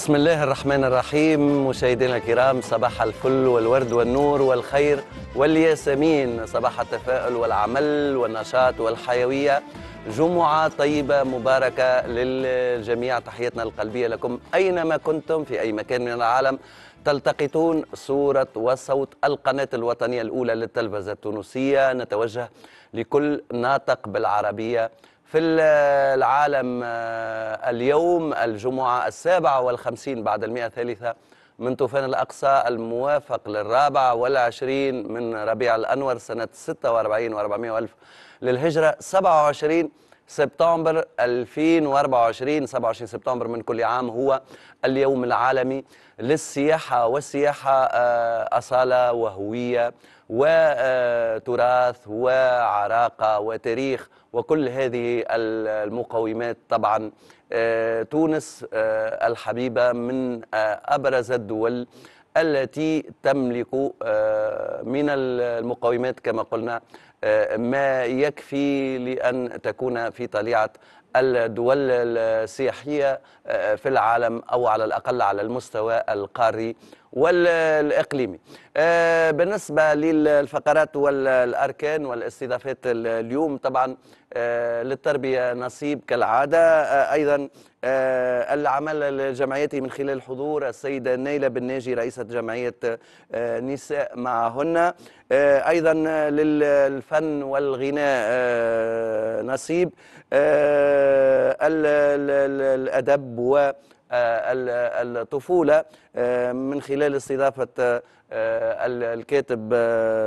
بسم الله الرحمن الرحيم مشاهدينا الكرام صباح الفل والورد والنور والخير والياسمين صباح التفاؤل والعمل والنشاط والحيوية جمعة طيبة مباركة للجميع تحيتنا القلبية لكم أينما كنتم في أي مكان من العالم تلتقطون صورة وصوت القناة الوطنية الأولى للتلفزة التونسية نتوجه لكل ناطق بالعربية في العالم آه، اليوم الجمعة السابعة والخمسين بعد المئة الثالثة من طوفان الأقصى الموافق للرابع والعشرين من ربيع الأنور سنة 46 و400 ألف للهجرة 27 سبتمبر 2024 27 سبتمبر من كل عام هو اليوم العالمي للسياحة والسياحة آه، أصالة وهوية وتراث وعراقة وتاريخ وكل هذه المقومات طبعا آه، تونس آه، الحبيبة من آه، أبرز الدول التي تملك من المقومات كما قلنا ما يكفي لأن تكون في طليعة الدول السياحية في العالم أو على الأقل على المستوى القاري والإقليمي بالنسبة للفقرات والأركان والاستضافات اليوم طبعا آه، للتربية نصيب كالعادة آه، أيضا آه، العمل الجمعيتي من خلال حضور السيدة نيلة بالناجي رئيسة جمعية نساء معهن أيضا للفن والغناء نصيب الأدب و الطفولة من خلال استضافة الكاتب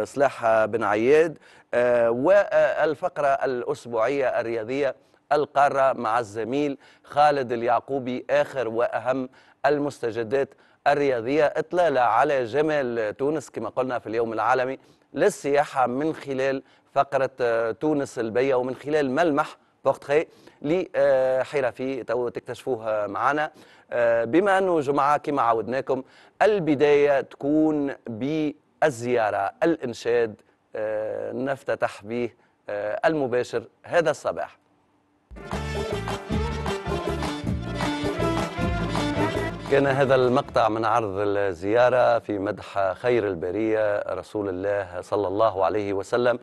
صلاح بن عياد آه، والفقرة الأسبوعية الرياضية القارة مع الزميل خالد اليعقوبي آخر وأهم المستجدات الرياضية إطلالة على جمال تونس كما قلنا في اليوم العالمي للسياحة من خلال فقرة آه، تونس البية ومن خلال ملمح بورتخي لحرفي تو تكتشفوه معنا آه، بما أنه جمعة كما عودناكم البداية تكون بالزيارة الإنشاد آه، نفتتح به آه، المباشر هذا الصباح كان هذا المقطع من عرض الزيارة في مدح خير البرية رسول الله صلى الله عليه وسلم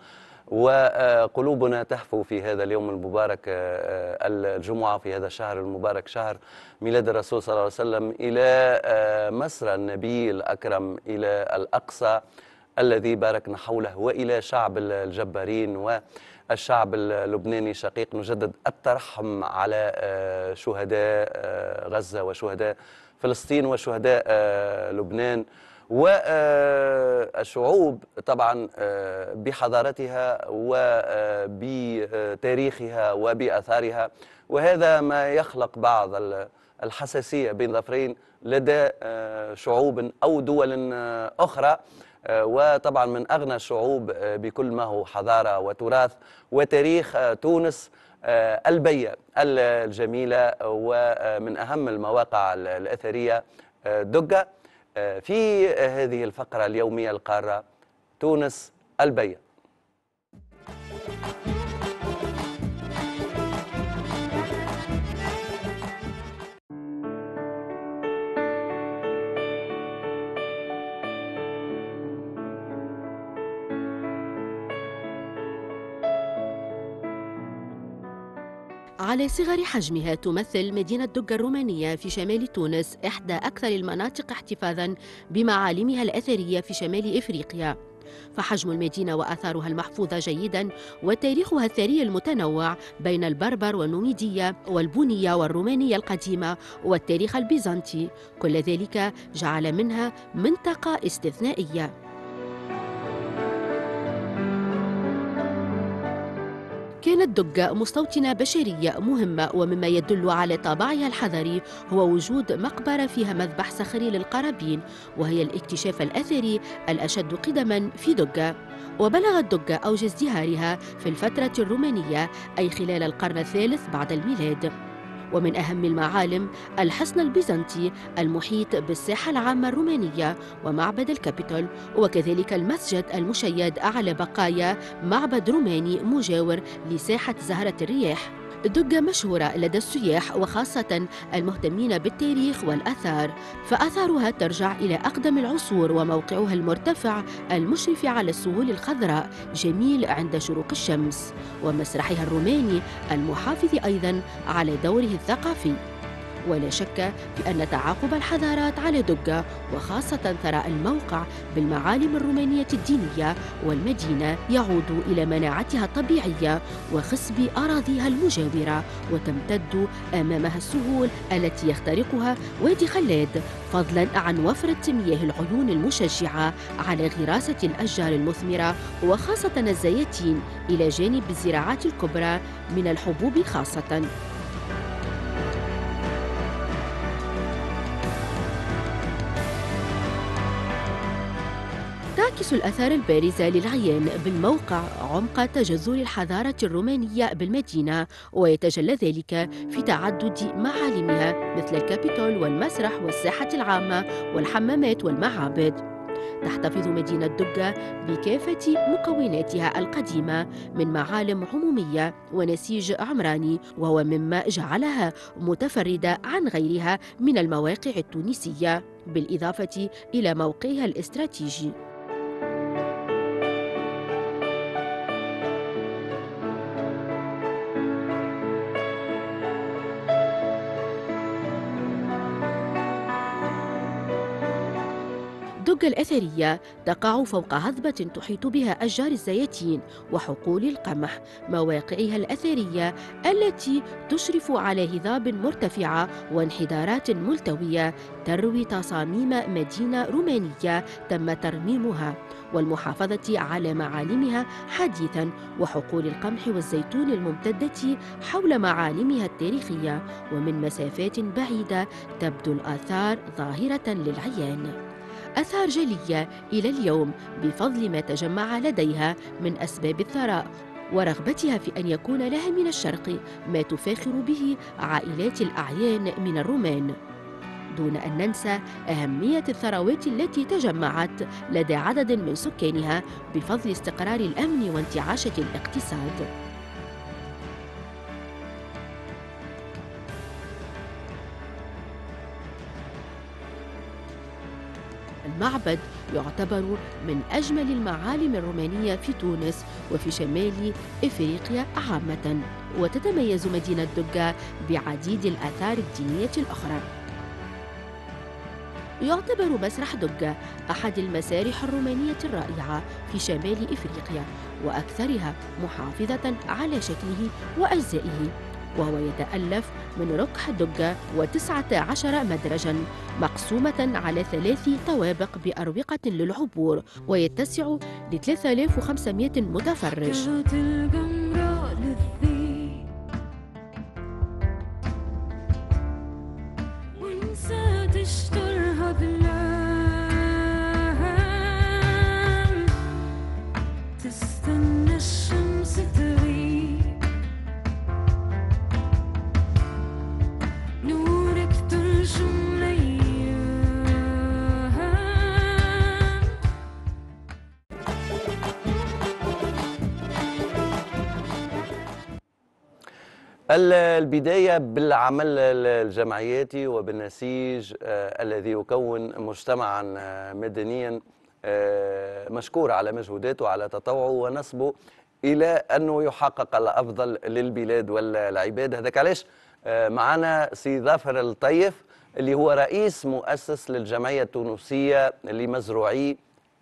وقلوبنا تهفو في هذا اليوم المبارك آه، الجمعة في هذا الشهر المبارك شهر ميلاد الرسول صلى الله عليه وسلم إلى مسرى النبي الأكرم إلى الأقصى الذي باركنا حوله وإلى شعب الجبارين والشعب اللبناني شقيق نجدد الترحم على آه، شهداء آه، غزة وشهداء فلسطين وشهداء آه، لبنان والشعوب طبعا بحضارتها وبتاريخها وبأثارها وهذا ما يخلق بعض الحساسية بين ظفرين لدى شعوب أو دول أخرى آه، وطبعا من أغنى الشعوب آه، بكل ما هو حضارة وتراث وتاريخ آه، تونس البية الجميلة ومن أهم المواقع الأثرية دقة في هذه الفقرة اليومية القارة تونس البية على صغر حجمها تمثل مدينة دقة الرومانية في شمال تونس إحدى أكثر المناطق احتفاظاً بمعالمها الأثرية في شمال إفريقيا فحجم المدينة وآثارها المحفوظة جيدا وتاريخها الثري المتنوع بين البربر والنوميدية والبونية والرومانية القديمة والتاريخ البيزنطي كل ذلك جعل منها منطقة استثنائية كانت دق مستوطنة بشرية مهمة ومما يدل على طابعها الحضري هو وجود مقبرة فيها مذبح صخري للقرابين وهي الاكتشاف الأثري الأشد قدما في دقة وبلغت دقة أوج ازدهارها في الفترة الرومانية أي خلال القرن الثالث بعد الميلاد ومن أهم المعالم الحصن البيزنطي المحيط بالساحة العامة الرومانية ومعبد الكابيتول وكذلك المسجد المشيد على بقايا معبد روماني مجاور لساحة زهرة الرياح دقة مشهورة لدى السياح وخاصة المهتمين بالتاريخ والأثار فأثارها ترجع إلى أقدم العصور وموقعها المرتفع المشرف على السهول الخضراء جميل عند شروق الشمس ومسرحها الروماني المحافظ أيضا على دوره الثقافي ولا شك في أن تعاقب الحضارات على دقة وخاصة ثراء الموقع بالمعالم الرومانية الدينية والمدينة يعود إلى مناعتها الطبيعية وخصب أراضيها المجاورة وتمتد أمامها السهول التي يخترقها وادي خلاد فضلا عن وفرة مياه العيون المشجعة على غراسة الأشجار المثمرة وخاصة الزيتين إلى جانب الزراعات الكبرى من الحبوب خاصة تعكس الآثار البارزة للعيان بالموقع عمق تجذر الحضارة الرومانية بالمدينة ويتجلى ذلك في تعدد معالمها مثل الكابيتول والمسرح والساحة العامة والحمامات والمعابد تحتفظ مدينة دجة بكافة مكوناتها القديمة من معالم عمومية ونسيج عمراني وهو مما جعلها متفردة عن غيرها من المواقع التونسية بالإضافة إلى موقعها الاستراتيجي الدقة الأثرية تقع فوق هضبة تحيط بها أشجار الزيتين وحقول القمح مواقعها الأثرية التي تشرف على هضاب مرتفعة وانحدارات ملتوية تروي تصاميم مدينة رومانية تم ترميمها والمحافظة على معالمها حديثا وحقول القمح والزيتون الممتدة حول معالمها التاريخية ومن مسافات بعيدة تبدو الآثار ظاهرة للعيان أثار جلية إلى اليوم بفضل ما تجمع لديها من أسباب الثراء ورغبتها في أن يكون لها من الشرق ما تفاخر به عائلات الأعيان من الرومان دون أن ننسى أهمية الثروات التي تجمعت لدى عدد من سكانها بفضل استقرار الأمن وانتعاشة الاقتصاد المعبد يعتبر من أجمل المعالم الرومانية في تونس وفي شمال إفريقيا عامة وتتميز مدينة دجة بعديد الآثار الدينية الأخرى يعتبر مسرح دجة أحد المسارح الرومانية الرائعة في شمال إفريقيا وأكثرها محافظة على شكله وأجزائه وهو يتألف من ركح دجة وتسعة عشر مدرجا مقسومة على ثلاث طوابق بأروقة للعبور ويتسع ل 3500 متفرج Stop. البداية بالعمل الجمعياتي وبالنسيج آه، الذي يكون مجتمعا آه، مدنيا آه، مشكور على مجهوداته وعلى تطوعه ونصبه إلى أنه يحقق الأفضل للبلاد والعباد هذاك علاش معنا سي ظافر الطيف اللي هو رئيس مؤسس للجمعية التونسية لمزروعي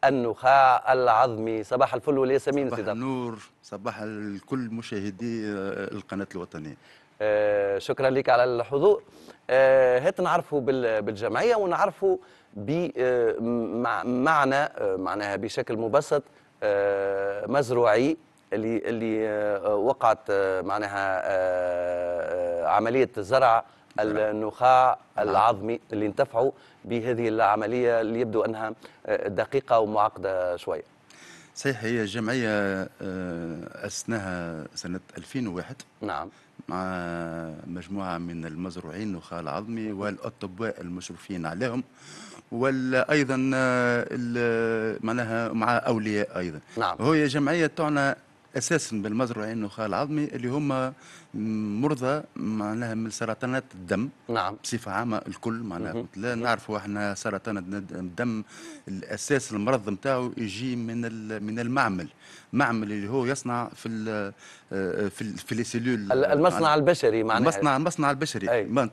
النخاع العظمي صباح الفل والياسمين سيدي صباح النور صباح الكل مشاهدي آه، القناة الوطنية آه شكرا لك على الحضور آه هات نعرفوا بالجمعية ونعرفوا بمعنى آه، آه، معناها بشكل مبسط آه مزروعي اللي اللي وقعت معناها عمليه زرع النخاع نعم. العظمي اللي انتفعوا بهذه العملية اللي يبدو أنها آه، دقيقة ومعقدة شوية صحيح هي جمعية أسسناها آه، سنة 2001 نعم مع مجموعة من المزروعين نخاع العظمي والأطباء المشرفين عليهم وايضا آه، معناها مع اولياء ايضا نعم. وهي جمعيه تعنى اساسا بالمزروعين النخاع العظمي اللي هم مرضى معناها من سرطانات الدم نعم بصفه عامه الكل معناها لا نعرفوا احنا سرطان الدم الاساس المرض نتاعو يجي من من المعمل معمل اللي هو يصنع في آه، في في لي سيلول المصنع البشري معناها المصنع المصنع البشري اللي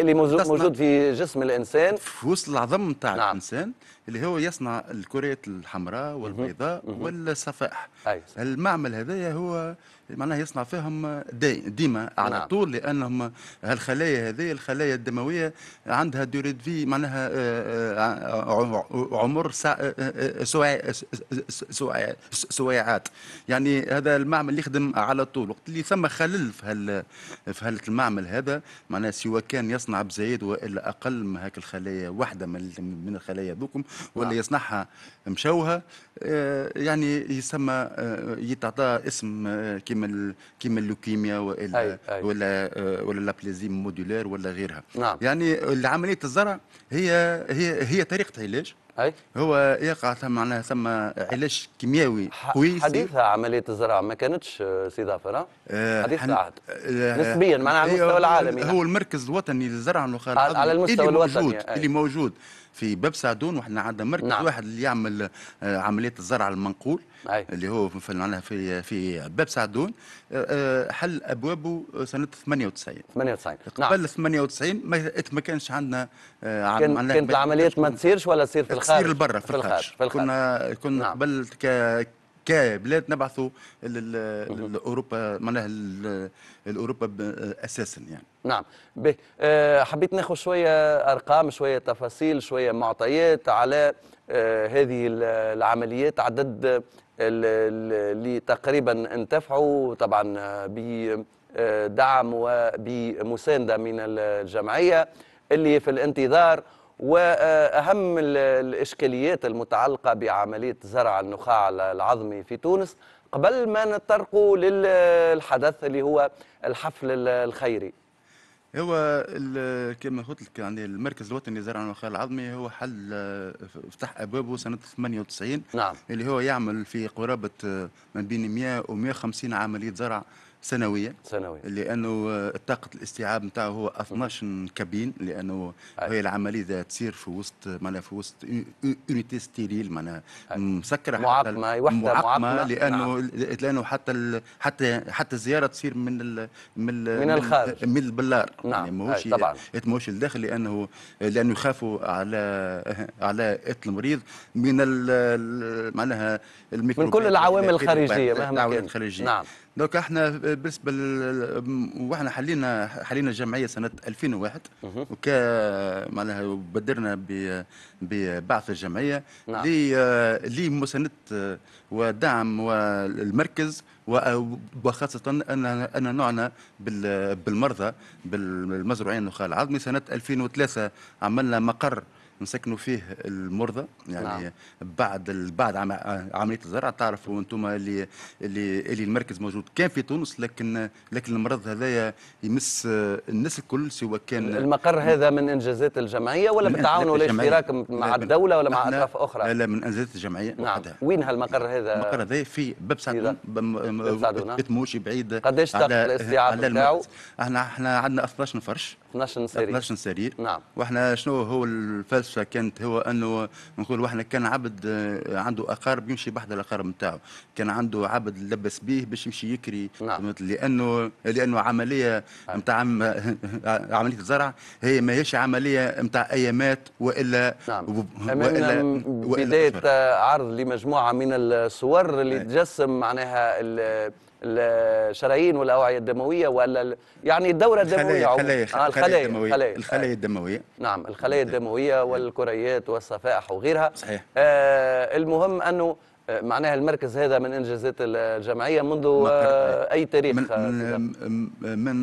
اللي موجود في جسم الانسان في وسط العظم نتاع نعم. الانسان اللي هو يصنع الكريات الحمراء والبيضاء والصفائح المعمل هذايا هو معناها يصنع فيهم ديما على نعم. طول لانهم هالخلايا هذه الخلايا الدمويه عندها ديوري في معناها آه، آه، عمر آه، سويعات يعني هذا المعمل يخدم على طول وقت اللي ثم خلل في هال في هال المعمل هذا معناها سواء كان يصنع بزايد والا اقل من هاك الخلايا واحده من الخلايا ذوكم ولا نعم. يصنعها مشوهه آه، يعني يسمى آه، يتعطى اسم آه، كيما كيما اللوكيميا والا أي أي. ولا ولا لابليزيم مودولير ولا غيرها نعم. يعني عمليه الزرع هي هي هي طريقه علاج أي؟ هو يقع ثم معناها ثم علاج كيميائي كويس حديثها عملية الزرع ما كانتش سي ظفر حديث حن... العهد نسبيا معناها على أيوه، المستوى العالمي هو المركز الوطني للزرع على المستوى اللي الوطني موجود اللي موجود في باب سعدون وحنا عندنا مركز نعم. واحد اللي يعمل آه، عملية الزرع المنقول أي. اللي هو معناها في في باب سعدون آه، آه، حل أبوابه سنة 98 98 نعم. قبل 98 ما, ما كانش عندنا كان كانت العمليات ما تصيرش ولا تصير في الخارج تصير البرة في, في الخارج, في الخارج. كنا كنا نعم. قبل كبلاد نبعثوا لاوروبا معناها لاوروبا اساسا يعني نعم به آه، حبيت ناخذ شويه ارقام شويه تفاصيل شويه معطيات على آه، هذه العمليات عدد اللي تقريبا انتفعوا طبعا بدعم آه، وبمسانده من الجمعيه اللي في الانتظار واهم الاشكاليات المتعلقه بعمليه زرع النخاع العظمي في تونس قبل ما نطرقوا للحدث اللي هو الحفل الخيري هو كما قلت لك يعني المركز الوطني لزرع النخاع العظمي هو حل فتح ابوابه سنه 98 نعم اللي هو يعمل في قرابه آه، ما بين 100 و 150 عمليه زرع سنويا سنويا لانه آه، طاقه الاستيعاب نتاعو هو 12 كابين لانه هي العمليه اذا تصير في وسط معناها في وسط اونيتي ستيريل معناها مسكره معقمه وحده معقمه نعم. لانه نعم. لانه حتى ال... حتى حتى الزياره تصير من ال... من ال... من الخارج من البلار نعم يعني ماهوش طبعا ماهوش لداخل لانه لانه يخافوا على على المريض من ال... معناها الميكروبات من كل العوامل الخارجيه مهما كانت الخارجيه نعم دوك احنا بالنسبه واحنا حلينا حلينا الجمعيه سنه 2001 وك معناها ب... ببعث الجمعيه نعم. لمسانده ودعم والمركز وخاصة أن أن نعنى بالمرضى بالمزروعين النخاع العظمي سنة 2003 عملنا مقر نسكنوا فيه المرضى يعني نعم. بعد بعد عمليه الزرع تعرفوا انتم اللي اللي اللي المركز موجود كان في تونس لكن لكن المرض هذايا يمس الناس الكل سواء كان المقر هذا من انجازات الجمعيه ولا بالتعاون ولا اشتراك مع الدوله ولا مع اطراف اخرى؟ لا من انجازات الجمعيه نعم وحدها. وين هالمقر هذا؟ المقر هذا في باب سعدون باب سعدون بعيد قداش تقل الاستيعاب نتاعو؟ احنا احنا عندنا 12 فرش 12 نصيري 12 نصيري نعم واحنا شنو هو الفلسفه كانت هو انه نقول واحنا كان عبد آه، عنده اقارب يمشي بحذا الاقارب نتاعو كان عنده عبد لبس بيه باش يمشي يكري نعم. لانه لانه عمليه نتاع أيوة. عمليه الزرع هي ماهيش عمليه نتاع ايامات والا نعم وإلا, وإلا بدايه عرض لمجموعه من الصور اللي أيوة. تجسم معناها الشرايين والاوعيه الدمويه ولا يعني الدوره آه، الدمويه الخلايا الخلايا, آه الخلايا الدمويه الخلايا, الخلية الدمويه نعم الخلايا الدمويه نعم. والكريات والصفائح وغيرها صحيح آه المهم انه معناها المركز هذا من انجازات الجمعيه منذ آه، اي تاريخ من آه، آه، من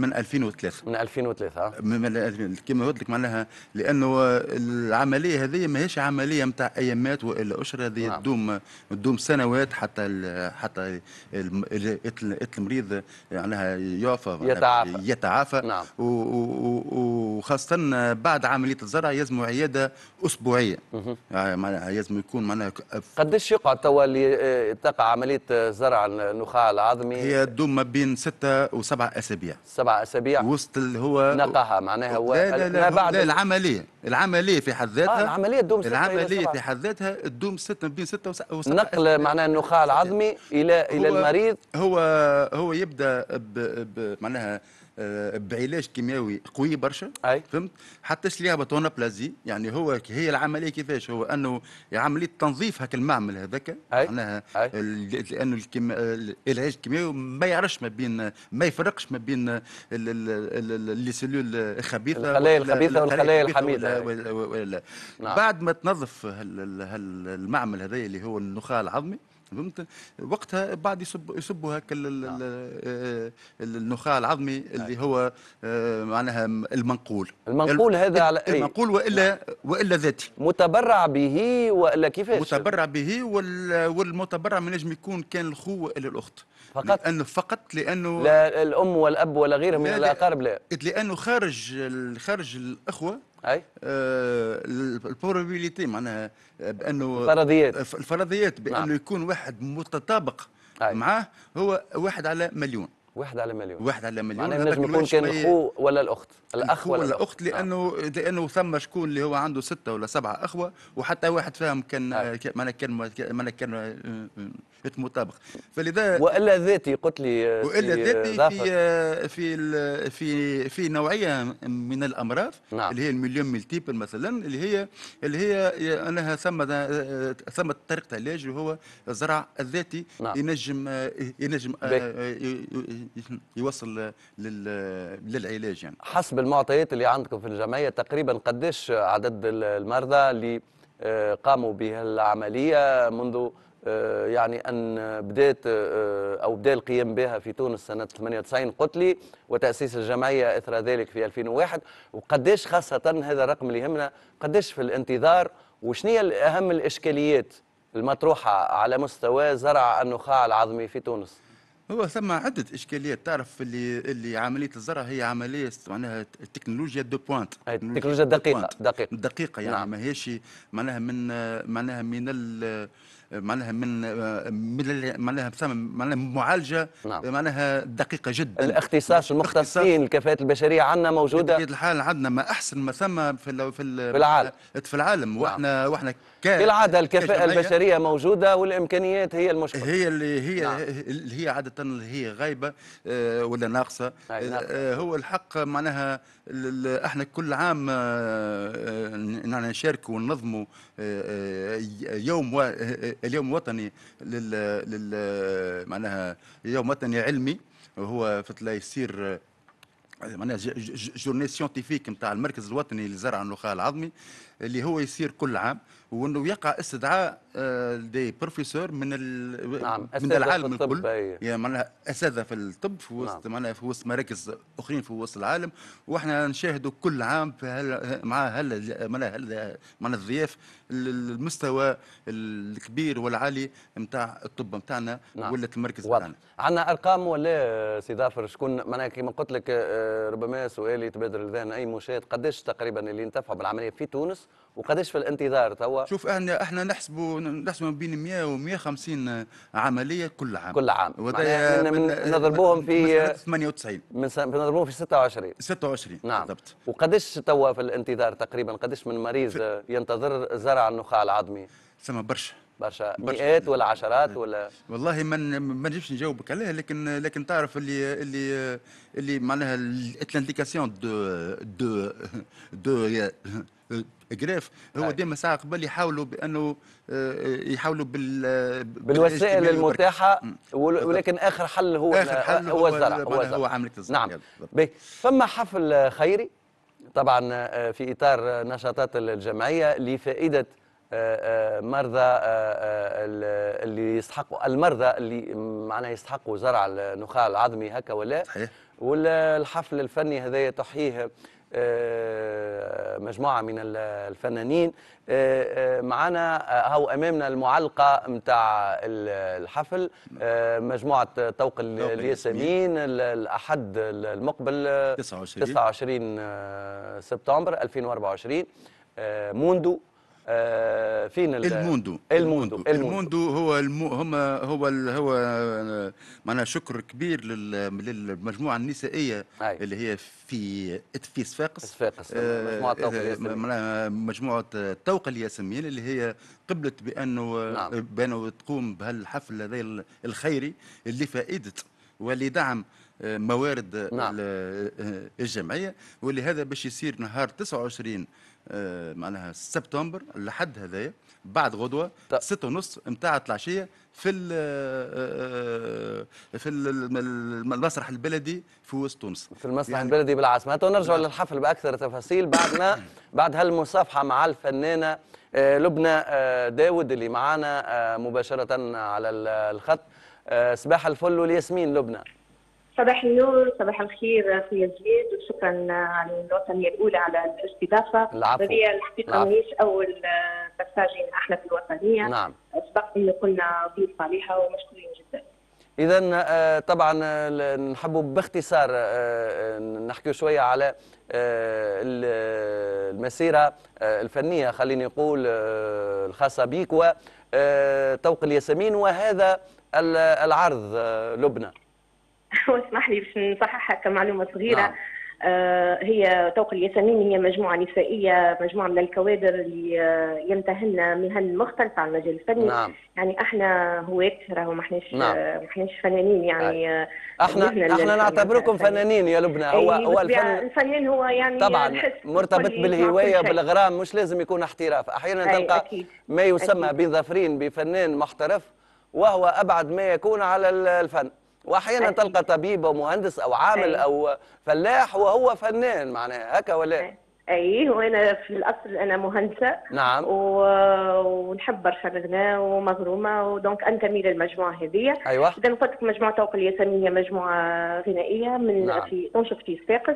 من 2003 من 2003 من كما قلت لك معناها لانه العمليه هذه ماهيش عمليه نتاع ايامات والا اشهر هذه نعم. تدوم تدوم سنوات حتى ال حتى المريض معناها يعفى يتعافى يتعافى نعم. وخاصه بعد عمليه الزرع يلزم عياده اسبوعيه يعني معناها يلزم يكون معناها الشقة توا اللي آه، تقع عملية آه، زرع النخاع العظمي هي تدوم ما بين ستة وسبعة أسابيع سبعة أسابيع وسط اللي هو نقاها معناها هو لا لا لا, بعد لا العملية العملية في حد ذاتها آه العملية تدوم ستة العملية في حد ذاتها تدوم ستة ما بين ستة وسبعة أسابيع نقل معناها النخاع العظمي إلى إلى المريض هو هو يبدأ معناها آه، بعلاج كيماوي قوي برشا أي. فهمت حتى ليها بطونا بلازي يعني هو هي العمليه كيفاش هو انه عمليه تنظيف هاك المعمل هذاك معناها لانه الكيما... العلاج الكيماوي ما يعرفش ما بين ما يفرقش ما بين لي سيلول الخبيثه الخلايا الخبيثه والخلايا الحميده ولا, ولا, ولا. نعم. بعد ما تنظف هالمعمل المعمل هذا اللي هو النخاع العظمي فهمت وقتها بعد يصب يصبوا هكا نعم. النخاع العظمي اللي نعم. هو آه، معناها المنقول المنقول هذا على إيه؟ المنقول والا نعم. والا ذاتي متبرع به والا كيفاش متبرع به والمتبرع من نجم يكون كان الخو والا الاخت فقط لانه فقط لانه لا الام والاب ولا غيرهم من الاقارب لا لانه خارج خارج الاخوه اي آه البروبابيليتي معناها بانه الفرضيات الفرضيات بانه نعم. يكون واحد متطابق أي. معاه هو واحد على مليون واحد على مليون واحد على مليون معناها نجم يكون كان الخو ولا الاخت الاخ ولا الاخت لانه آه. لانه ثم شكون اللي هو عنده سته ولا سبعه اخوه وحتى واحد فيهم كان آه. معناها كان معناها كان بيت مطابق فلذا والا ذاتي قلت لي آه، والا ذاتي في آه، في في في نوعيه من الامراض نعم. اللي هي المليون ملتيبل مثلا اللي هي اللي هي آه، انها ثم ثم طريقه علاج وهو الزرع الذاتي نعم. ينجم ينجم يوصل للعلاج يعني حسب المعطيات اللي عندكم في الجمعيه تقريبا قديش عدد المرضى اللي قاموا بهالعمليه منذ آه، يعني ان بدات آه، او بدا القيام بها في تونس سنه 98 قلت لي وتاسيس الجمعيه اثر ذلك في 2001 وقداش خاصه هذا الرقم اللي يهمنا قداش في الانتظار وشنية اهم الاشكاليات المطروحه على مستوى زرع النخاع العظمي في تونس هو ثم عدة إشكاليات تعرف اللي اللي عملية الزرع هي عملية معناها التكنولوجيا دو بوانت التكنولوجيا الدقيقة دقيقة دقيقة يعني نعم. ما هيش معناها من معناها من ال معناها من معناها معناها معالجه نعم. معناها دقيقه جدا الاختصاص المختصين الكفاءات البشريه عندنا موجوده في الحال عندنا ما احسن ما ثم في, في العالم في العالم نعم. واحنا واحنا كالعاده الكفاءه البشريه موجوده والامكانيات هي المشكله هي اللي هي نعم. اللي هي عاده اللي هي غايبه آه، ولا ناقصه آه، آه، هو الحق معناها احنا كل عام نشاركوا وننظموا يوم اليوم الوطني لل معناها يوم وطني علمي وهو فتلا يصير معناها جورني سيونتيفيك نتاع المركز الوطني للزرع النخاع العظمي اللي هو يصير كل عام وانه يقع استدعاء آه، دي بروفيسور من نعم من العالم الكل يعني معناها اساتذه في الطب في وسط نعم. معناها في وسط مراكز اخرين في وسط العالم واحنا نشاهدوا كل عام في هل مع هل معناها هل معناها الضياف المستوى الكبير والعالي نتاع الطب نتاعنا نعم. ولا المركز نتاعنا عندنا ارقام ولا سي ظافر شكون معناها كما قلت لك آه، ربما سؤال يتبادر الذهن اي مشاهد قداش تقريبا اللي انتفعوا بالعمليه في تونس وقداش في الانتظار توا شوف احنا احنا نحسبوا نحسبوا بين 100 و 150 عمليه كل عام كل عام نضربوهم في 98 من نضربوهم في 26 26 نعم بالضبط وقداش توا في الانتظار تقريبا قداش من مريض ينتظر زرع النخاع العظمي ثم برشا برشا مئات ولا عشرات ولا والله ما ما نجمش نجاوبك عليها لكن لكن تعرف اللي اللي اللي معناها الانديكاسيون دو دو دو جريف هو طيب. ديما ساعه قبل يحاولوا بانه آه، آه، يحاولوا بال آه، بالوسائل المتاحه ولكن اخر حل هو آخر حل هو الزرع هو, هو, هو عمليه الزرع نعم فما حفل خيري طبعا في اطار نشاطات الجمعيه لفائده مرضى اللي يستحقوا المرضى اللي معناها يستحقوا زرع النخاع العظمي هكا ولا صحيح والحفل الفني هذا تحييه آه، مجموعه من الفنانين آه، آه، معنا او امامنا المعلقه نتاع الحفل مجموعه طوق الياسمين الاحد المقبل 29 29 سبتمبر 2024 موندو آه، فين الموندو الموندو الموندو هو المو هو ال هو آه، معنا شكر كبير للمجموعه النسائيه أي. اللي هي في في صفاقس صفاقس آه، مجموعه معناها مجموعه التوقي الياسمين اللي هي قبلت بانه نعم. بانه تقوم بهالحفل هذا الخيري اللي فائده ولدعم موارد نعم. الجمعيه ولهذا باش يصير نهار 29 آه، معناها سبتمبر لحد هذايا بعد غدوه طيب. ستة ونص نتاع العشيه في آه، آه، في المسرح البلدي في وسط تونس في المسرح يعني البلدي بالعاصمه نرجعوا نعم. للحفل باكثر تفاصيل بعدنا بعد هالمصافحه مع الفنانه لبنى داود اللي معانا مباشره على الخط صباح الفل والياسمين لبنى صباح النور صباح الخير خويا زياد وشكرا على الوطنيه الاولى على الاستضافه العفو هذه الحقيقه ماهيش اول باساجين احنا في الوطنيه نعم سبق انه كنا ضيوف عليها ومشكورين جدا اذا آه، طبعا آه، نحبوا باختصار آه، نحكي شويه على المسيره الفنيه خليني نقول الخاصه بك وطوق الياسمين وهذا العرض لبنى واسمح لي باش هكا معلومه صغيره نعم. آه، هي طوق الياسمين هي مجموعة نسائية مجموعة من الكوادر اللي آه، يمتهن مهن مختلفة على المجال الفني نعم. يعني احنا هواة راهو ما احناش نعم. آه، ما احناش فنانين يعني احنا احنا نعتبركم فنانين يا لبنى هو هو الفن يعني الفنان هو يعني طبعا مرتبط بالهواية بالغرام مش لازم يكون احتراف احيانا تلقى ما يسمى بظفرين بفنان محترف وهو ابعد ما يكون على الفن واحيانا تلقى طبيب او مهندس او عامل او فلاح وهو فنان معناها هكا ولا اي وانا في الاصل انا مهندسه نعم و... ونحب برشا الغناء ومظلومه ودونك انتمي للمجموعه هذه ايوه اذا قلت لك مجموعه طوق الياسمين هي مجموعه غنائيه من نعم. في تنشط في صفاقس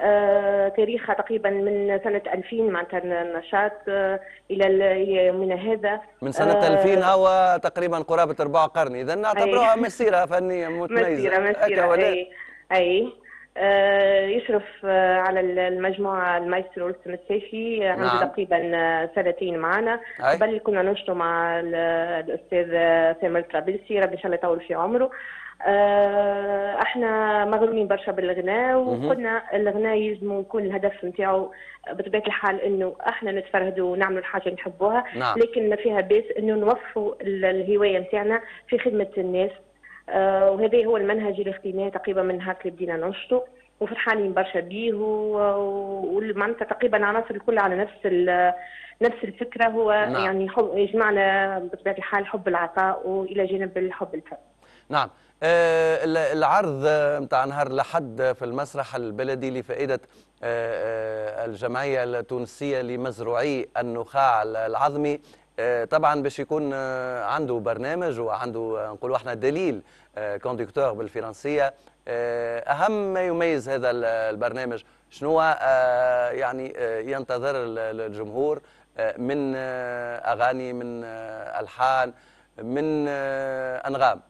آه تاريخها تقريبا من سنه 2000 معناتها النشاط آه، الى يومنا هذا من سنه آه 2000 هو تقريبا قرابه ربع قرن اذا نعتبروها مسيره فنيه متميزه مسيره مسيره اي, أي. آه، يشرف آه، على المجموعة المايسترو رستم السيفي عنده نعم. تقريبا آه، سنتين معنا قبل كنا نشطوا مع الأستاذ سامر ترابلسي ربي إن شاء الله يطول في عمره احنا مغرومين برشا بالغناء وقلنا الغناء يلزم يكون الهدف نتاعو بطبيعه الحال انه احنا نتفرهدوا ونعملوا الحاجه نحبوها نعم. لكن ما فيها باس انه نوفوا الهوايه نتاعنا في خدمه الناس آه، وهذا هو المنهج الاختيناه تقريبا من هاك اللي بدينا ننشطه وفرحانين برشا بيه ومعناتها تقريبا عناصر الكل على نفس نفس الفكره هو نعم. يعني حب يجمعنا بطبيعه الحال حب العطاء والى جانب الحب الفن. نعم آه، العرض نتاع نهار الاحد في المسرح البلدي لفائده آه، الجمعيه التونسيه لمزروعي النخاع العظمي آه، طبعا باش يكون آه، عنده برنامج وعنده آه، نقولوا احنا دليل كونديكتور بالفرنسيه اهم ما يميز هذا البرنامج شنو يعني ينتظر الجمهور من اغاني من الحان من انغام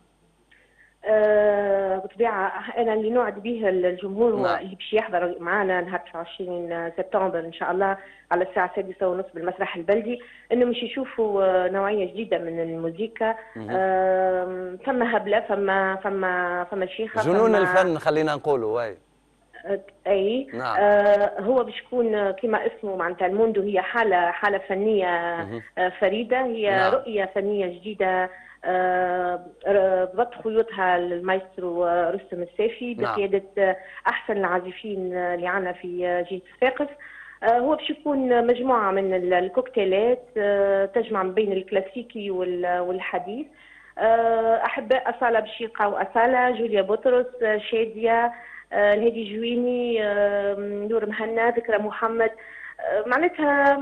آه، بطبيعه انا اللي نوعد به الجمهور نعم. اللي باش يحضر معنا نهار 29 سبتمبر ان شاء الله على الساعه السادسة ونص بالمسرح البلدي انه مش يشوفوا آه، نوعيه جديده من الموسيقى آه، فما هبله فما فما فما شيخه جنون الفن خلينا نقولوا واي اي نعم. آه هو باش يكون كما اسمه معناتها الموندو هي حاله حاله فنيه آه فريده هي نعم. رؤيه فنيه جديده آه، آه، ضبط خيوطها المايسترو آه، رستم السافي نعم. بقيادة أحسن العازفين اللي عنا في جهة الثاقب هو باش يكون مجموعة من الكوكتيلات تجمع بين الكلاسيكي والحديث أحباء أصالة بشيقة وأصالة جوليا بطرس شادية الهادي جويني نور مهنا ذكرى محمد معناتها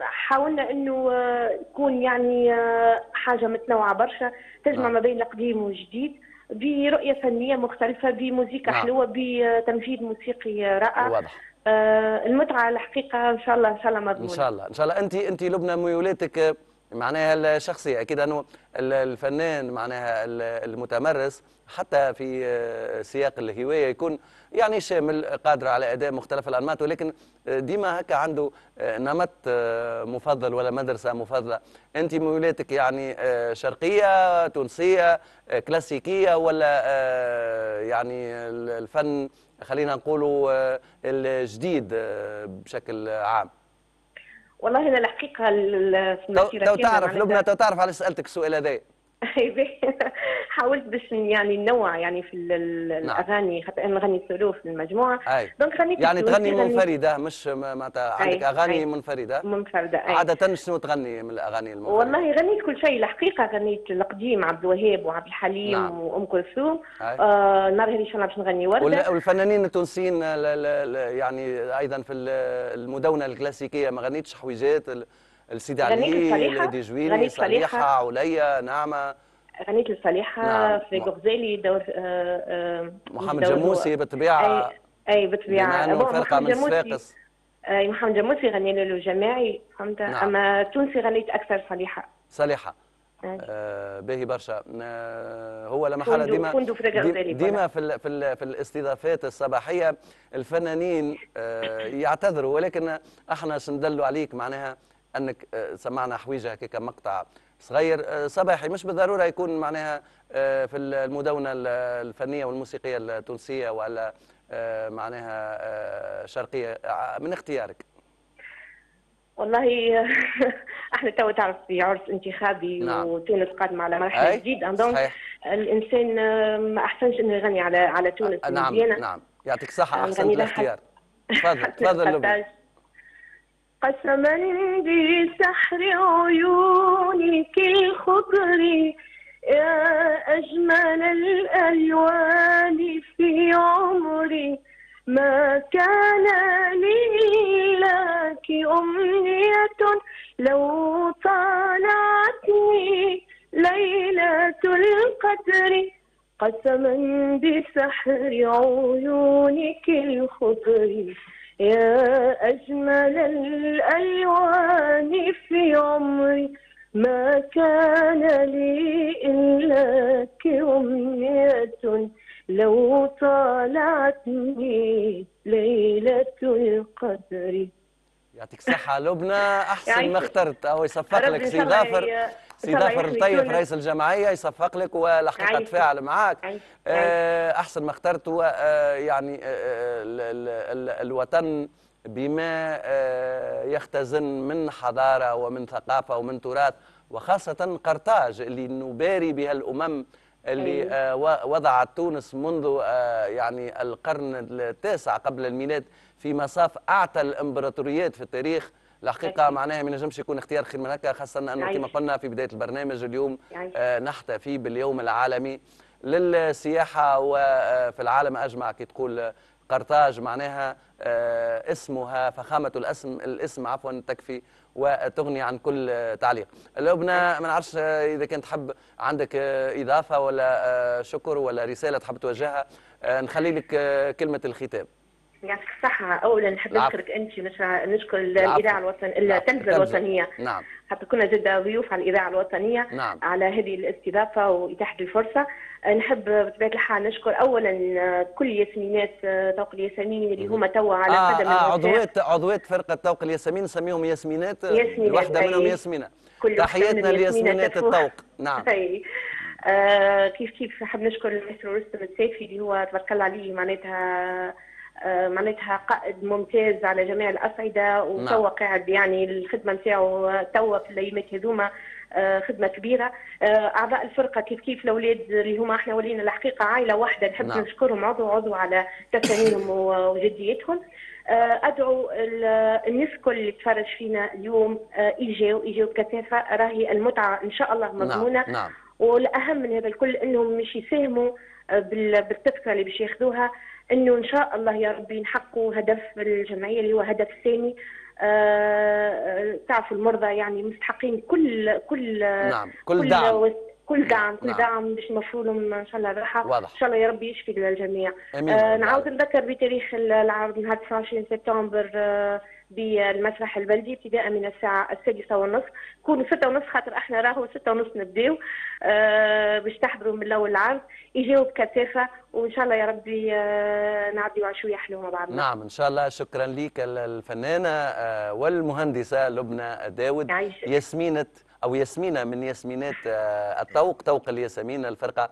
حاولنا انه آه، يكون يعني آه، حاجه متنوعه برشا تجمع نعم. ما بين القديم والجديد برؤيه فنيه مختلفه بموسيقى نعم. حلوه بتمجيد موسيقي رائع واضح آه، المتعه الحقيقه ان شاء الله ان شاء الله مضمونه ان شاء الله ان شاء الله انت انت لبنى ميولاتك معناها الشخصيه اكيد انه الفنان معناها المتمرس حتى في آه، سياق الهوايه يكون يعني شامل قادر على اداء مختلف الانماط ولكن آه، ديما هكا عنده آه، نمط مفضل ولا مدرسه مفضله انت ميولاتك يعني شرقيه تونسيه كلاسيكيه ولا يعني الفن خلينا نقولوا الجديد بشكل عام والله انا الحقيقه في مسيرتي تو تعرف لبنى تو تعرف على سالتك السؤال هذا حاولت باش يعني ننوع يعني في نعم. الاغاني خاطر انا نغني سولو في المجموعه دونك غنيت يعني تغني منفرده مش معناتها عندك اغاني منفرده منفرده أي. عاده شنو تغني من الاغاني المنفرده والله غنيت كل شيء الحقيقه غنيت القديم عبد الوهاب وعبد الحليم نعم. وام كلثوم آه نهار ان شاء الله باش نغني ورده والفنانين التونسيين يعني ايضا في المدونه الكلاسيكيه ما غنيتش حويجات السيدة علي نادي جويني صليحه عليا نعمه غنيت الصليحة نعم. في غزالي دور آه, آه، محمد دور جموسي بالطبيعه اي, أي بالطبيعه فرقه من الصفاقس اي محمد جموسي غني له جماعي فهمت نعم. اما تونسي غنيت اكثر صليحة صليحة آه باهي برشا آه هو لما حاله ديما ديما في الـ في, الـ في الاستضافات الصباحيه الفنانين آه يعتذروا ولكن احنا شندلوا عليك معناها انك آه، سمعنا حويجه هكاك مقطع صغير آه، صباحي مش بالضروره يكون معناها آه، في المدونه الفنيه والموسيقيه التونسيه ولا معناها شرقيه من اختيارك والله احنا تو تعرف في عرس انتخابي نعم. وتونس قادمه على مرحله جديده دونك الانسان ما احسنش انه يغني على على تونس نعم نعم يعطيك الصحه احسن يعني الاختيار تفضل تفضل قسما بسحر عيونك الخضر يا أجمل الألوان في عمري ما كان لي لك أمنية لو طالعتني ليلة القدر قسما بسحر عيونك الخضر يا أجمل الألوان في عمري ما كان لي إلاك أمنية لو طالعتني ليلة القدر يعطيك الصحة لبنى أحسن يعني ما اخترت أو يصفق لك سي ظافر سي ظافر لطيف رئيس الجمعية يصفق لك والحقيقة تفاعل معاك آه، أحسن ما اخترت هو آه، يعني آه، الوطن بما يختزن من حضارة ومن ثقافة ومن تراث وخاصة قرطاج اللي نباري بها الأمم اللي أيوه. وضعت تونس منذ يعني القرن التاسع قبل الميلاد في مصاف اعتى الامبراطوريات في التاريخ الحقيقه معناها ما ينجمش يكون اختيار خير من هكا خاصه انه كما قلنا في بدايه البرنامج اليوم آه نحتفي باليوم العالمي للسياحه وفي آه، العالم اجمع كي تقول قرطاج معناها آه اسمها فخامه الاسم الاسم عفوا تكفي وتغني عن كل تعليق. لبنى ما نعرفش اذا كنت تحب عندك آه، اضافه ولا آه، شكر ولا رساله تحب توجهها نخلي لك كلمه الختام. يعطيك الصحة أولا نحب نشكرك أنت مش نشكر الإذاعة الوطنية التلفزة الوطنية نعم حتى كنا جدا ضيوف على الإذاعة الوطنية نعم. على هذه الاستضافة وإتاحة الفرصة نحب بطبيعة الحال نشكر أولا كل ياسمينات طوق آه، الياسمين اللي هما توا على آه قدم آه عضوات عضوات فرقة طوق الياسمين نسميهم ياسمينات ياسمينات واحدة منهم ياسمينة تحياتنا لياسمينات الطوق نعم آه كيف كيف نحب نشكر المستر رستم السيفي اللي هو تبارك الله عليه معناتها آه، معناتها قائد ممتاز على جميع الاصعده نعم. وتوا قاعد يعني الخدمه نتاعو توا في الايامات هذوما آه، خدمه كبيره آه، اعضاء الفرقه كيف كيف الاولاد اللي هما احنا ولينا الحقيقه عائله واحده نحب نعم. نشكرهم عضو عضو على تفاهمهم وجديتهم ادعو الناس الكل اللي تفرج فينا اليوم يجيو يجيو بكثافه راهي المتعه ان شاء الله نعم، مضمونه نعم. نعم. والاهم من هذا الكل انهم مش يساهموا بالتذكره اللي باش ياخذوها انه ان شاء الله يا ربي نحققوا هدف الجمعيه اللي هو هدف ثاني آه, آه، تعرفوا المرضى يعني مستحقين كل كل نعم كل, دعم كل نعم، دعم كل نعم. دعم باش نوفروا لهم ان شاء الله الراحه واضح. ان شاء الله يا ربي يشفي للجميع آه نعاود نذكر بتاريخ العرض نهار 29 سبتمبر آه بالمسرح البلدي ابتداء من الساعه السادسه والنصف كونوا ستة ونصف خاطر احنا راهو ستة ونصف نبداو آه، باش تحضروا من الاول العرض يجيو بكثافه وان شاء الله يا ربي نعدي آه، نعديوا عشويه حلوه مع بعضنا نعم ان شاء الله شكرا لك الفنانه آه، والمهندسه لبنى داود ياسمينه او ياسمينه من ياسمينات الطوق طوق الياسمين الفرقه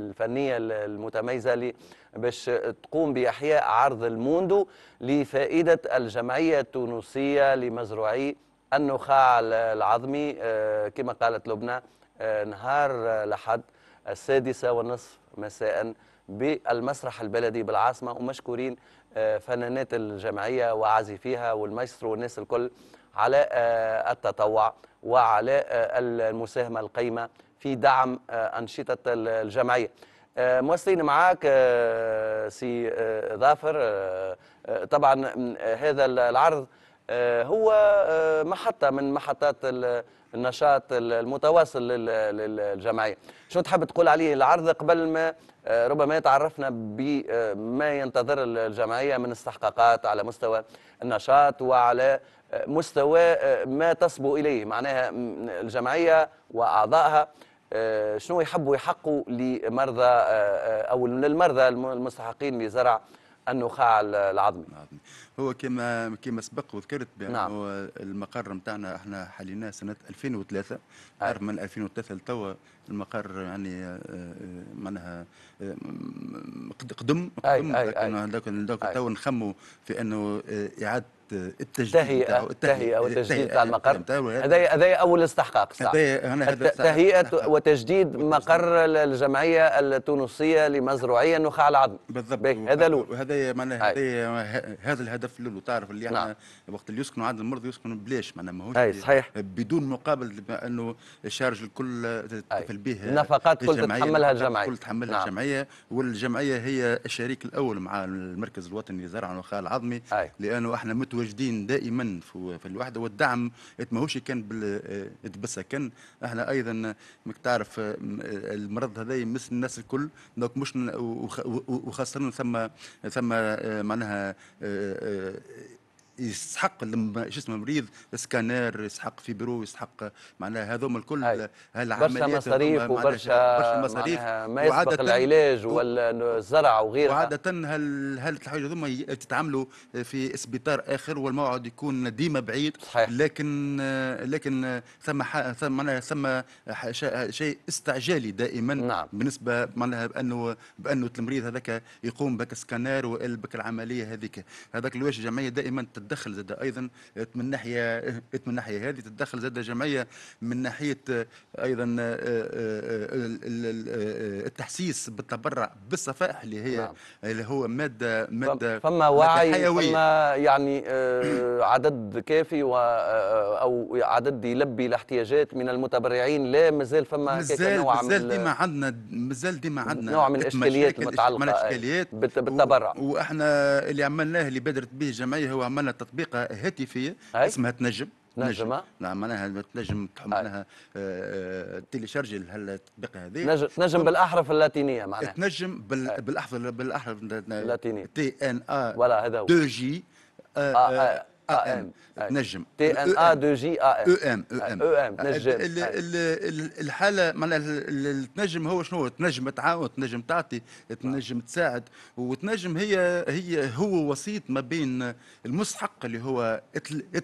الفنيه المتميزه اللي باش تقوم باحياء عرض الموندو لفائده الجمعيه التونسيه لمزروعي النخاع العظمي آه، كما قالت لبنى آه، نهار لحد السادسة والنصف مساء بالمسرح البلدي بالعاصمة ومشكورين آه، فنانات الجمعية وعازفيها والمايسترو والناس الكل على التطوع وعلى المساهمة القيمة في دعم آه، أنشطة الجمعية آه، مواصلين معاك آه، سي ظافر طبعا هذا العرض هو محطة من محطات النشاط المتواصل للجمعية شو تحب تقول عليه العرض قبل ما ربما تعرفنا بما ينتظر الجمعية من استحقاقات على مستوى النشاط وعلى مستوى ما تصبو إليه معناها الجمعية وأعضائها آه، شنو يحبوا يحقوا لمرضى آه، آه، او للمرضى المستحقين لزرع النخاع العظمي العظمي. هو كما كما سبق وذكرت بانه نعم. المقر نتاعنا احنا حليناه سنه 2003 عارف من 2003 لتوا المقر يعني معناها قدم قدم لكن لكن تو نخموا في انه اعاده التجديد التهيئه التهيئه والتجديد تاع المقر هذا هذا اول استحقاق تهيئه وتجديد مقر الجمعيه التونسيه لمزروعيه النخاع العظمي بالضبط هذا الاول هذا معناها هذا الهدف الاول تعرف اللي احنا نعم. وقت اللي يسكنوا عند المرض يسكنوا بلاش معناها ماهوش صحيح بدون مقابل انه الشارج الكل تتكفل به النفقات كل تتحملها الجمعيه كل تتحملها نعم. الجمعيه والجمعيه هي الشريك الاول مع المركز الوطني لزرع النخاع العظمي لانه احنا متو متواجدين دائما في الوحده والدعم ماهوش كان بالدبسة آه، كان احنا ايضا مك تعرف آه، المرض هذا يمس الناس الكل دونك مش وخاصه ثم ثم آه، معناها يستحق لما شو اسمه مريض سكانير يستحق فيبرو يستحق معناها هذوم الكل هالعمليات برشا مصاريف وبرشا برشا مصاريف ما يسبق العلاج والزرع وغيرها وعادة هل هل الحوايج هذوما تتعاملوا في اسبيطار اخر والموعد يكون ديما بعيد صحيح. لكن لكن ثم ثم معناها ثم شيء استعجالي دائما نعم. بالنسبه معناها بانه بانه المريض هذاك يقوم بك سكانير وبك العمليه هذيك هذاك الواجهه الجمعيه دائما تد تتدخل زاد ايضا من ناحيه من ناحيه هذه تتدخل زاد جمعيه من ناحيه ايضا آه، آه، آه، التحسيس بالتبرع بالصفائح اللي هي نعم. اللي هو ماده ماده فما وعي حيوية. فما يعني عدد كافي و او عدد يلبي الاحتياجات من المتبرعين لا مازال فما مازال مازال ديما عندنا مازال ديما عندنا نوع من الاشكاليات المتعلقه بالتبرع واحنا اللي عملناه اللي بدرت به الجمعيه هو عملنا تطبيق هاتفي اسمها تنجم نجم نعم معناها تنجم تحملها معناها آه، تيليشارجي التطبيق هذه نجم تنجم بالاحرف اللاتينيه معناها تنجم بالاحرف بالاحرف اللاتينيه تي ان ا دو جي آه، ا ام تنجم تي ان ا دو جي ا ام او ام او ام نجم الحاله معناها التنجم هو شنو تنجم تعاون تنجم تعطي تنجم تساعد وتنجم هي هي هو وسيط ما بين المستحق اللي هو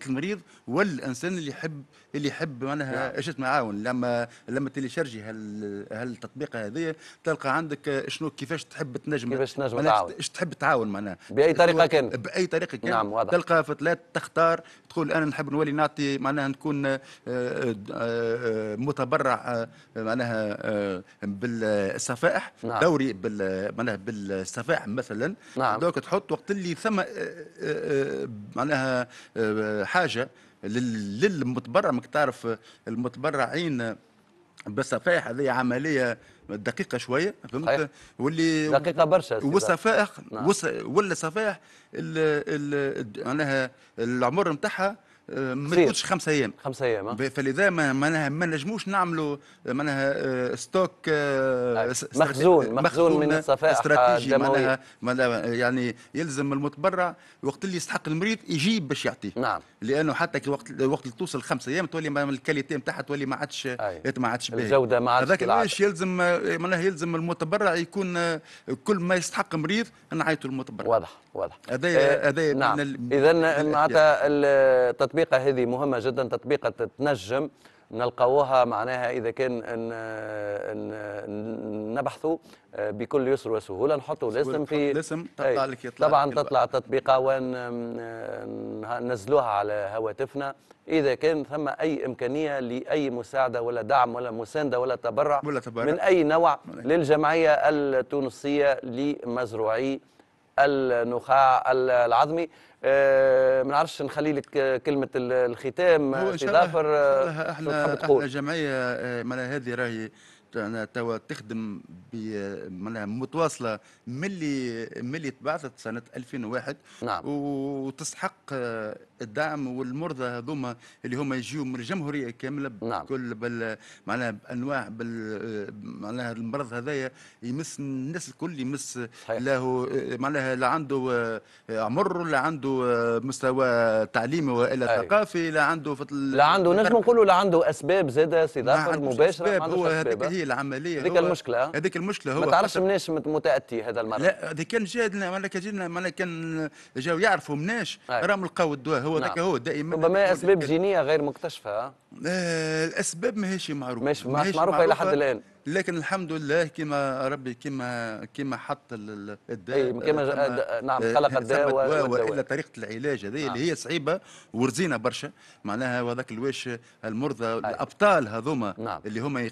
المريض والانسان اللي يحب اللي يحب معناها نعم. اسمه معاون لما لما تيليشارجي هال هالتطبيق هذه تلقى عندك شنو كيفاش تحب تنجم كيفاش تنجم تعاون ايش تحب تعاون معناها باي طريقه كان باي طريقه كان نعم واضح تلقى فتلات تختار تقول انا نحب نولي نعطي معناها نكون آه، آه، متبرع آه، معناها بالصفائح نعم. دوري بال معناها بالصفائح مثلا نعم. دوك تحط وقت اللي ثم معناها حاجه للمتبرع ماك تعرف المتبرعين بالصفائح هذه عمليه دقيقه شويه فهمت واللي دقيقه برشا والصفائح نعم. ولا معناها العمر نتاعها آه، ما تفوتش خمسة ايام خمسة ايام آه. فلذا ما معناها ما نجموش نعملوا آه، معناها ستوك مخزون مخزون من الصفائح استراتيجي معناها يعني يلزم المتبرع وقت اللي يستحق المريض يجيب باش يعطيه نعم لانه حتى كي وقت وقت اللي توصل خمسة ايام تولي الكاليتي نتاعها تولي ما عادش ما عادش الجوده ما عادش هذاك علاش يلزم معناها يلزم المتبرع يكون كل ما يستحق مريض نعيطوا المتبرع واضح واضح هذايا آه نعم اذا معناتها التطبيقه هذه مهمه جدا تطبيقه تنجم نلقاوها معناها اذا كان نبحثوا آه، بكل يسر وسهوله نحطوا الاسم في الاسم تطلع لك يطلع طبعا تطلع التطبيقه وننزلوها على هواتفنا اذا كان ثم اي امكانيه لاي مساعده ولا دعم ولا مسانده ولا تبرع, ولا تبرع من اي نوع للجمعيه التونسيه لمزروعي النخاع العظمي آه، ما نعرفش نخلي لك كلمه الختام سي ظافر آه، احنا احنا جمعيه آه، معناها هذه راهي توا تخدم معناها متواصله ملي ملي تبعثت سنه 2001 نعم وتسحق الدعم والمرضى هذوما اللي هما يجيو من الجمهوريه كامله نعم. بكل بال معناها بانواع بال معناها المرض هذايا يمس الناس الكل يمس صحيح. له معناها لا عنده آه، عمر لا عنده آه، مستوى تعليمي والا أيوة. ثقافي لا عنده فتل... لا عنده نجم نقولوا لا عنده اسباب زاد استضافه مباشره ما هو هذيك هي العمليه هذيك المشكله آه. هذيك المشكله هو ما تعرفش مناش متاتي هذا المرض لا هذا كان جاي معناها كان جاو يعرفوا مناش أيوة. راهم لقاو الدواء هو نعم. هو دائما ربما اسباب جينيه غير مكتشفه آه الاسباب ماهيش معروفه ماهيش معروفه, معروفة الى حد الان لكن الحمد لله كما ربي كما كما حط الداء كما آه، آه، نعم آه، خلق الداء والا طريقه العلاج هذه آه. اللي نعم. هي صعيبه ورزينا برشا معناها وذاك الواش المرضى آه. الابطال هذوما نعم. اللي هما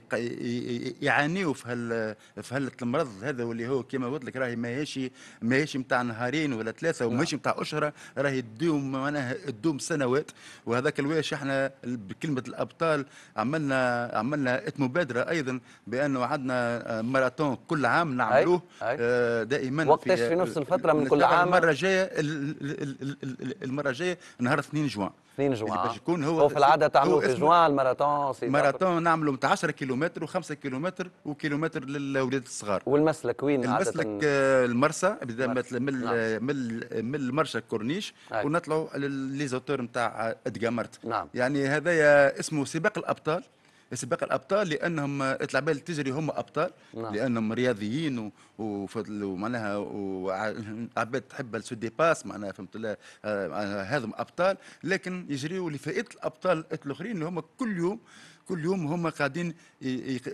يعانيوا في هال في هال المرض هذا واللي هو كما قلت لك راهي ماهيش ماهيش نتاع نهارين ولا ثلاثه وماهيش نعم. نتاع اشهر راهي تدوم معناها تدوم سنوات وهذاك الواش احنا بكلمه الابطال عملنا عملنا مبادره ايضا لانه عندنا آه، ماراثون كل عام نعملوه آه، دائما وقتاش في, نفس الفتره من كل عام المره الجايه المره الجايه نهار 2 جوان 2 جوان باش يكون هو في العاده تعملوا في جوان الماراثون ماراثون نعملوا نتاع 10 كيلومتر و5 كيلومتر وكيلومتر للاولاد الصغار والمسلك وين المسلك آه، المرسى من نعم. من المرشا كورنيش ونطلعوا لي زوتور نتاع ادغامرت نعم. يعني هذايا اسمه سباق الابطال سباق الابطال لانهم تلعبال تجري هم ابطال نعم. لانهم رياضيين ومعناها وعباد تحب سو ديباس معناها فهمت آه، آه، هذم ابطال لكن يجريوا لفائده الابطال الاخرين اللي هم كل يوم كل يوم هم قاعدين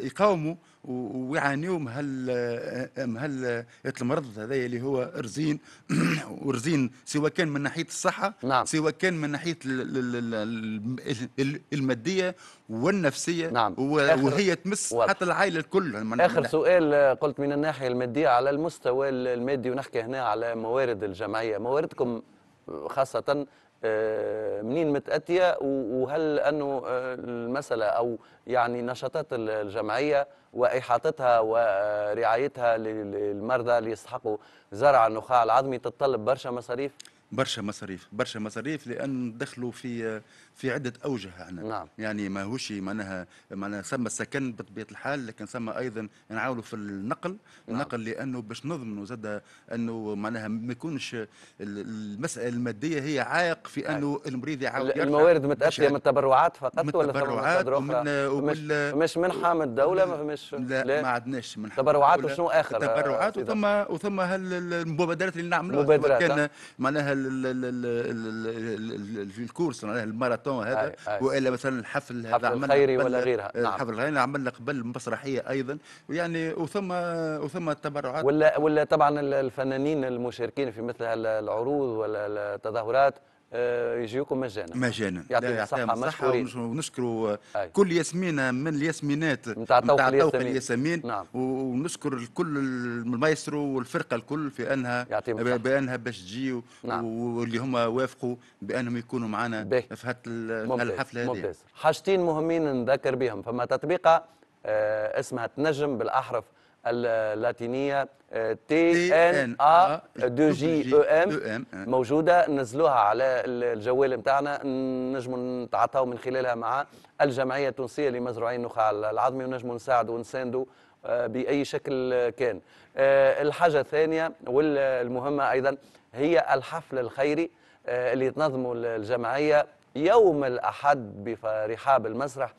يقاوموا ويعانيوا مهل هال المرض هذا اللي هو رزين ورزين سواء كان من ناحيه الصحه نعم. سواء كان من ناحيه الماديه والنفسيه نعم. وهي تمس واضح. حتى العائله الكل اخر سؤال قلت من الناحيه الماديه على المستوى المادي ونحكي هنا على موارد الجمعيه مواردكم خاصه آه، منين متأتية وهل أنه آه، المسألة أو يعني نشاطات الجمعية وإحاطتها ورعايتها للمرضى اللي يستحقوا زرع النخاع العظمي تتطلب برشا مصاريف؟ برشا مصاريف برشا مصاريف لأن دخلوا في آه، في عده اوجه احنا نعم. يعني ماهوش معناها معناها ثم السكن بطبيعه الحال لكن ثم ايضا نعاونوا في النقل نعم. النقل لانه باش نضمنوا زاد انه معناها ما يكونش المساله الماديه هي عائق في نعم. انه المريض يعاود الموارد متاتيه من التبرعات فقط من ولا تبرعات ومن ومن مش منحه من الدوله ما فماش لا, لا ما عندناش منحه تبرعات وشنو اخر تبرعات وثم وثم المبادرات اللي نعملوها مبادرات كان معناها الكورس معناها الماراثون المحتوى هذا أي أي. والا مثلا الحفل هذا عملنا الخيري ولا غيرها إيه، نعم. الحفل الخيري عملنا قبل مسرحيه ايضا يعني وثم وثم التبرعات ولا ولا طبعا الفنانين المشاركين في مثل العروض ولا التظاهرات آه، يجيوكم مجانا مجانا يعطيهم الصحه مشكورين ونشكروا أي. كل ياسمينه من الياسمينات نتاع توق الياسمين نعم. ونشكر الكل المايسترو والفرقه الكل في انها بانها باش تجي نعم. واللي هما وافقوا بانهم يكونوا معنا في الحفله هذه ممتاز حاجتين مهمين نذكر بهم فما تطبيقه آه، اسمها تنجم بالاحرف اللاتينيه تي ان ا دو جي او ام موجوده نزلوها على الجوال نتاعنا نجموا نتعاطاو من خلالها مع الجمعيه التونسيه لمزروعي النخاع العظمي ونجموا نساعدوا ونساندوا آه، باي شكل كان آه، الحاجه الثانيه والمهمه ايضا هي الحفل الخيري آه، اللي تنظمه الجمعيه يوم الاحد برحاب المسرح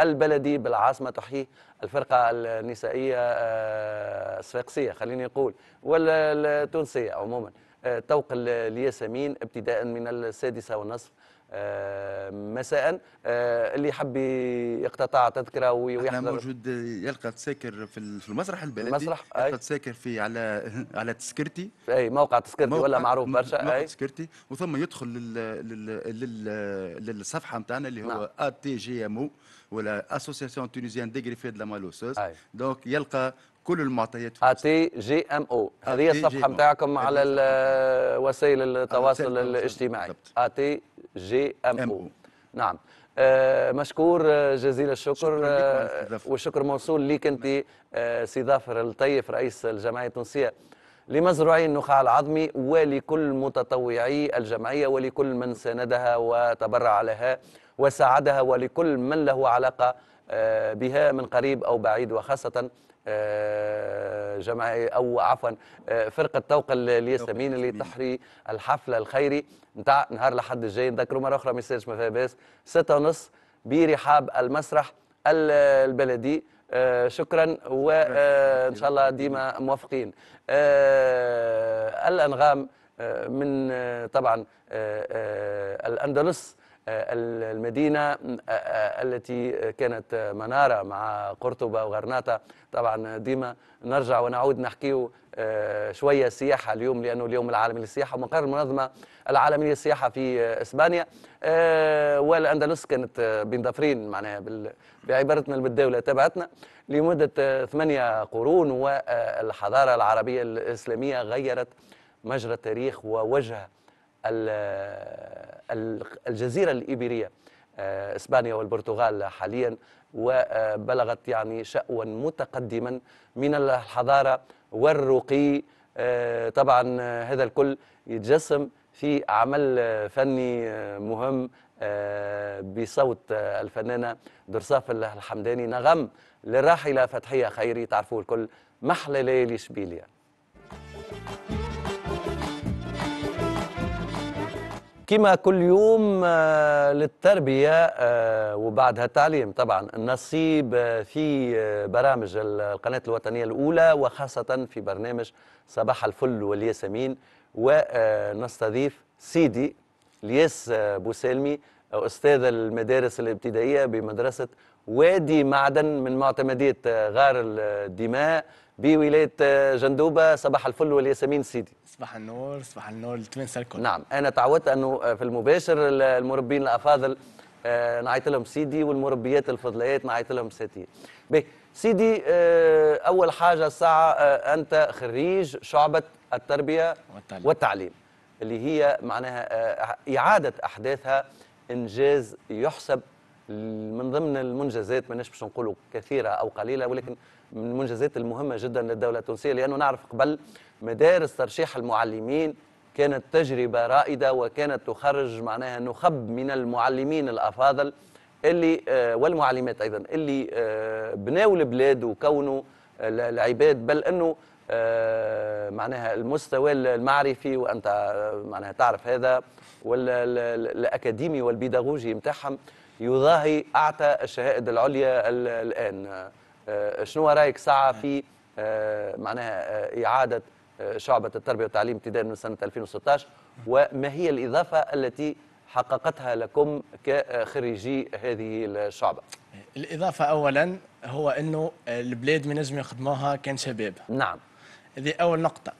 البلدي بالعاصمه تحيي الفرقه النسائيه آه، الصفاقسيه خليني نقول والتونسيه عموما طوق آه، الياسمين ابتداء من السادسه والنصف آه، مساء اللي حب يقتطع تذكره ويحضر انا موجود يلقى تساكر في المسرح البلدي المسرح يلقى تساكر في على على تسكرتي اي موقع تسكرتي موقع ولا معروف برشا موقع أي. تسكرتي وثم يدخل لل لل لل للصفحه نتاعنا اللي هو نعم. تي جي ام او ولا اسوسياسيون تونيزيان ديغريفي دو لا مالوسوس دونك يلقى كل المعطيات ا تي جي ام او هذه الصفحه نتاعكم على وسائل التواصل الاجتماعي ا تي جي ام او نعم مشكور جزيل الشكر والشكر موصول ليك انت سي ظافر الطيف رئيس الجمعيه التونسيه لمزروعي النخاع العظمي ولكل متطوعي الجمعيه ولكل من ساندها وتبرع لها وساعدها ولكل من له علاقة آه، بها من قريب أو بعيد وخاصة آه، جمع أو عفوا آه، فرقة توق الياسمين اللي تحري الحفلة الخيري نتاع نهار الأحد الجاي نذكروا مرة أخرى ما يصيرش ما فيها باس ستة ونص برحاب المسرح البلدي شكرا وان شاء الله ديما موافقين الانغام من طبعا الاندلس آه، المدينة آه، آه، التي كانت منارة مع قرطبة وغرناطة طبعا ديما نرجع ونعود نحكيه شوية سياحة اليوم لأنه اليوم العالمي للسياحة ومقر المنظمة العالمية للسياحة في إسبانيا والأندلس كانت بين ضفرين معناها بعبارتنا بالدولة تبعتنا لمدة ثمانية قرون والحضارة العربية الإسلامية غيرت مجرى التاريخ ووجه الجزيرة الإيبيرية آه، إسبانيا والبرتغال حاليا وبلغت يعني شأوا متقدما من الحضارة والرقي آه، طبعا هذا الكل يتجسم في عمل فني آه، مهم بصوت الفنانة درصاف الحمداني نغم للراحلة فتحية خيري تعرفوه الكل محلى ليلي شبيليا كما كل يوم آه، للتربية آه، وبعدها التعليم طبعا النصيب آه، في برامج القناة الوطنية الأولى وخاصة في برنامج صباح الفل والياسمين ونستضيف سيدي الياس بوسالمي أستاذ المدارس الابتدائية بمدرسة وادي معدن من معتمدية غار الدماء بولايه آه، جندوبه صباح الفل والياسمين سيدي صباح النور صباح النور لتمنسى الكل نعم انا تعودت انه آه، في المباشر المربين الافاضل آه، نعيط لهم سيدي والمربيات الفضليات نعيط لهم ساتيه سيدي اول حاجه الساعه انت خريج شعبه التربيه والتعليم, والتعليم اللي هي معناها اعاده احداثها انجاز يحسب من ضمن المنجزات ماناش باش نقولوا كثيره او قليله ولكن من المنجزات المهمة جدا للدولة التونسية لأنه نعرف قبل مدارس ترشيح المعلمين كانت تجربة رائدة وكانت تخرج معناها نخب من المعلمين الأفاضل اللي آه، والمعلمات أيضا اللي آه، بناوا البلاد وكونوا العباد آه، بل أنه معناها المستوى المعرفي وأنت معناها تعرف هذا والأكاديمي والبيداغوجي متاحهم يضاهي أعتى الشهائد العليا الآن آه، شنو رايك ساعه في آه، معناها آه، اعاده شعبة التربية والتعليم ابتداء من سنة 2016 وما هي الإضافة التي حققتها لكم كخريجي هذه الشعبة الإضافة أولا هو أنه البلاد من نجم يخدموها كان شباب نعم هذه أول نقطة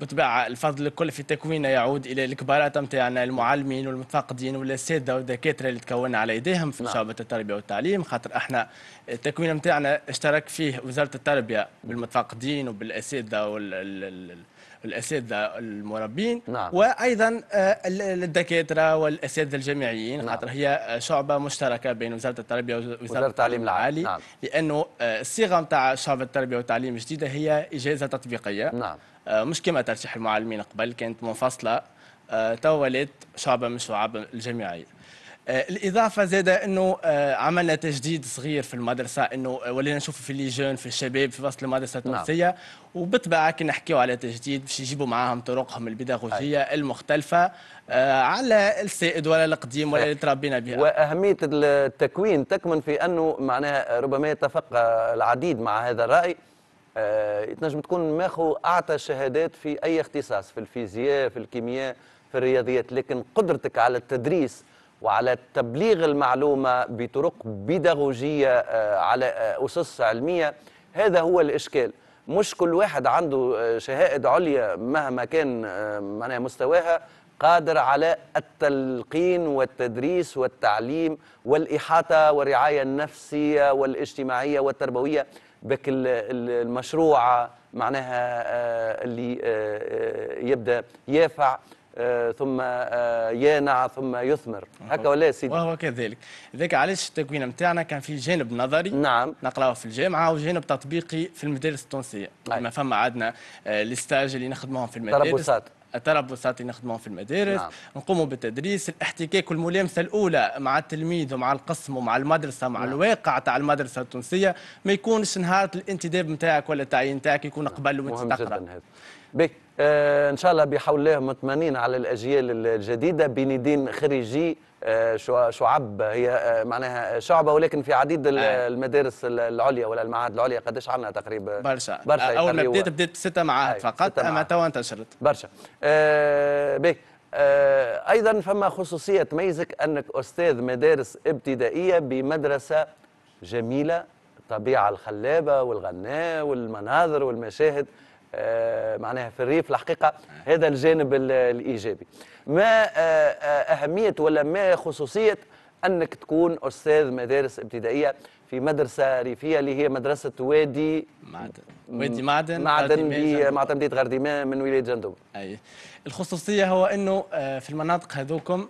بطبيعة الفضل الكل في تكوينه يعود الى الكبارات نتاعنا المعلمين والمتفقدين والاساتذه والدكاتره اللي تكوننا على ايديهم في نعم. شعبة التربيه والتعليم خاطر احنا التكوين نتاعنا اشترك فيه وزاره التربيه بالمتفقدين وبالاساتذه وال الاساتذه المربين نعم. وايضا آه، الدكاتره والاساتذه الجامعيين نعم. خاطر هي شعبه مشتركه بين وزاره التربيه ووزاره التعليم العالي نعم. لانه آه، الصيغه نتاع شعبه التربيه والتعليم الجديده هي اجازه تطبيقيه نعم. آه، مش كما ترشيح المعلمين قبل كانت منفصله تو ولات شعبه من شعب الجامعيه آه، الاضافه زاد انه آه، عملنا تجديد صغير في المدرسه انه آه، ولينا نشوفوا في لي جون في الشباب في وسط المدرسه نعم. التونسيه نعم. وبالطبع كي نحكيو على تجديد باش يجيبوا معاهم طرقهم البيداغوجيه أي. المختلفه على السائد ولا القديم ولا اللي تربينا بها واهميه التكوين تكمن في انه معناها ربما يتفق العديد مع هذا الراي تنجم تكون ماخو اعطى شهادات في اي اختصاص في الفيزياء في الكيمياء في الرياضيات لكن قدرتك على التدريس وعلى تبليغ المعلومة بطرق بيداغوجية آه، على آه، أسس علمية هذا هو الإشكال مش كل واحد عنده آه، شهائد عليا مهما كان معناها مستواها قادر على التلقين والتدريس والتعليم والإحاطة والرعاية النفسية والاجتماعية والتربوية بك المشروع معناها اللي يبدأ يافع آه، ثم آه، ينع ثم يثمر هكا ولا يا سيدي وهو كذلك ذاك علاش التكوين نتاعنا كان في جانب نظري نعم نقراوه في الجامعه وجانب تطبيقي في المدارس التونسيه ما فما عندنا آه، الاستاج اللي نخدموهم في المدارس تربصات التربصات اللي نخدموهم في المدارس نعم. نقوموا بالتدريس الاحتكاك والملامسه الاولى مع التلميذ ومع القسم ومع المدرسه مع نعم. الواقع تاع المدرسه التونسيه ما يكونش نهار الانتداب نتاعك ولا التعيين نتاعك يكون قبل وانت تقرا آه، ان شاء الله بحول الله مطمئنين على الاجيال الجديده بندين خريجي آه، شعب هي آه، معناها شعبه ولكن في عديد المدارس العليا ولا المعاهد العليا قداش عندنا تقريبا برشا برشا اول ما بديت بديت بسته معاهد فقط اما توا انتشرت برشا آه ايضا فما خصوصيه تميزك انك استاذ مدارس ابتدائيه بمدرسه جميله الطبيعه الخلابه والغناء والمناظر والمشاهد آه، معناها في الريف الحقيقة هذا الجانب الإيجابي ما آه، آه، أهمية ولا ما خصوصية أنك تكون أستاذ مدارس ابتدائية في مدرسة ريفية اللي هي مدرسة وادي معدن وادي معدن معدن معتمدية غرديمان من ولاية جندوب أي الخصوصية هو أنه في المناطق هذوكم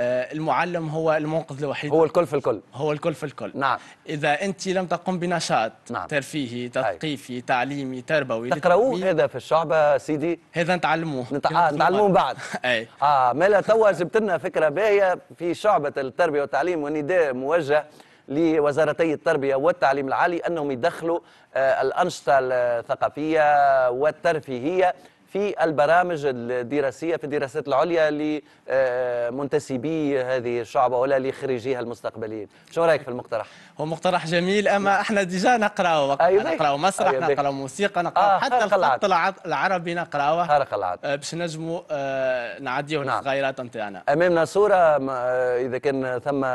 آه، المعلم هو المنقذ الوحيد هو الكل في الكل هو الكل في الكل نعم اذا انت لم تقم بنشاط نعم. ترفيهي أيوة. تثقيفي أي. تعليمي تربوي تقراوه هذا في الشعبه سيدي هذا آه، نتعلموه نتع... نتعلموه من بعد اي اه مالا توا جبت لنا فكره باهيه في شعبه التربيه والتعليم ونداء موجه لوزارتي التربيه والتعليم العالي انهم يدخلوا آه، الانشطه الثقافيه والترفيهيه في البرامج الدراسية في الدراسات العليا لمنتسبي هذه الشعبة ولا لخريجيها المستقبليين شو رأيك في المقترح؟ هو مقترح جميل أما احنا ديجا نقراو أيوة. نقراو مسرح أيوة. نقراو موسيقى نقراو آه حتى الخط العربي نقراوه آه، باش نجموا آه، نعديو نعم. الصغيرات نتاعنا أمامنا صورة آه، إذا كان ثم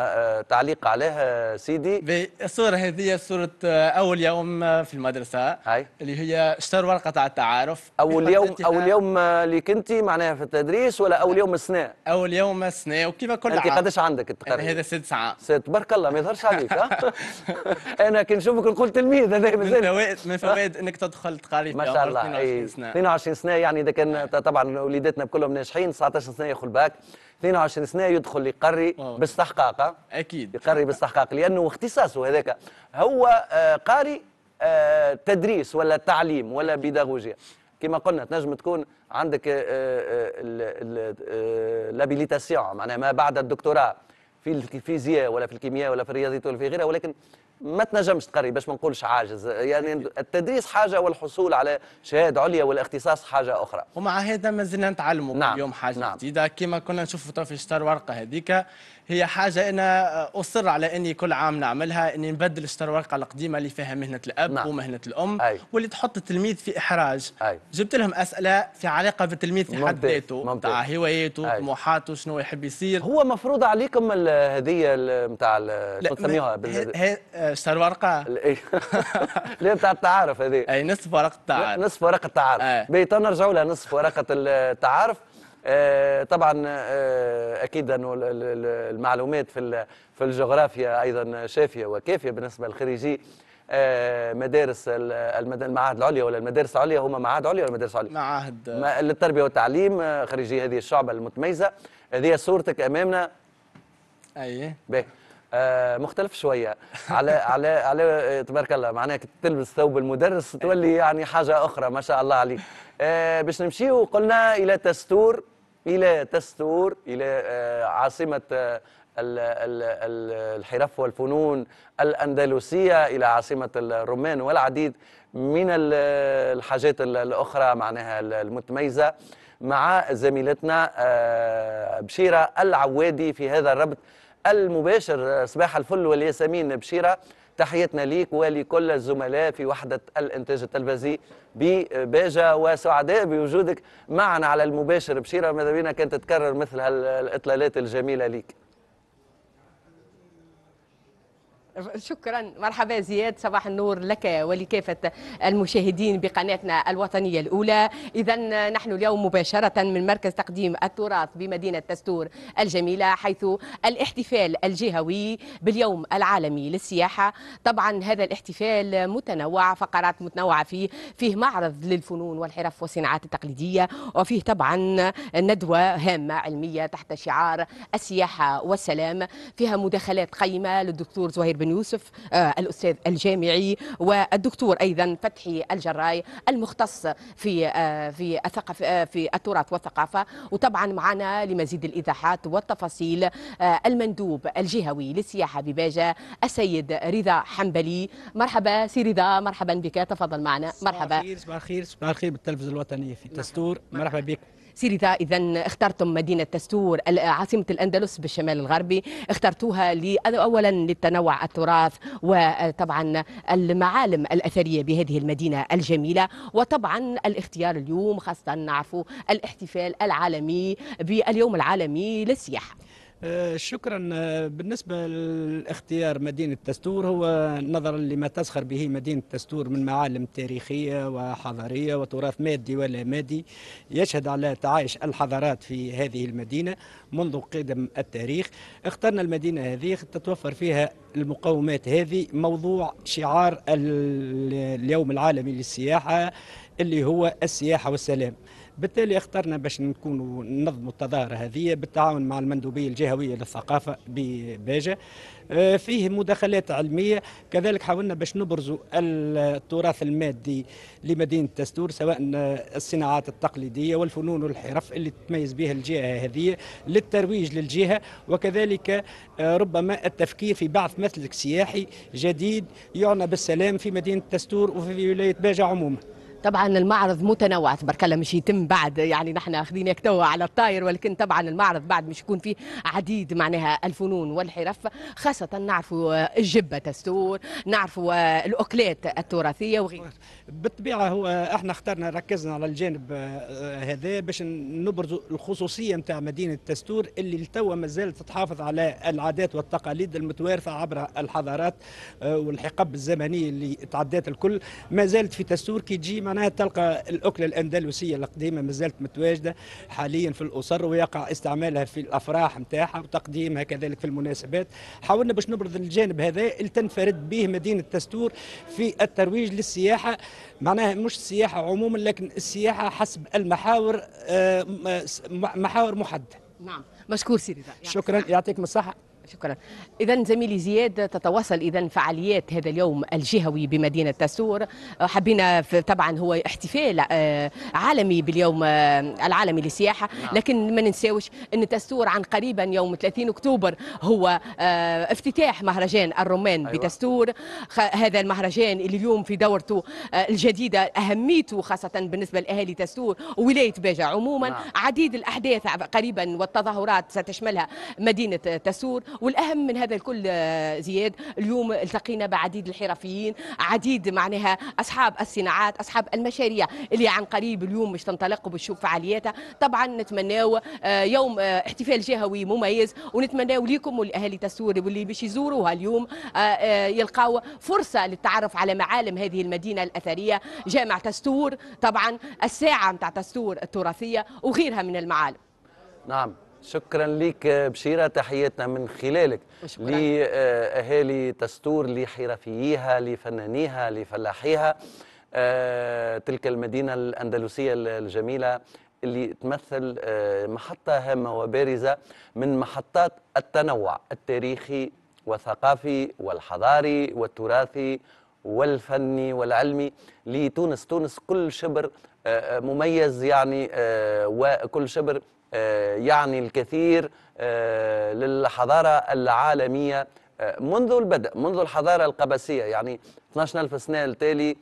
تعليق عليها سيدي الصورة هذه صورة أول يوم في المدرسة هاي. اللي هي اشتر ورقة تاع التعارف أول يوم اول يوم ليك انت معناها في التدريس ولا اول يوم سناء اول يوم سناء وكيف كل انت قداش عندك التقرير هذا ست ساعات ست تبارك الله ما يظهرش عليك انا كي نشوفك نقول تلميذ هذا مازال فوائد من فوائد انك تدخل تقري ما شاء الله 22 إيه، سنه 22 سنه يعني اذا كان طبعا وليداتنا كلهم ناجحين 19 سنه ياخذ باك 22 سنه يدخل يقري باستحقاق اكيد يقري باستحقاق لانه اختصاصه هذاك هو آه، قاري آه، تدريس ولا تعليم ولا بيداغوجيا كما قلنا تنجم تكون عندك آه، آه، لابيليتاسيون آه، معناها ما بعد الدكتوراه في الفيزياء ولا في الكيمياء ولا في الرياضيات ولا في غيرها ولكن ما تنجمش تقري باش ما نقولش عاجز يعني التدريس حاجه والحصول على شهاده عليا والاختصاص حاجه اخرى ومع هذا ما زلنا نتعلموا نعم. اليوم حاجه نعم. جديده كما كنا نشوفوا في الشتار ورقه هذيك هي حاجه انا اصر على اني كل عام نعملها اني نبدل اشتري القديمه اللي فيها مهنه الاب نعم. ومهنه الام أي. واللي تحط التلميذ في احراج أي. جبت لهم اسئله في علاقه بالتلميذ في حد ذاته نتاع هواياته طموحاته شنو يحب يصير هو مفروض عليكم هذه نتاع شنو تسميوها اشتري ورقه إيه. لا نتاع التعارف هذه اي نصف ورقه التعارف نصف ورقه التعارف بيتنا نرجعوا لها نصف ورقه التعارف آه، طبعا آه، اكيد انه المعلومات في في الجغرافيا ايضا شافيه وكافيه بالنسبه للخريجي آه، مدارس المعاهد العليا ولا المدارس العليا هما معاهد عليا ولا مدارس عليا؟ معاهد للتربيه والتعليم خريجي هذه الشعبه المتميزه هذه صورتك امامنا اي باهي مختلف شويه على على على تبارك الله معناها تلبس ثوب المدرس تولي يعني حاجه اخرى ما شاء الله عليك باش نمشيو قلنا الى تستور إلى تستور إلى آه، عاصمة آه، الحرف والفنون الأندلسية إلى عاصمة الرومان والعديد من الحاجات الأخرى معناها المتميزة مع زميلتنا آه، بشيرة العوادي في هذا الربط المباشر صباح الفل والياسمين بشيرة تحيتنا ليك ولكل الزملاء في وحدة الإنتاج التلفزي بباجة وسعداء بوجودك معنا على المباشر بشيرة ماذا بينا كانت تتكرر مثل هالإطلالات الجميلة ليك شكرا مرحبا زياد صباح النور لك ولكافة المشاهدين بقناتنا الوطنية الأولى إذا نحن اليوم مباشرة من مركز تقديم التراث بمدينة تستور الجميلة حيث الاحتفال الجهوي باليوم العالمي للسياحة طبعا هذا الاحتفال متنوع فقرات متنوعة فيه فيه معرض للفنون والحرف والصناعات التقليدية وفيه طبعا ندوة هامة علمية تحت شعار السياحة والسلام فيها مداخلات قيمة للدكتور زهير بن يوسف آه، الأستاذ الجامعي والدكتور أيضا فتحي الجراي المختص في آه، في الثقافة آه، في التراث والثقافة وطبعا معنا لمزيد الإيضاحات والتفاصيل المندوب الجهوي للسياحة بباجة السيد رضا حنبلي مرحبا سي رضا مرحبا بك تفضل معنا مرحبا صباح الخير صباح الخير بالتلفزة الوطنية في تستور مرحبا, مرحبا بك سيري إذا اخترتم مدينة تستور عاصمة الأندلس بالشمال الغربي اخترتوها أولا للتنوع التراث وطبعا المعالم الأثرية بهذه المدينة الجميلة وطبعا الاختيار اليوم خاصة نعرفوا الاحتفال العالمي باليوم العالمي للسياحة آه، شكرا آه، بالنسبة لاختيار مدينة تستور هو نظرا لما تزخر به مدينة تستور من معالم تاريخية وحضارية وتراث مادي ولا مادي يشهد على تعايش الحضارات في هذه المدينة منذ قدم التاريخ اخترنا المدينة هذه تتوفر فيها المقومات هذه موضوع شعار اليوم العالمي للسياحة اللي هو السياحة والسلام بالتالي اخترنا باش نكونوا ننظموا التظاهره هذه بالتعاون مع المندوبيه الجهويه للثقافه بباجه آه، فيه مداخلات علميه كذلك حاولنا باش نبرزوا التراث المادي لمدينه تستور سواء الصناعات التقليديه والفنون والحرف اللي تتميز بها الجهه هذه للترويج للجهه وكذلك آه، ربما التفكير في بعث مثلك سياحي جديد يعنى بالسلام في مدينه تستور وفي ولايه باجه عموما طبعا المعرض متنوع تبارك الله مش يتم بعد يعني نحن اخذين توا على الطاير ولكن طبعا المعرض بعد مش يكون فيه عديد معناها الفنون والحرف خاصه نعرفوا الجبه تستور نعرفوا الاكلات التراثيه وغيرها بالطبيعه هو احنا اخترنا ركزنا على الجانب آه، آه، هذا باش نبرز الخصوصيه نتاع مدينه تستور اللي توا مازالت تحافظ على العادات والتقاليد المتوارثه عبر الحضارات آه، والحقب الزمنيه اللي تعدات الكل ما زالت في تستور كي تجي معناها تلقى الأكلة الأندلسية القديمة ما زالت متواجدة حاليا في الأسر ويقع استعمالها في الأفراح نتاعها وتقديمها كذلك في المناسبات حاولنا باش نبرز الجانب هذا تنفرد به مدينة تستور في الترويج للسياحة معناها مش السياحة عموما لكن السياحة حسب المحاور آه، محاور محددة نعم مشكور سيدي شكرا يعطيكم الصحة شكرا اذا زميلي زياد تتواصل اذا فعاليات هذا اليوم الجهوي بمدينه تسور حبينا طبعا هو احتفال آه، عالمي باليوم آه، العالمي للسياحه نعم. لكن ما ننساوش ان تسور عن قريبا يوم 30 اكتوبر هو آه، افتتاح مهرجان الرمان أيوة. بتستور هذا المهرجان اللي اليوم في دورته الجديده اهميته خاصه بالنسبه لاهالي تستور وولايه باجه عموما نعم. عديد الاحداث قريبا والتظاهرات ستشملها مدينه تسور والاهم من هذا الكل آه، زياد اليوم التقينا بعديد الحرفيين عديد معناها اصحاب الصناعات اصحاب المشاريع اللي عن قريب اليوم مش تنطلق وبتشوف فعالياتها طبعا نتمناو آه، يوم آه، احتفال جهوي مميز ونتمناو ليكم ولاهالي تسور واللي باش يزوروها اليوم يلقاو فرصه للتعرف على معالم هذه المدينه الاثريه جامع تستور طبعا الساعه نتاع تستور التراثيه وغيرها من المعالم نعم شكرا لك بشيرة تحياتنا من خلالك لأهالي تستور لحرفييها لفنانيها لفلاحيها آه، تلك المدينة الأندلسية الجميلة اللي تمثل آه، محطة هامة وبارزة من محطات التنوع التاريخي والثقافي والحضاري والتراثي والفني والعلمي لتونس تونس كل شبر آه، مميز يعني وكل شبر آه، يعني الكثير آه، للحضارة العالمية آه، منذ البدء منذ الحضارة القبسية يعني 12000 سنة التالي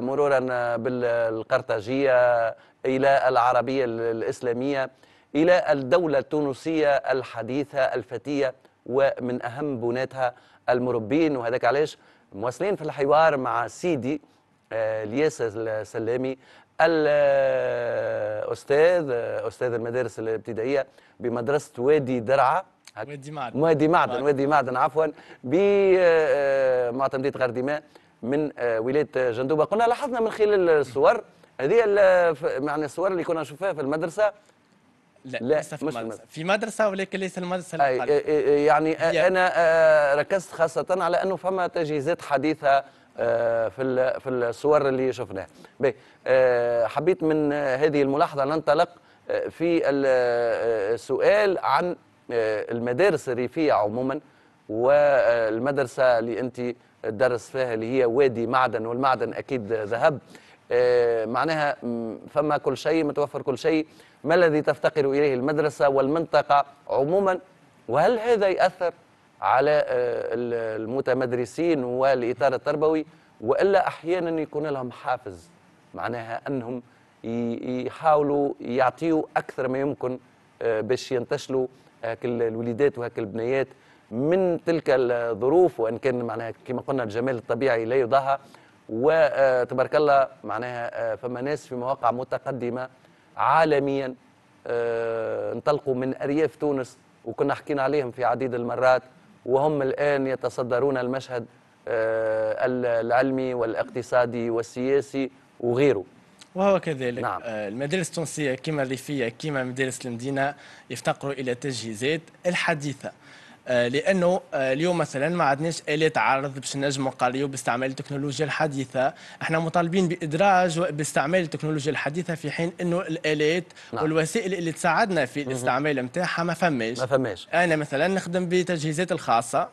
مرورا بالقرطاجية إلى العربية الإسلامية إلى الدولة التونسية الحديثة الفتية ومن أهم بناتها المربين وهذاك علاش مواصلين في الحوار مع سيدي الياس السلامي الاستاذ استاذ المدارس الابتدائيه بمدرسه وادي درعه وادي معدن وادي معدن وادي معدن عفوا بمعتمديه آه، غار دماء من آه، ولايه جندوبه قلنا لاحظنا من خلال الصور هذه معنى الصور اللي كنا نشوفها في المدرسه لا, لا ليس في مش مدرسة. في مدرسه ولكن ليس المدرسه أي آه، يعني, يعني انا ركزت خاصه على انه فما تجهيزات حديثه آه، في في الصور اللي شفناها آه، حبيت من هذه الملاحظه ننطلق آه، في السؤال عن المدارس الريفيه عموما والمدرسه اللي انت تدرس فيها اللي هي وادي معدن والمعدن اكيد ذهب معناها فما كل شيء متوفر كل شيء ما الذي تفتقر اليه المدرسه والمنطقه عموما وهل هذا ياثر على آه، المتمدرسين والاطار التربوي والا احيانا يكون لهم حافز معناها انهم يحاولوا يعطيوا اكثر ما يمكن آه، باش ينتشلوا هاك الوليدات وهكل البنيات من تلك الظروف وان كان معناها كما قلنا الجمال الطبيعي لا يضاهى وتبارك آه، الله معناها فما ناس في مواقع متقدمه عالميا انطلقوا من ارياف تونس وكنا حكينا عليهم في عديد المرات وهم الآن يتصدرون المشهد آه، العلمي والاقتصادي والسياسي وغيره وهو كذلك نعم. آه، المدارس التونسية كما الريفية كما مدارس المدينة يفتقروا إلى تجهيزات الحديثة آه، لانه آه، اليوم مثلا ما عندناش الات عرض باش نجموا نقريو باستعمال التكنولوجيا الحديثه احنا مطالبين بادراج باستعمال التكنولوجيا الحديثه في حين انه الالات نعم. والوسائل اللي تساعدنا في الاستعمال نتاعها ما فماش ما فماش انا مثلا نخدم بتجهيزات الخاصه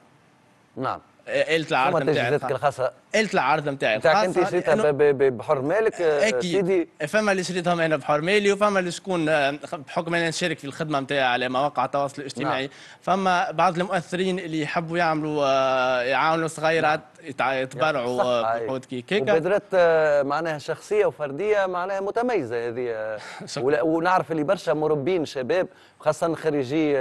نعم قلت العرض نتاعي ما العرض الخاصه قلت العرض نتاعي نتاعك انت شريتها بحر مالك آه، اكيد فما اللي شريتهم انا بحر مالي وفما اللي شكون آه، بحكم انا نشارك في الخدمه نتاعي على مواقع التواصل الاجتماعي نعم. فما بعض المؤثرين اللي يحبوا يعملوا آه، يعاونوا صغيرات نعم. يتبرعوا بقعود كي كيكا مبادرات معناها شخصيه وفرديه معناها متميزه هذه ونعرف اللي برشا مربين شباب خاصه خريجي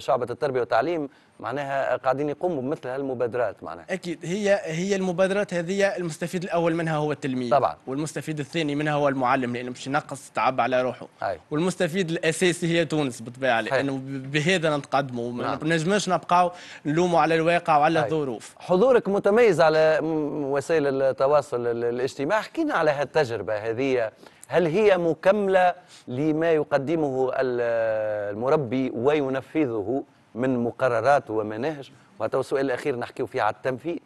شعبه التربيه والتعليم معناها قاعدين يقوموا بمثل هالمبادرات معناها اكيد هي هي المبادرات هذه المستفيد الاول منها هو التلميذ طبعا والمستفيد الثاني منها هو المعلم لانه باش ينقص تعب على روحه هاي. والمستفيد الاساسي هي تونس بالطبيعه لانه بهذا نتقدموا نعم. ما نجمش نبقاو نلوموا على الواقع وعلى الظروف حضورك متميز على وسائل التواصل الاجتماعي حكينا على هالتجربه هذه هل هي مكملة لما يقدمه المربي وينفذه من مقررات ومناهج وهذا السؤال الاخير نحكيو فيه على التنفيذ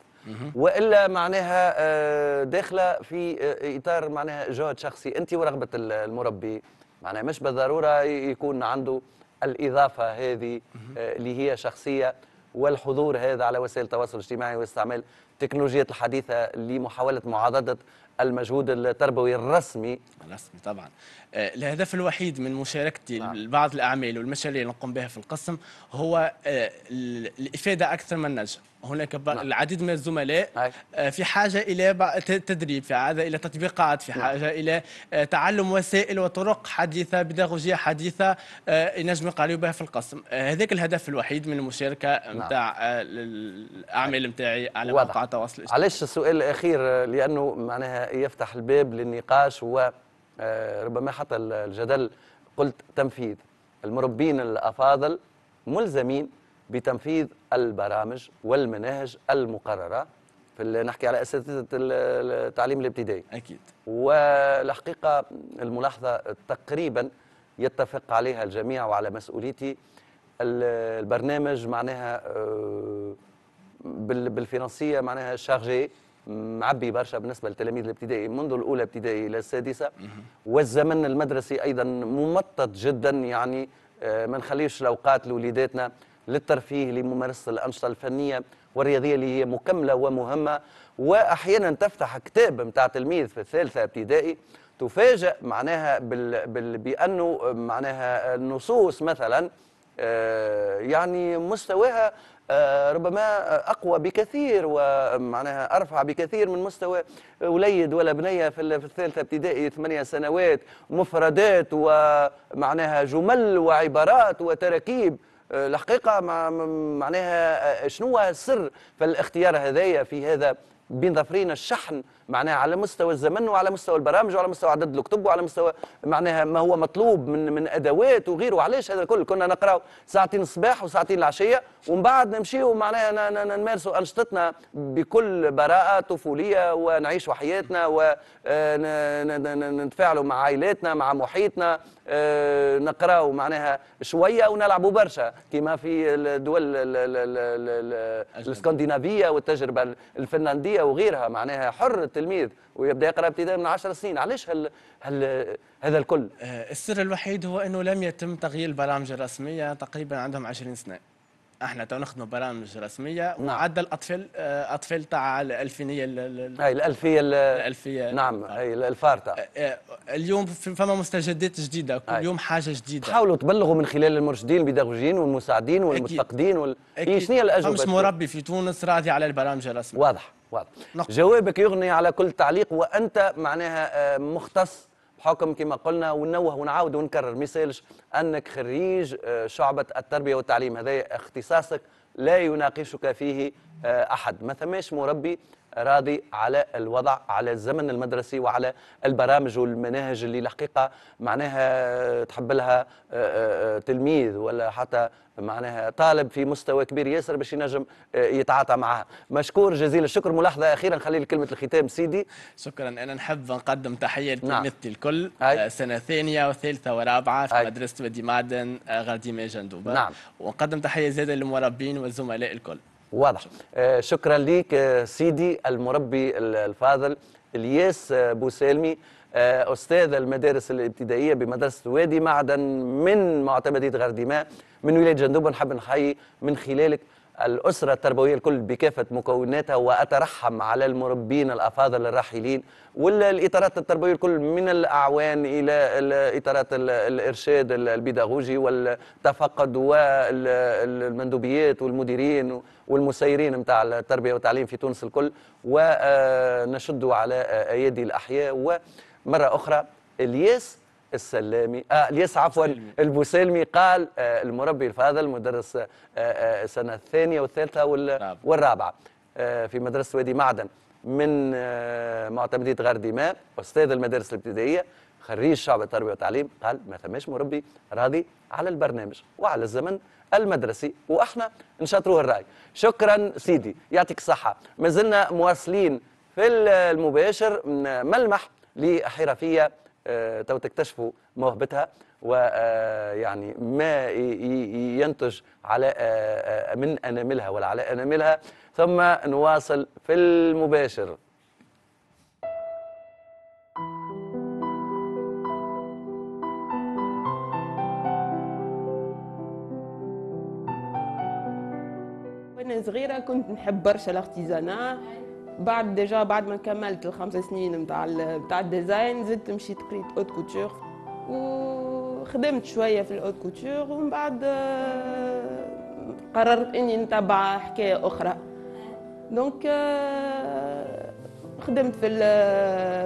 والا معناها آه، داخله في آه، اطار معناها جهد شخصي انت ورغبه المربي معناها مش بالضروره يكون عنده الاضافه هذه آه، اللي هي شخصيه والحضور هذا على وسائل التواصل الاجتماعي واستعمال التكنولوجيات الحديثه لمحاوله معاضده المجهود التربوي الرسمي الرسمي طبعا آه، الهدف الوحيد من مشاركتي نعم. الأعمال والمشاريع اللي نقوم بها في القسم هو آه، الإفادة أكثر من النجاح هناك نعم. العديد من الزملاء آه، في حاجة إلى تدريب في حاجة إلى تطبيقات في نعم. حاجة إلى تعلم وسائل وطرق حديثة بداغوجيه حديثة نجم يقعدوا بها في القسم هذاك الهدف الوحيد من المشاركة نتاع نعم. الأعمال نتاعي على مواقع التواصل الاجتماعي علاش السؤال الأخير لأنه معناها يفتح الباب للنقاش و آه، ربما حتى الجدل قلت تنفيذ المربين الأفاضل ملزمين بتنفيذ البرامج والمناهج المقررة في نحكي على اساتذه التعليم الابتدائي اكيد والحقيقه الملاحظه تقريبا يتفق عليها الجميع وعلى مسؤوليتي البرنامج معناها آه، بالفرنسيه معناها شارجي معبي برشا بالنسبه للتلاميذ الابتدائي منذ الاولى ابتدائي الى السادسه والزمن المدرسي ايضا ممطط جدا يعني آه، ما نخليش الاوقات لوليداتنا للترفيه لممارسه الانشطه الفنيه والرياضيه اللي هي مكمله ومهمه واحيانا تفتح كتاب نتاع تلميذ في الثالثه ابتدائي تفاجئ معناها بال... بال... بأنه معناها النصوص مثلا آه، يعني مستواها آه، ربما اقوى بكثير ومعناها ارفع بكثير من مستوى وليد ولا بنيه في الثالثه ابتدائي ثمانيه سنوات مفردات ومعناها جمل وعبارات وتراكيب آه، الحقيقه معناها آه، شنو السر في الاختيار هذايا في هذا بين ظفرين الشحن معناها على مستوى الزمن وعلى مستوى البرامج وعلى مستوى عدد الكتب وعلى مستوى معناها ما هو مطلوب من من ادوات وغيره وعلاش هذا الكل كنا نقراو ساعتين الصباح وساعتين العشيه ومن بعد نمشيو معناها نمارسوا انشطتنا بكل براءه طفوليه ونعيشوا حياتنا ونتفاعلوا آه، مع عائلاتنا مع محيطنا آه، نقراو معناها شويه ونلعبوا برشا كما في الدول الاسكندنافيه والتجربه الفنلنديه وغيرها معناها حر التلميذ ويبدا يقرا ابتداء من 10 سنين علاش هل هل هذا الكل آه، السر الوحيد هو انه لم يتم تغيير البرامج الرسميه تقريبا عندهم 20 سنه احنا تو نخدموا برامج رسميه نعم. وعدى الاطفال آه، اطفال تاع الالفينيه هاي الالفيه الالفيه نعم هاي الفارطه آه، اليوم فما مستجدات جديده كل يوم حاجه جديده حاولوا تبلغوا من خلال المرشدين البيداغوجيين والمساعدين والمستقدين وال... إيه، شنو هي الاجوبه مش مربي في تونس راضي على البرامج الرسميه واضح واضح جوابك يغني على كل تعليق وانت معناها آه، مختص بحكم كما قلنا ونوه ونعاود ونكرر ما انك خريج آه، شعبه التربيه والتعليم هذا اختصاصك لا يناقشك فيه آه، احد ما ثماش مربي راضي على الوضع على الزمن المدرسي وعلى البرامج والمناهج اللي الحقيقه معناها تحب لها آه، آه، آه، تلميذ ولا حتى معناها طالب في مستوى كبير ياسر باش ينجم يتعاطى معها مشكور جزيل الشكر ملاحظه اخيرا خلي لي كلمه الختام سيدي شكرا انا نحب نقدم تحيه نعم. لتلميذتي الكل هاي. سنه ثانيه وثالثه ورابعه في هاي. مدرسه ودي معدن غرديمه جندوبه نعم ونقدم تحيه زاده للمربين والزملاء الكل واضح آه، شكرا لك آه، سيدي المربي الفاضل الياس آه، بوسالمي استاذ المدارس الابتدائيه بمدرسه وادي معدن من معتمديه غرديماء من ولايه جندوب نحب نحيي من خلالك الأسرة التربوية الكل بكافة مكوناتها وأترحم على المربين الأفاضل الراحلين والإطارات التربوية الكل من الأعوان إلى إطارات الإرشاد البيداغوجي والتفقد والمندوبيات والمديرين والمسيرين نتاع التربية والتعليم في تونس الكل ونشد على أيدي الأحياء ومرة أخرى الياس السلامي آه ليس عفوا البوسلمي قال آه المربي فهذا المدرس آه آه السنه الثانيه والثالثه وال نعم. والرابعه آه في مدرسه وادي معدن من آه معتمديه غار دماء استاذ المدارس الابتدائيه خريج شعب التربيه والتعليم قال ما ثماش مربي راضي على البرنامج وعلى الزمن المدرسي واحنا نشاطروه الراي شكرا سيدي يعطيك الصحه مازلنا مواصلين في المباشر ملمح لحرفيه آه، تو تكتشفوا موهبتها ويعني آه، ما ينتج على آه، من اناملها ولا على اناملها ثم نواصل في المباشر وانا صغيره كنت نحب برشا الارتيزانا بعد ديجا بعد ما كملت الخمس سنين نتاع نتاع الديزاين زدت مشيت قريت اوت كوتور وخدمت شويه في الاوت كوتور ومن بعد آه، قررت اني نتبع حكايه اخرى دونك آه، خدمت في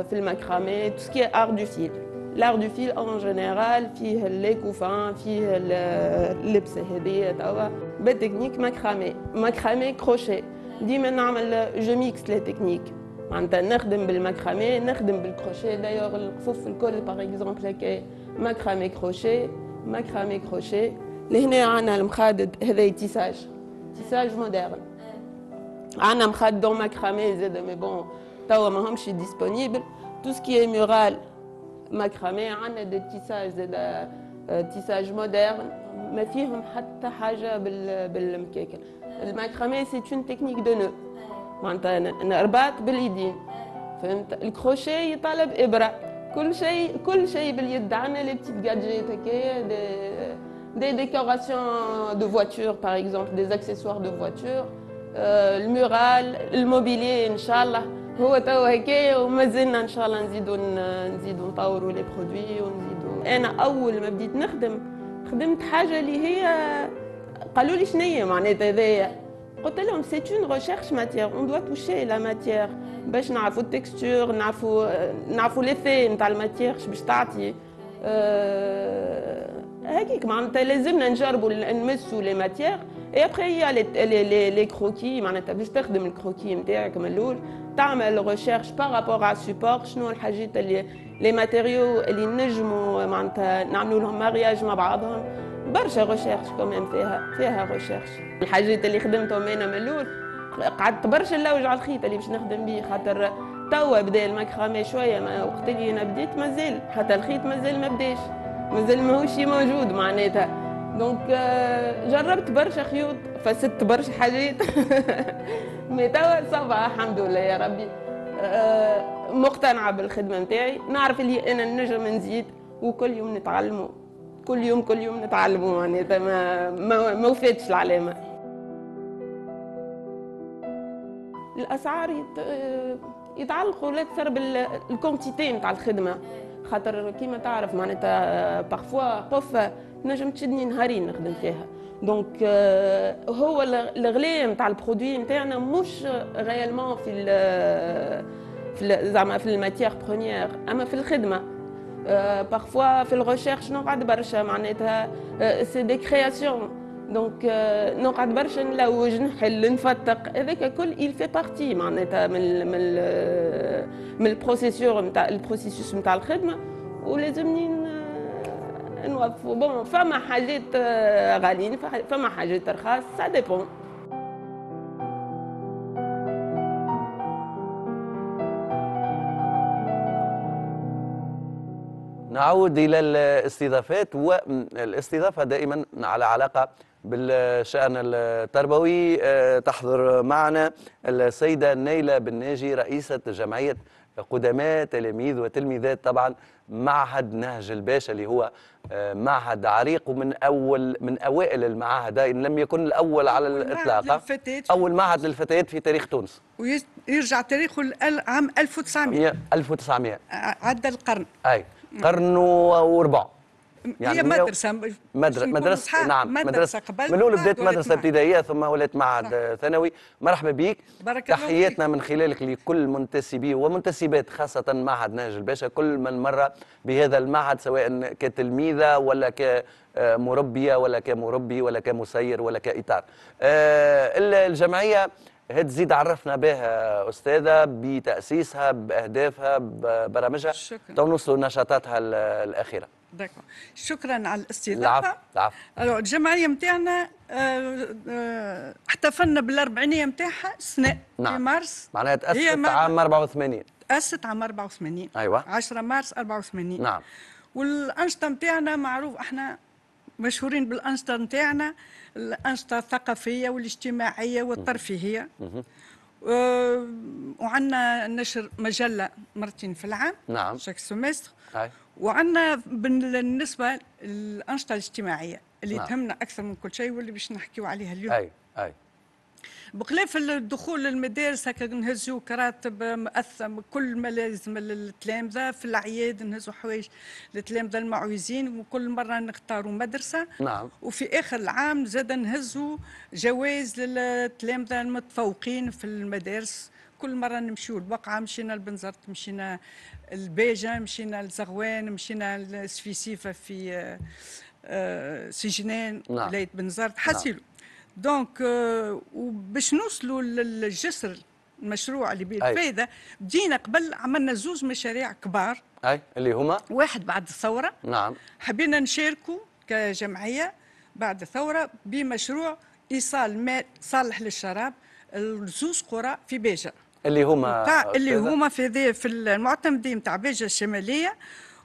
في الماكرامي تو سكي ار دو فيل لار دو فيل اون جينيرال فيه لي كوفان فيه اللبسه هذه توا بالتكنيك ماكرامي ماكرامي كروشيه Je mixe les techniques. Je mixe les techniques. D'ailleurs, on je par avec les crochet. D'ailleurs, Les le crochés, par exemple, par exemple, les macramé crochet, macramés, crochet. les les tissage. tissage moderne. On a le disponible. Tout ما فيهم حتى حاجه بالمكيكة الماكرامي سي اون تكنيك دو نو معناتها نرباط باليدين فهمت الكروشيه يطلب ابره كل شيء كل شيء باليد عندنا لي بتيت جادجيت هكايا دي décorations دو فواتور par exemple, des accessoires de voitures, المورال الموبيلي ان شاء الله هو توا هكايا وما زلنا ان شاء الله نزيدوا نزيدوا نطوروا لي برودوي ونزيدوا انا اول ما بديت نخدم خدمت حاجه اللي هي قالوا لي شنو هي معناتها هذايا قلت لهم سي اون ريشيرش ماتيير اون دوا توشي لا ماتيير باش نعرفوا التكستور نعرفوا نعرفوا لي في نتاع الماتيير باش تعطي أه... هكيك معناتها لازمنا نجربوا نمسوا لي ماتيير اي ابخي هي لي كروكي معناتها باش تخدم الكروكي نتاعك من الاول تعمل ريشيرش بارابور على سوبور شنو الحاجات اللي لي ماتيريو اللي نجموا معناتها نعملوا لهم مارياج مع بعضهم برشا ريشيرش كمان فيها فيها ريشيرش الحاجات اللي خدمتهم انا من الاول قعدت برشا نلوج على الخيط اللي باش نخدم بيه خاطر توا بدا الماكرامي شويه ما وقت اللي انا بديت مازال حتى الخيط مازال ما بداش مازال ماهوش موجود معناتها دونك euh, جربت برشا خيوط فسدت برشا حاجات مي صافا الحمد لله يا ربي أه، مقتنعه بالخدمه نتاعي نعرف اللي انا نجم نزيد وكل يوم نتعلمه كل يوم كل يوم نتعلمه معناتها ما ما, ما وفاتش العلامه الاسعار يت... يتعلقوا الاكثر بالكونتيتي نتاع الخدمه خاطر كيما تعرف معناتها بارفوا قفه نجم تشدني نهارين نخدم فيها دونك euh, هو الغلاء نتاع البرودوي نتاعنا مش ريالمون في ال في زعما في الماتيغ بروميير اما في الخدمه بارفوا euh, في الريشيرش نقعد برشا معناتها سي دي كرياسيون دونك نقعد برشا نلوج نحل نفتق هذاك كل il fait partie معناتها من من من البروسيسور نتاع البروسيسوس نتاع الخدمه ولازمني نوفوا بون فما حاجات آه، غاليين فما حاجات رخاص سا ديبون نعود الى الاستضافات والاستضافه دائما على علاقه بالشأن التربوي آه، تحضر معنا السيدة نيلة بن ناجي رئيسة جمعية قدماء تلاميذ وتلميذات طبعا معهد نهج الباشا اللي هو آه، معهد عريق ومن اول من اوائل المعاهد ان لم يكن الاول على الاطلاق اول معهد للفتيات في تاريخ تونس ويرجع تاريخه عام 1900 1900 عدى القرن اي قرن وربع يعني هي مدرسه مدرسه مدرسه نعم مدرسه, مدرسة من الاول بدات مدرسه ابتدائيه ثم ولات معهد ثانوي مرحبا بك تحياتنا من خلالك لكل منتسبي ومنتسبات خاصه معهد نهج الباشا كل من مر بهذا المعهد سواء كتلميذه ولا ك مربية ولا كمربي ولا كمسير ولا كإطار آه، الجمعية هاد زيد عرفنا بها استاذه بتاسيسها باهدافها ببرامجها تو نوصلوا نشاطاتها الاخيره داكو شكرا على الاستضافه العفو العفو الجمعيه نتاعنا آه، آه، احتفلنا بالاربعينيه نتاعها سنه نعم. في مارس معناها تاسست عام 84 تاسست عام 84 ايوه 10 مارس 84 نعم والانشطه نتاعنا معروف احنا مشهورين بالانشطه نتاعنا الانشطه الثقافيه والاجتماعيه والترفيهيه آه، وعندنا نشر مجله مرتين في العام نعم شاك سيمستر وعندنا بالنسبه للانشطه الاجتماعيه اللي نعم. تهمنا اكثر من كل شيء واللي باش نحكيو عليها اليوم اي اي بخلاف الدخول للمدارس هكا نهزوا كراتب مأثم كل ما لازم للتلامذة في الأعياد نهزوا حوايج للتلامذة المعوزين وكل مرة نختاروا مدرسة نعم وفي آخر العام زاد نهزوا جوائز للتلامذة المتفوقين في المدارس كل مره نمشيو البقعه مشينا لبنزرت مشينا البيجه مشينا لزغوان مشينا لسفيسيفه في آه، سجنان نعم. ولايه بنزرت نعم. حسيلو دونك آه، وباش نوصلوا للجسر المشروع اللي الفايده بدينا قبل عملنا زوج مشاريع كبار اي اللي هما واحد بعد الثوره نعم حبينا نشاركوا كجمعيه بعد الثوره بمشروع ايصال ماء صالح للشراب لزوج قرى في بيجه اللي هما اللي هما في في المعتمدين نتاع بيجا الشماليه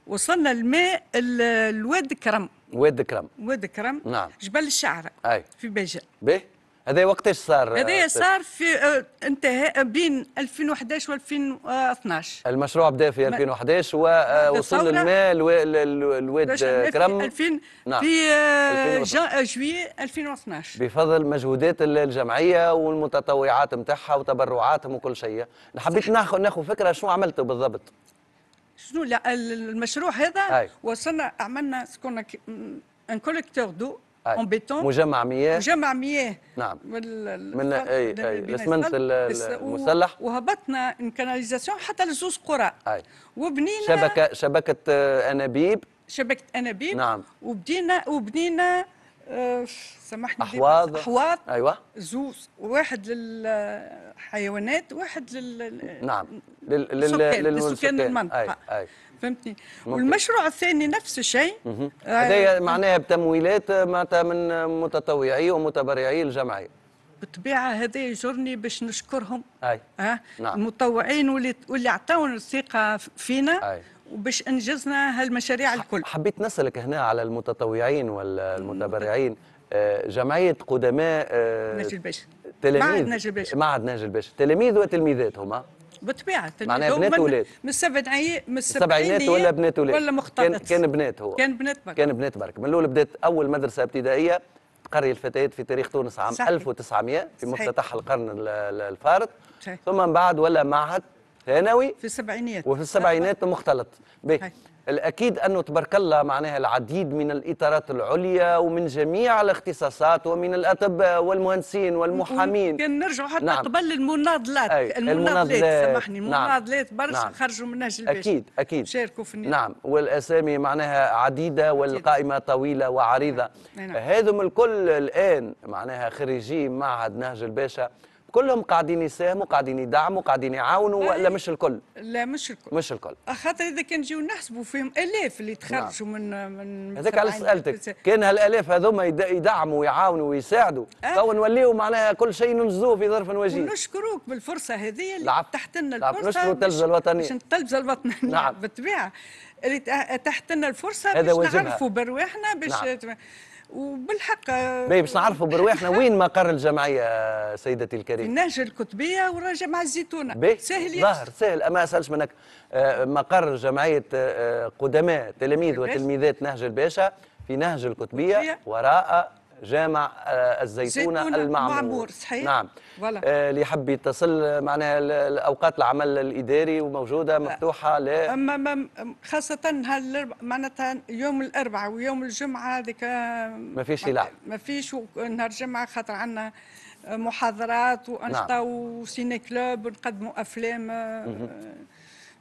وصلنا الماء الواد كرم واد كرم واد كرم نعم جبل الشعره اي في بيجا به هذا وقتاش صار هذا آه، صار في آه، انتهاء بين 2011 و 2012 المشروع بدا في 2011 ووصول المال الواد كرم 2000 نعم. في آه، جويي 2012 بفضل مجهودات الجمعيه والمتطوعات نتاعها وتبرعاتهم وكل شيء حبيت ناخذ ناخذ فكره شنو عملتوا بالضبط شنو لا المشروع هذا وصلنا عملنا سكونا ان كوليكتور دو أي. بيتون مجمع مياه مجمع مياه نعم من من اي اي الاسمنت المسلح وهبطنا ان كاناليزاسيون حتى لزوز قرى اي وبنينا شبكه شبكه آه، انابيب شبكه انابيب نعم وبدينا وبنينا أه سامحني احواض احواض ايوه زوز واحد للحيوانات واحد لل نعم لل... لل... للسكان للسكان المنطقه أي. أي. فهمتني والمشروع الثاني نفس الشيء آه، هذايا معناها بتمويلات معناتها من متطوعي ومتبرعي الجمعيه بالطبيعه هذا يجرني باش نشكرهم أي. أه؟ نعم. المتطوعين واللي واللي عطاونا الثقه فينا أي. وباش انجزنا هالمشاريع الكل حبيت نسالك هنا على المتطوعين والمتبرعين آه، جمعيه قدماء آه، نجل باشا تلاميذ معهد نجل باشا معهد نجل باشا تلاميذ وتلميذات هما بطبيعه معناها بنات ولاد من السبعينات من السبعينات ولا بنات ولاد ولا مختلط كان, كان بنات هو كان بنات برك كان بنات برك من الاول بدات اول مدرسه ابتدائيه تقري الفتيات في تاريخ تونس عام صحيح. 1900 في مفتتح القرن الفارط ثم من بعد ولا معهد ثانوي في السبعينات وفي السبعينات مختلط الأكيد أنه تبارك الله معناها العديد من الإطارات العليا ومن جميع الاختصاصات ومن الأطباء والمهندسين والمحامين كان نرجعوا حتى نعم. قبل المناضلات أي. المناضلات, سامحني المناضلات نعم. برشا نعم. خرجوا من أجل أكيد أكيد شاركوا في النظام نعم والأسامي معناها عديدة والقائمة طويلة وعريضة نعم. نعم. هذم الكل الآن معناها خريجي معهد نهج الباشا كلهم قاعدين يساهموا قاعدين يدعموا قاعدين يعاونوا ولا إيه. مش الكل لا مش الكل مش الكل آه، خاطر اذا كان نجيو نحسبوا فيهم الاف اللي تخرجوا نعم. من من هذاك على سالتك كان هالالاف هذوما يدعموا ويعاونوا ويساعدوا تو آه. نوليو معناها كل شيء ننجزوه في ظرف وجيه ونشكروك بالفرصه هذه اللي نعم، نعم. تحت لنا الفرصه نشكروا التلفزه الوطنيه عشان التلفزه الوطنيه نعم بالطبيعه اللي تحت لنا الفرصه باش نعرفوا برواحنا باش نعم. وبالحق باهي باش نعرفوا برواحنا وين مقر الجمعيه سيدتي الكريمه النهج القطبيه وراجع مع الزيتونه سهل ظاهر سهل اما اسالش منك آه، مقر جمعيه آه، قدماء تلاميذ وتلميذات نهج الباشا في نهج القطبيه وراء جامع آه، الزيتونة المعمور معمور صحيح نعم ولا. آه، اللي يحب يتصل معناها أوقات العمل الإداري وموجودة آه. مفتوحة لا, أما خاصة هالأربع معناتها يوم الأربعاء ويوم الجمعة هذيك ما فيش لعب ما فيش نهار الجمعة خاطر عندنا محاضرات وأنشطة نعم. وسيني كلوب نقدموا أفلام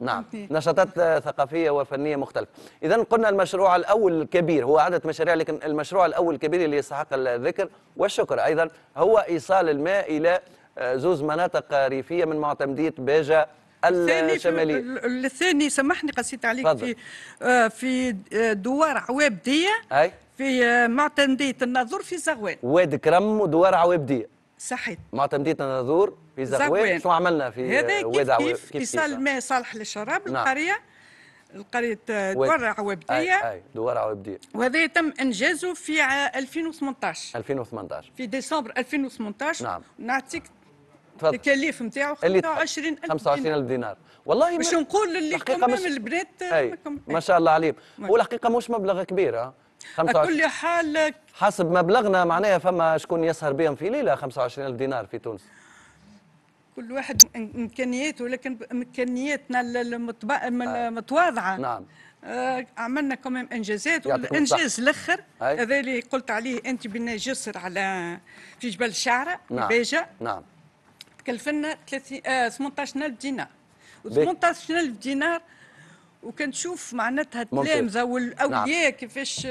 نعم نشاطات ثقافيه وفنيه مختلفه اذا قلنا المشروع الاول الكبير هو عدد مشاريع لكن المشروع الاول الكبير اللي يستحق الذكر والشكر ايضا هو ايصال الماء الى آه، زوز مناطق ريفيه من معتمديه باجه الشماليه الثاني سامحني قصيت عليك فضل. في آه، في آه، دوار عوابديه في معتمديه الناظور في زغوان واد كرم ودوار عوابديه صحيت ما تمديت نذور في زغوان شنو عملنا في ودع كيف كيف كيف ما صالح للشراب نعم. القريه القرية دوار عوابدية دوار عوابدية وهذا تم انجازه في 2018 2018 في ديسمبر 2018 نعم نعطيك تفضل التكاليف نتاعو 25000 25000 دينار والله باش نقول للي كمان البنات ما شاء الله عليهم والحقيقه مش مبلغ كبير كل حال حسب مبلغنا معناها فما شكون يسهر بهم في ليله 25000 دينار في تونس كل واحد امكانياته لكن امكانياتنا المتواضعه آه. نعم آه عملنا كمان انجازات والانجاز الاخر هذا اللي قلت عليه انت بنا جسر على في جبل الشعره نعم باجه نعم كلفنا 30 آه 18000 دينار و 18000 دينار وكنشوف معناتها التلامذه والاولياء نعم. كيفاش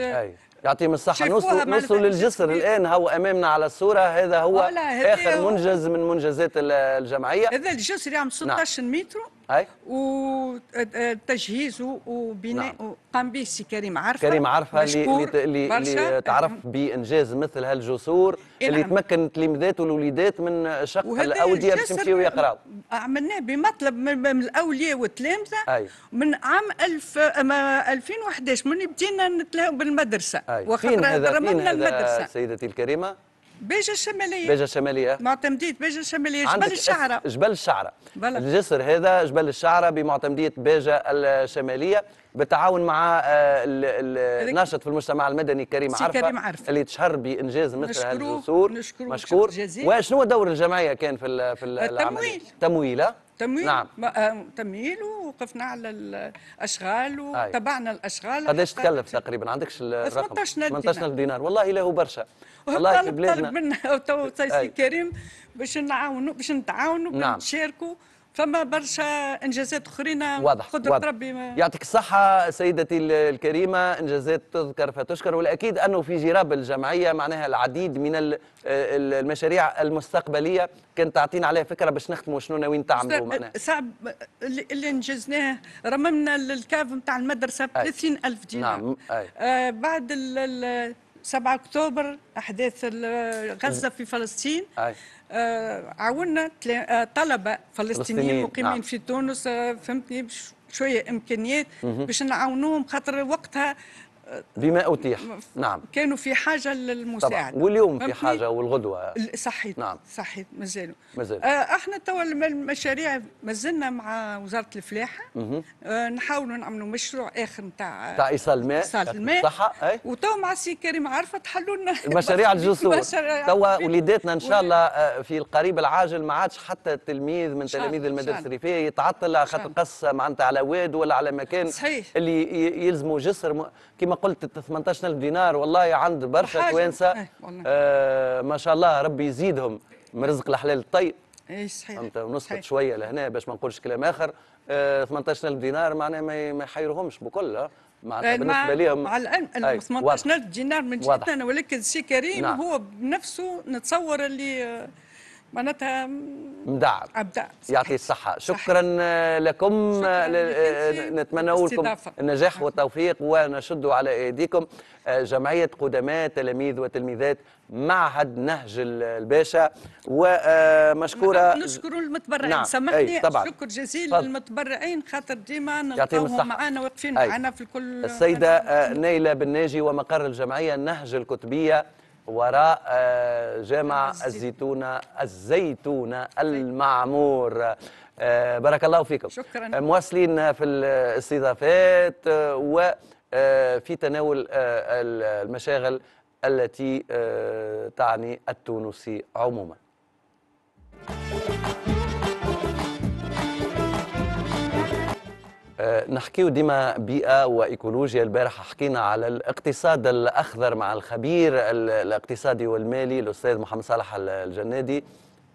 يعطيهم الصحة نوصل, نوصل للجسر الآن هو أمامنا على الصورة هذا هو آخر منجز من منجزات الجمعية هذا الجسر يعمل 16 نعم. متر اي وتجهيزه وبناء نعم. قام به السي كريم عرفه كريم عرفه اللي اللي تعرف نعم. بانجاز مثل هالجسور إيه، اللي نعم. تمكن التلميذات والوليدات من شق الاوديه باش يمشيو يقراوا عملناه بمطلب من الاولياء والتلامذه من عام 1000 2011 من بدينا نتلاقوا بالمدرسه وخاطر رممنا المدرسه سيدتي الكريمه بيجا الشماليه بيجا الشماليه معتمديه بيجا الشماليه جبل الشعره جبل الشعره بلد. الجسر هذا جبل الشعره بمعتمديه بيجا الشماليه بالتعاون مع آه، الناشط في المجتمع المدني كريم عرفه كريم عرفه اللي تشهر بانجاز مثل الجسور مشكور وشنو دور الجمعيه كان في في التمويل تمويل تمويل نعم آه، تمويل ووقفنا على الاشغال وتبعنا الاشغال قداش تكلف تقريبا عندكش الرقم 18000 دينار والله له برشا الله في بلادنا منا تو سي كريم باش نعاونوا باش نتعاونوا باش نعم. نشاركوا فما برشا انجازات اخرين واضح قدرة ربي ما... يعطيك الصحة سيدتي الكريمة انجازات تذكر فتشكر والاكيد انه في جراب الجمعية معناها العديد من آه، المشاريع المستقبلية كان تعطينا عليها فكرة باش نختموا شنو ناويين تعملوا معناها صعب اللي انجزناه رممنا الكاف نتاع المدرسة ب 30000 دينار نعم آه بعد ال 7 اكتوبر احداث غزه في فلسطين آه عاونا آه، طلبه فلسطينيين مقيمين نعم. في تونس آه، فهمتني شويه امكانيات باش نعاونوهم خاطر وقتها بما اتيح نعم كانوا في حاجه للمساعده طبعا. واليوم في حاجه والغدوه صحيح نعم صحيح مازالوا مازالوا آه احنا توا المشاريع مازلنا مع وزاره الفلاحه آه نحاولوا نعملوا مشروع اخر نتاع تاع ايصال الماء ايصال الماء صحه وتوا مع السي كريم عرفه تحلوا لنا المشاريع الجسور توا وليداتنا ان شاء الله آه، في القريب العاجل ما عادش حتى تلميذ من تلاميذ المدارس الريفيه يتعطل خاطر قص معناتها على واد ولا على مكان صحيح اللي يلزموا جسر كما قلت 18000 دينار والله عند برشا توانسه إيه، آه ما شاء الله ربي يزيدهم من رزق الحلال الطيب اي صحيح فهمت ونسقط شويه لهنا باش ما نقولش كلام اخر آه 18000 دينار معناها ما يحيرهمش بكل آه. معناتها إيه، بالنسبه لهم مع العلم 18000 دينار من جهتنا ولكن سي كريم نعم. هو بنفسه نتصور اللي آه، معناتها مدعم ابدعت يعطي الصحه شكرا لكم آه، نتمنى لكم النجاح نعم. والتوفيق ونشد على ايديكم آه، جمعيه قدماء تلاميذ وتلميذات معهد نهج الباشا ومشكوره نعم، نشكر المتبرعين نعم. سامحني شكر جزيل فضل. للمتبرعين خاطر ديما نلقاهم معنا واقفين معنا في الكل السيده نعم. آه، نيله بن ناجي ومقر الجمعيه نهج الكتبيه وراء آه، جامع الزيتونة الزيتونة المعمور آه، بارك الله فيكم شكرا آه، مواصلين في الاستضافات وفي تناول المشاغل التي تعني التونسي عموما نحكيو ديما بيئة وإيكولوجيا البارحة حكينا على الاقتصاد الأخضر مع الخبير الاقتصادي والمالي الأستاذ محمد صالح الجنادي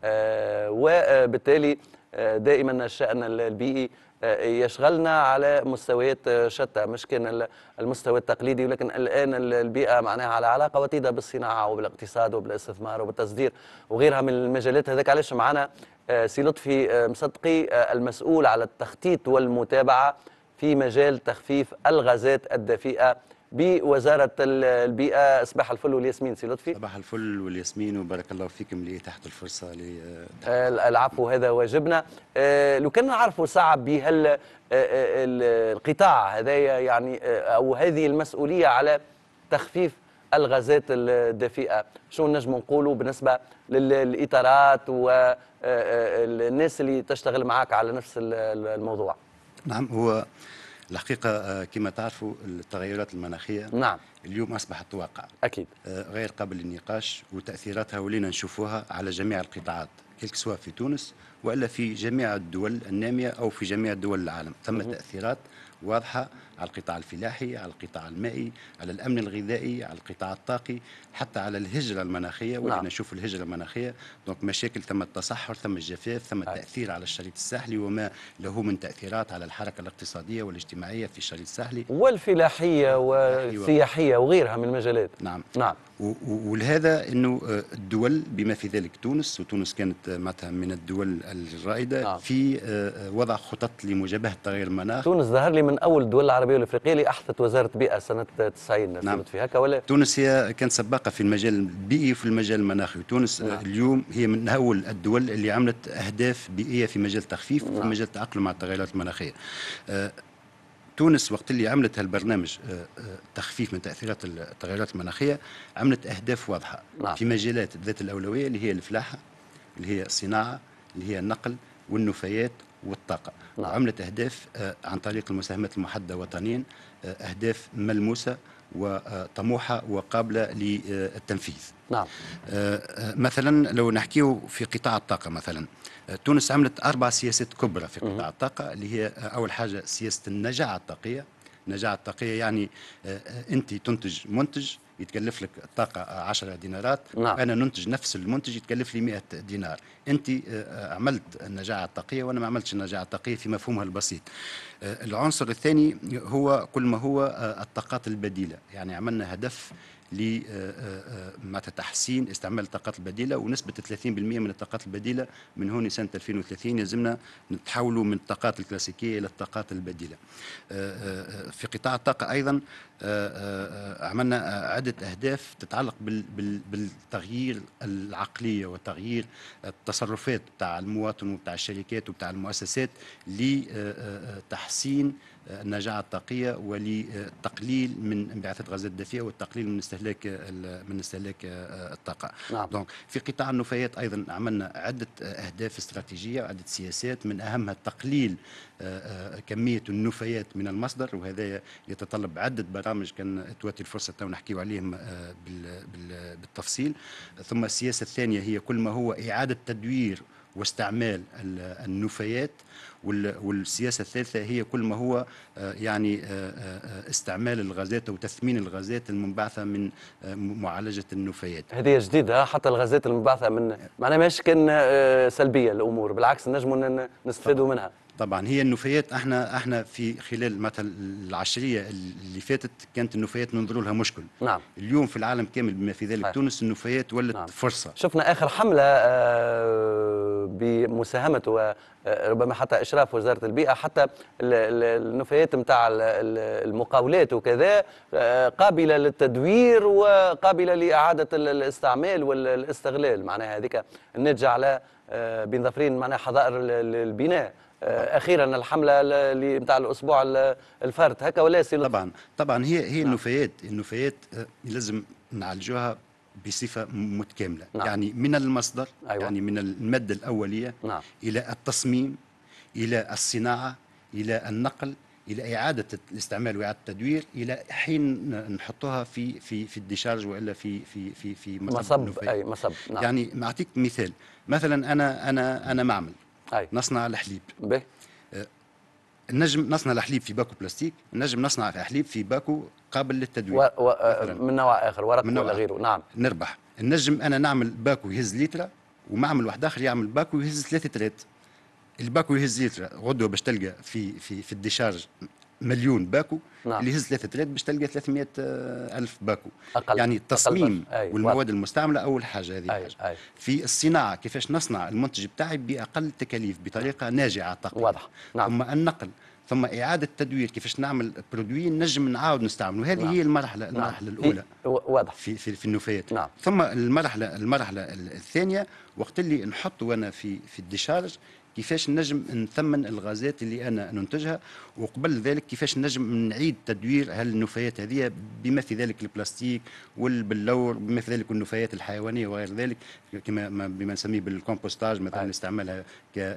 آه، وبالتالي آه، دائما الشأن البيئي آه، يشغلنا على مستويات شتى مش كان المستوى التقليدي ولكن الآن البيئة معناها على علاقة وطيدة بالصناعة وبالاقتصاد وبالاستثمار وبالتصدير وغيرها من المجالات هذاك علاش معنا سي لطفي آه، مصدقي آه، المسؤول على التخطيط والمتابعة في مجال تخفيف الغازات الدفيئة بوزارة البيئة صباح الفل والياسمين سي لطفي صباح الفل والياسمين وبارك الله فيكم لي تحت الفرصة آه، العفو هذا واجبنا لو كنا نعرفوا صعب بهال القطاع هذايا يعني أو هذه المسؤولية على تخفيف الغازات الدفيئه شو نجم نقولوا بالنسبه للاطارات والناس آه، آه، اللي تشتغل معاك على نفس الموضوع نعم هو الحقيقة آه، كما تعرفوا التغيرات المناخية نعم. اليوم أصبحت واقع أكيد غير قابل للنقاش وتأثيراتها ولينا نشوفوها على جميع القطاعات كلك سواء في تونس وإلا في جميع الدول النامية أو في جميع دول العالم ثم تأثيرات واضحة على القطاع الفلاحي على القطاع المائي على الأمن الغذائي على القطاع الطاقي حتى على الهجرة المناخية نعم. ونحن نشوف الهجرة المناخية دونك مشاكل ثم التصحر ثم الجفاف ثم التأثير نعم. على الشريط الساحلي وما له من تأثيرات على الحركة الاقتصادية والاجتماعية في الشريط الساحلي والفلاحية نعم. والسياحية وغيرها من المجالات نعم نعم ولهذا انه آه، الدول بما في ذلك تونس وتونس كانت آه، معناتها من الدول الرائده نعم. في آه، وضع خطط لمجابهه تغير المناخ تونس ظهر لي من اول الدول العربيه العربيه والافريقيه اللي احدثت وزاره بيئه سنه 90 نعم. نعم. فيها هكا ولا تونس هي كانت سباقه في المجال البيئي وفي المجال المناخي وتونس نعم. اليوم هي من اول الدول اللي عملت اهداف بيئيه في مجال التخفيف نعم. وفي مجال التاقلم مع التغيرات المناخيه آه، تونس وقت اللي عملت هالبرنامج آه، آه، تخفيف من تاثيرات التغيرات المناخيه عملت اهداف واضحه نعم. في مجالات ذات الاولويه اللي هي الفلاحه اللي هي الصناعه اللي هي النقل والنفايات والطاقه نعم. وعملت أهداف آه، عن طريق المساهمات المحددة وطنيا آه، أهداف ملموسة وطموحة وقابلة للتنفيذ نعم. آه، مثلا لو نحكيه في قطاع الطاقة مثلا تونس عملت أربع سياسات كبرى في قطاع الطاقة اللي هي أول حاجة سياسة النجاعة الطاقية النجاعة الطاقية يعني أنت تنتج منتج يتكلف لك الطاقه 10 دينارات نعم. انا ننتج نفس المنتج يتكلف لي 100 دينار انت آه، آه، عملت النجاعه الطاقيه وانا ما عملتش النجاعه الطاقيه في مفهومها البسيط آه، العنصر الثاني هو كل ما هو الطاقات البديله يعني عملنا هدف آه، آه، آه، تحسين استعمال الطاقات البديله ونسبه 30% من الطاقات البديله من هون سنه 2030 يلزمنا نتحولوا من الطاقات الكلاسيكيه الى الطاقات البديله. في قطاع الطاقه ايضا عملنا عده اهداف تتعلق بالتغيير العقليه وتغيير التصرفات بتاع المواطن وبتاع الشركات وبتاع المؤسسات لتحسين النجاعة الطاقية ولتقليل من انبعاثات غازات الدفيئة والتقليل من استهلاك من استهلاك آه، الطاقة نعم. دونك في قطاع النفايات أيضا عملنا عدة أهداف استراتيجية وعدة سياسات من أهمها تقليل آه، آه، كمية النفايات من المصدر وهذا يتطلب عدة برامج كان تواتي الفرصة تو نحكيو عليهم بالتفصيل ثم السياسة الثانية هي كل ما هو إعادة تدوير واستعمال النفايات والسياسه الثالثه هي كل ما هو آه، يعني آه، آه، استعمال الغازات او تثمين الغازات المنبعثه من معالجه النفايات. هذه جديده حتى الغازات المنبعثه من معناها ماشي كان سلبيه الامور بالعكس نجموا نستفادوا منها. طبعا هي النفايات احنا احنا في خلال مثلا العشريه اللي فاتت كانت النفايات ننظر لها مشكل نعم اليوم في العالم كامل بما في ذلك تونس النفايات ولت نعم. فرصه شفنا اخر حمله آه، بمساهمه وربما آه، حتى اشراف وزاره البيئه حتى النفايات نتاع المقاولات وكذا آه، قابله للتدوير وقابله لاعاده الاستعمال والاستغلال معناها هذيك الناتجه على بين ظفرين معناها حظائر البناء آه، اخيرا الحمله اللي نتاع الاسبوع الفرد هكا ولا سي طبعا طبعا هي هي نعم. النفايات النفايات آه، لازم نعالجوها بصفه متكامله نعم. يعني من المصدر أيوة. يعني من الماده الاوليه نعم. الى التصميم الى الصناعه الى النقل الى اعاده الاستعمال واعاده التدوير الى حين نحطوها في في في الديشارج والا في في في في مصب, مصب اي مصب نعم. يعني نعطيك مثال مثلا انا انا انا معمل أي. نصنع الحليب به. أه، نجم نصنع الحليب في باكو بلاستيك نجم نصنع الحليب في باكو قابل للتدوير و... و... من نوع اخر ورق ولا غيره نعم نربح نجم انا نعمل باكو يهز ليترا ومعمل واحد اخر يعمل باكو يهز ثلاثة لترات الباكو يهز ليترا غدوه باش تلقى في في في الديشارج مليون باكو نعم. اللي يهز ثلاثة تلات باش تلقى 300 آه، ألف باكو أقل. يعني التصميم أقل والمواد المستعملة أول حاجة هذه أي. حاجة. أي. في الصناعة كيفاش نصنع المنتج بتاعي بأقل تكاليف بطريقة ناجعة تقريبا واضح نعم. ثم النقل ثم إعادة تدوير كيفاش نعمل برودوي نجم نعاود نستعمله هذه نعم. هي المرحلة نعم. المرحلة نعم. الأولى في واضح في, في, في النفايات نعم. ثم المرحلة المرحلة الثانية وقت اللي نحط وأنا في في الديشارج كيفاش نجم نثمن الغازات اللي انا ننتجها وقبل ذلك كيفاش نجم نعيد تدوير هالنفايات هذه بما في ذلك البلاستيك والبلور بما في ذلك النفايات الحيوانيه وغير ذلك كما بما نسميه بالكومبوستاج مثلا نعم. نستعملها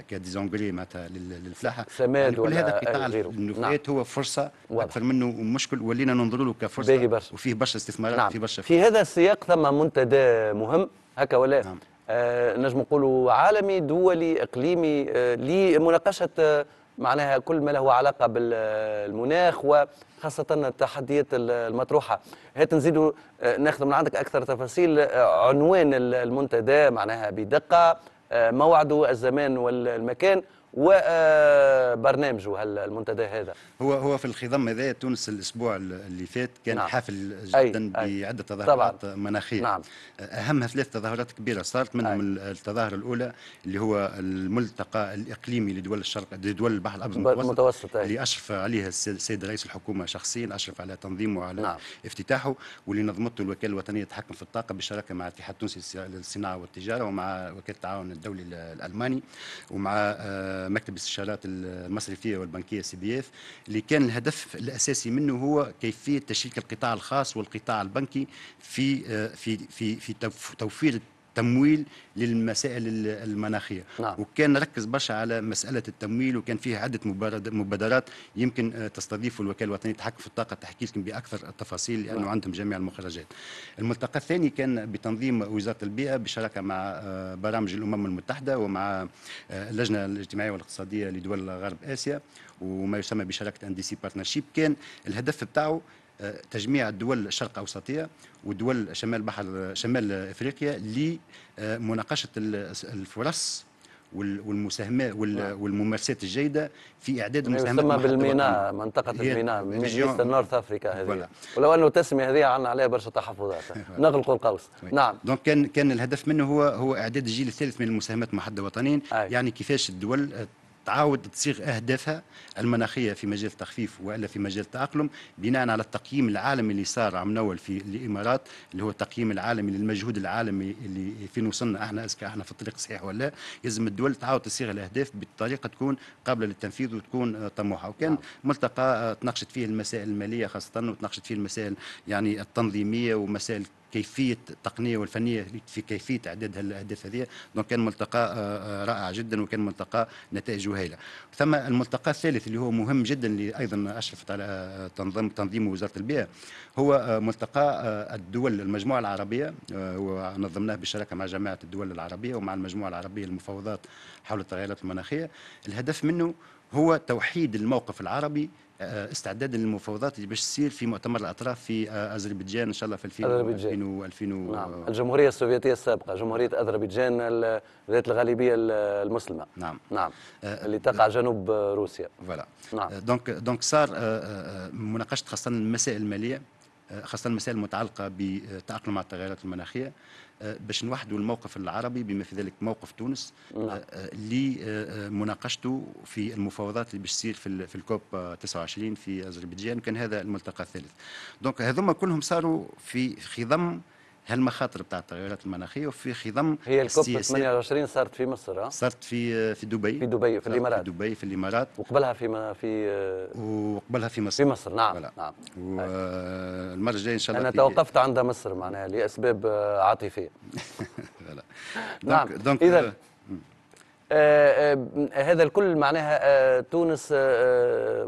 كديزونغري معناتها للفلاحه سماد يعني كل هذا قطاع النفايات نعم. هو فرصه واضح. اكثر منه مشكل ولينا ننظر له كفرصه وفيه برشا استثمارات نعم. في برشا في هذا السياق ثم منتدى مهم هكا ولا نعم. آه، نجم نقولوا عالمي دولي اقليمي آه، لمناقشه آه، معناها كل ما له علاقه بالمناخ وخاصه التحديات المطروحه هات نزيدوا ناخذ من عندك اكثر تفاصيل عنوان المنتدى معناها بدقه موعده الزمان والمكان وبرنامجه المنتدى هذا هو هو في الخضم هذا تونس الاسبوع اللي فات كان نعم. حافل جدا أي. بعده تظاهرات مناخيه نعم. اهمها ثلاث تظاهرات كبيره صارت منهم أي. التظاهره الاولى اللي هو الملتقى الاقليمي لدول الشرق لدول البحر الابيض المتوسط, اللي اشرف عليه السيد رئيس الحكومه شخصيا اشرف على تنظيمه وعلى نعم. افتتاحه واللي نظمته الوكاله الوطنيه للتحكم في الطاقه بالشراكه مع الاتحاد التونسي للصناعه والتجاره ومع وكاله التعاون الدولي الالماني ومع آه مكتب الاستشارات المصرفيه والبنكيه سي بي اف اللي كان الهدف الاساسي منه هو كيفيه تشريك القطاع الخاص والقطاع البنكي في آه، في في في توفير تمويل للمسائل المناخيه نعم. وكان ركز برشا على مساله التمويل وكان فيه عده مبادرات يمكن آه، تستضيف الوكاله الوطنيه للتحكم في الطاقه تحكي لكم باكثر التفاصيل لانه نعم. عندهم جميع المخرجات الملتقى الثاني كان بتنظيم وزاره البيئه بالشراكه مع آه، برامج الامم المتحده ومع آه، اللجنه الاجتماعيه والاقتصاديه لدول غرب اسيا وما يسمى بشراكه ان دي سي بارتنرشيب كان الهدف بتاعه تجميع الدول الشرق أوسطية ودول شمال بحر شمال أفريقيا لمناقشة الفرص والمساهمات نعم. والممارسات الجيده في اعداد يعني المساهمات تسمى بالميناء منطقه الميناء ميدل نورث افريكا هذه ولو انه التسميه هذه عندنا عليها برشا تحفظات نغلق القوس نعم دونك كان كان الهدف منه هو هو اعداد الجيل الثالث من المساهمات المحدده وطنيا يعني كيفاش الدول تعاود تصيغ اهدافها المناخيه في مجال التخفيف والا في مجال التاقلم بناء على التقييم العالمي اللي صار عام نول في الامارات اللي هو التقييم العالمي للمجهود العالمي اللي فين وصلنا احنا اسكا احنا في الطريق الصحيح ولا لا لازم الدول تعاود تصيغ الاهداف بطريقه تكون قابله للتنفيذ وتكون طموحه وكان نعم. ملتقى تناقشت فيه المسائل الماليه خاصه وتناقشت فيه المسائل يعني التنظيميه ومسائل كيفيه التقنيه والفنيه في كيفيه اعداد الاهداف هذه دونك كان ملتقى آه، آه، رائع جدا وكان ملتقى نتائجه هائله ثم الملتقى الثالث اللي هو مهم جدا اللي ايضا اشرفت على آه، تنظيم تنظيمه وزاره البيئه هو ملتقى الدول المجموعه العربيه ونظمناه بالشراكه مع جامعه الدول العربيه ومع المجموعه العربيه للمفاوضات حول التغيرات المناخيه الهدف منه هو توحيد الموقف العربي آه، استعدادا للمفاوضات اللي باش تصير في مؤتمر الاطراف في آه، اذربيجان ان شاء الله في 2000 2000 نعم الجمهوريه السوفيتيه السابقه جمهوريه نعم. اذربيجان ذات الغالبيه المسلمه نعم نعم آه، اللي تقع جنوب روسيا فوالا نعم دونك دونك صار مناقشه خاصه المسائل الماليه خاصه المسائل المتعلقه بتاقلم مع التغيرات المناخيه باش نوحدوا الموقف العربي بما في ذلك موقف تونس نعم. آه، آه، آه، مناقشته في المفاوضات اللي باش تصير في, الكوب 29 في اذربيجان كان هذا الملتقى الثالث دونك هذوما كلهم صاروا في خضم هالمخاطر بتاع التغيرات المناخية وفي خضم هي الكوب 28 صارت في مصر اه صارت في في دبي في دبي في الامارات في دبي في الامارات وقبلها في ما في وقبلها في مصر في مصر نعم بلا. نعم المرة الجاية ان شاء الله انا توقفت عند مصر معناها لاسباب عاطفيه نعم دونك اذا euh, آه، آه، هذا الكل معناها آه، تونس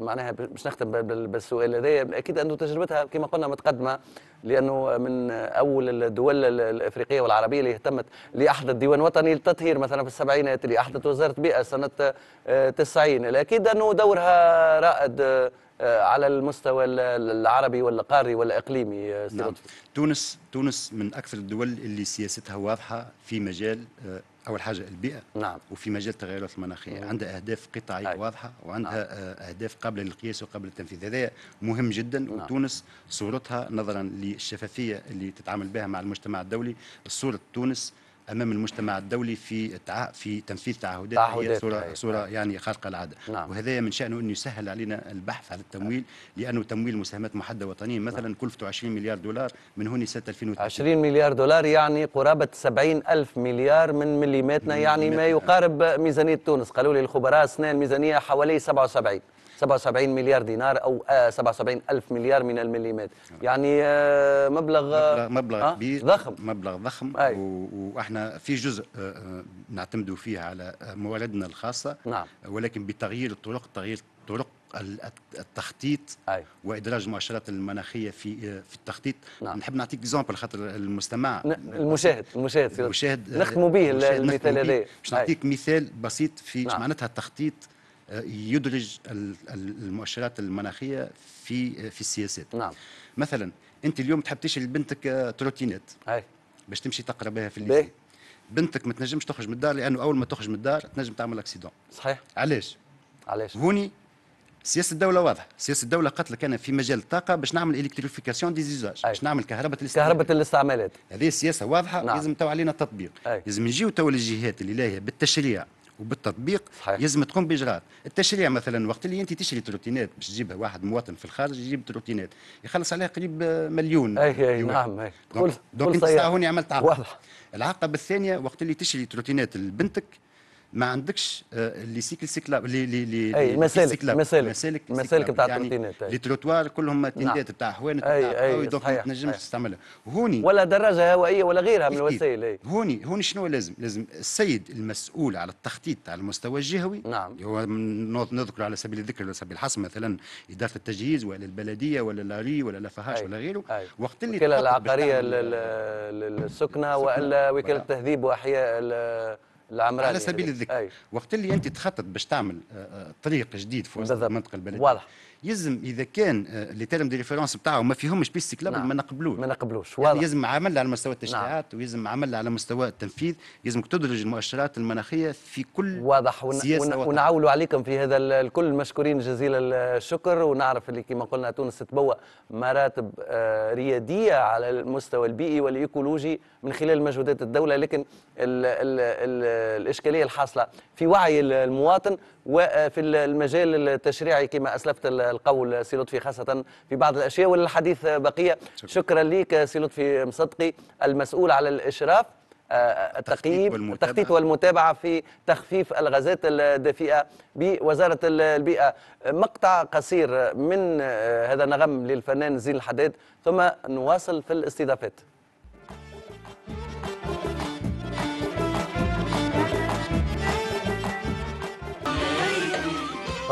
معناها باش نختم بالسؤال هذا اكيد انه تجربتها كما قلنا متقدمه لانه من اول الدول الافريقيه والعربيه اللي اهتمت اللي احدث ديوان وطني للتطهير مثلا في السبعينات اللي احدثت وزاره بيئه سنه 90 اكيد انه دورها رائد على المستوى العربي والقاري والاقليمي نعم. تونس تونس من اكثر الدول اللي سياستها واضحه في مجال اول حاجه البيئه نعم وفي مجال التغيرات المناخيه عندها اهداف قطاعيه أي. واضحه وعندها نعم. آه، اهداف قابله للقياس وقابله للتنفيذ هذا مهم جدا نعم. وتونس صورتها نظرا للشفافيه اللي تتعامل بها مع المجتمع الدولي صوره تونس امام المجتمع الدولي في التع... في تنفيذ تعهدات هي صوره هي. أيوة. صوره يعني خارقه العاده نعم. وهذا من شانه انه يسهل علينا البحث عن التمويل لانه تمويل مساهمات محدده وطنيه نعم. مثلا نعم. كلفته 20 مليار دولار من هون سنه 2020 20 مليار دولار يعني قرابه 70 الف مليار من مليماتنا يعني ما يقارب ميزانيه تونس قالوا لي الخبراء سنين الميزانيه حوالي 77 77 مليار دينار او 77 آه، الف مليار من المليمات يعني آه، مبلغ مبلغ, مبلغ آه كبير ضخم مبلغ ضخم أي. واحنا في جزء آه، نعتمدوا فيه على مواردنا الخاصه نعم. ولكن بتغيير الطرق تغيير طرق التخطيط أي. وادراج المؤشرات المناخيه في في التخطيط نعم. نحب نعطيك اكزامبل خاطر المستمع المشاهد المشاهد المشاهد نختموا به المثال هذا باش نعطيك مثال بسيط في نعم. معناتها التخطيط يدرج المؤشرات المناخيه في في السياسات نعم مثلا انت اليوم تحب تشري لبنتك آه، تروتينات اي باش تمشي تقرا بها في الليل بنتك ما تنجمش تخرج من الدار لانه اول ما تخرج من الدار تنجم تعمل اكسيدون صحيح علاش علاش هوني سياسه الدوله واضحه سياسه الدوله قالت لك انا في مجال الطاقه باش نعمل الكتريفيكاسيون دي زيزاج باش نعمل كهرباء الاستعمالات كهرباء الاستعمالات هذه سياسه واضحه نعم. لازم تو علينا التطبيق لازم نجيو تو للجهات اللي لاهيه بالتشريع وبالتطبيق صحيح. يلزم تقوم باجراءات التشريع مثلا وقت اللي انت تشري تروتينات باش تجيبها واحد مواطن في الخارج يجيب تروتينات يخلص عليها قريب مليون اي اي نعم اي دونك, دونك انت هوني عملت عقد العقبه الثانيه وقت اللي تشري تروتينات لبنتك ما عندكش آه، لي سيكل سيكلاب لي لي لي مسالك مسالك مسالك مسالك نتاع التروتينات يعني لي تروتوار كلهم نعم. تندات نتاع حوانت نتاع دونك ما تنجمش تستعملها هوني ولا دراجه هوائيه ولا غيرها من إيه، إيه. الوسائل هوني هوني شنو لازم لازم السيد المسؤول على التخطيط على المستوى الجهوي نعم اللي هو نذكر على سبيل الذكر على سبيل الحصر مثلا اداره التجهيز ولا البلديه ولا لاري ولا لفهاش ولا غيره وقت اللي وكاله العقاريه للسكنه والا وكاله التهذيب واحياء العمراني على يعني. سبيل الذكر وقت اللي انت تخطط باش تعمل آه، آه، طريق جديد في وسط المنطقه البلديه واضح يلزم اذا كان آه، لي تيرم دي ريفيرونس نتاعهم ما فيهمش بيستيكلابل نعم. ما نقبلوش ما نقبلوش واضح يعني يلزم عمل على مستوى التشريعات نعم. ويلزم عمل على مستوى التنفيذ يلزمك تدرج المؤشرات المناخيه في كل واضح ون... ون... ونعولوا عليكم في هذا الكل مشكورين جزيل الشكر ونعرف اللي كما قلنا تونس تبوا مراتب آه، رياديه على المستوى البيئي والايكولوجي من خلال مجهودات الدوله لكن ال... ال... ال... الاشكاليه الحاصله في وعي المواطن وفي المجال التشريعي كما أسلفت القول سي لطفي خاصة في بعض الأشياء والحديث بقية شكرا, لك سي لطفي مصدقي المسؤول على الإشراف التقييم آه، آه، التخطيط والمتابعة في تخفيف الغازات الدفيئة بوزارة البيئة مقطع قصير من آه، هذا النغم للفنان زين الحداد ثم نواصل في الاستضافات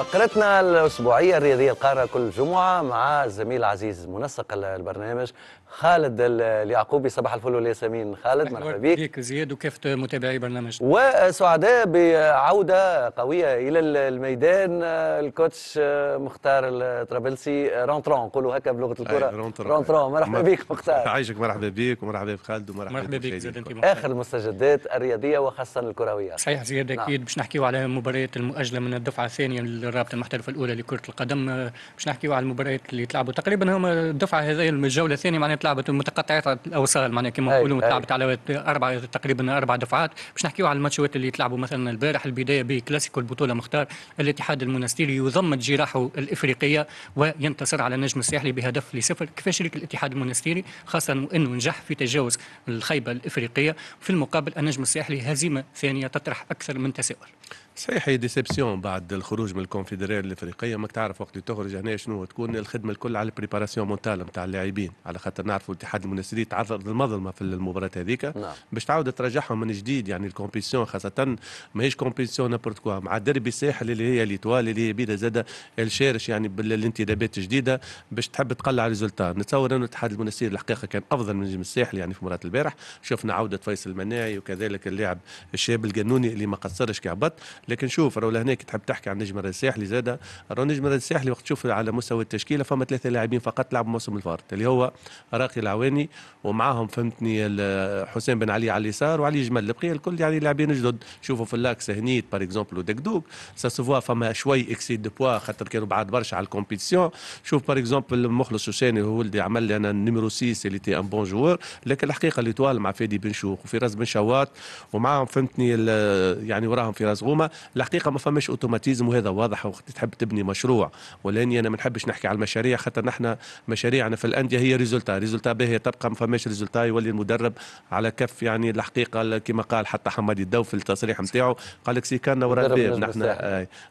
فقرتنا الأسبوعية الرياضية القارة كل جمعة مع الزميل العزيز منسق البرنامج خالد اليعقوبي صباح الفل والياسمين خالد مرحبا بك بك زياد وكافة متابعي برنامج وسعداء بعودة قوية إلى الميدان آه، الكوتش آه، مختار الطرابلسي آه، رونترون نقولوا هكا بلغة طيب، الكرة رونترون مرحبا بك مختار عايشك مرحبا بك ومرحبا بخالد ومرحبا مرحبا بك زياد انت آخر المستجدات الرياضية وخاصة الكروية صحيح زياد نعم. أكيد نعم. باش نحكيو على المباريات المؤجلة من الدفعة الثانية للرابطة المحترفة الأولى لكرة القدم باش نحكيو على المباريات اللي تلعبوا تقريبا هما الدفعة هذه الجولة الثانية معناها تلعبت متقطعات الاوصال معناها كما نقولوا تلعبت على اربع تقريبا اربع دفعات باش نحكيو على الماتشات اللي تلعبوا مثلا البارح البدايه بكلاسيكو البطوله مختار الاتحاد المنستيري يضمد جراحه الافريقيه وينتصر على النجم الساحلي بهدف لصفر كيفاش شريك الاتحاد المنستيري خاصه انه نجح في تجاوز الخيبه الافريقيه في المقابل النجم الساحلي هزيمه ثانيه تطرح اكثر من تساؤل صحيح هي ديسيبسيون بعد الخروج من الكونفدراليه الافريقيه ماك تعرف وقت اللي تخرج هنا شنو تكون الخدمه الكل على البريباراسيون مونتال نتاع اللاعبين على خاطر نعرفوا الاتحاد المنسدي تعرض للمظلمه في المباراه هذيك نعم. باش تعاود ترجعهم من جديد يعني الكومبيسيون خاصه ماهيش كومبيسيون نابورت كوا مع الدربي الساحل اللي هي ليتوال اللي هي بيدا زاده الشارش يعني بالانتدابات الجديده باش تحب تقلع ريزولتا نتصور انه الاتحاد المنسدي الحقيقه كان افضل من نجم الساحل يعني في مباراه البارح شفنا عوده فيصل المناعي وكذلك اللاعب الشاب القانوني اللي ما قصرش كعبط لكن شوف راهو لهناك تحب تحكي عن نجم الساحلي زاد راهو نجم الساحلي وقت تشوف على مستوى التشكيله فما ثلاثه لاعبين فقط لعبوا الموسم الفارط اللي هو راقي العواني ومعاهم فهمتني حسام بن علي على اليسار وعلي جمل البقيه الكل يعني لاعبين جدد شوفوا في اللاكس هنيت باغ اكزومبل ودكدوك ساسوفوا فما شوي اكسي دو بوا خاطر كانوا بعاد برشا على الكومبيتيسيون شوف باغ اكزومبل مخلص شوشاني هو ولدي عمل لي انا النيميرو 6 اللي تي ان بون جوور لكن الحقيقه اللي طوال مع فادي بن شوخ وفراس بن شوات ومعاهم فهمتني يعني وراهم فراس غومه الحقيقه ما فماش اوتوماتيزم وهذا واضح وقت تحب تبني مشروع ولاني انا ما نحبش نحكي على المشاريع خاطر نحن مشاريعنا في الانديه هي ريزولتا ريزولتا باهي تبقى ما فماش ريزولتا يولي المدرب على كف يعني الحقيقه كما قال حتى حمادي الدو في التصريح نتاعو قال لك سي كان ورا الباب نحن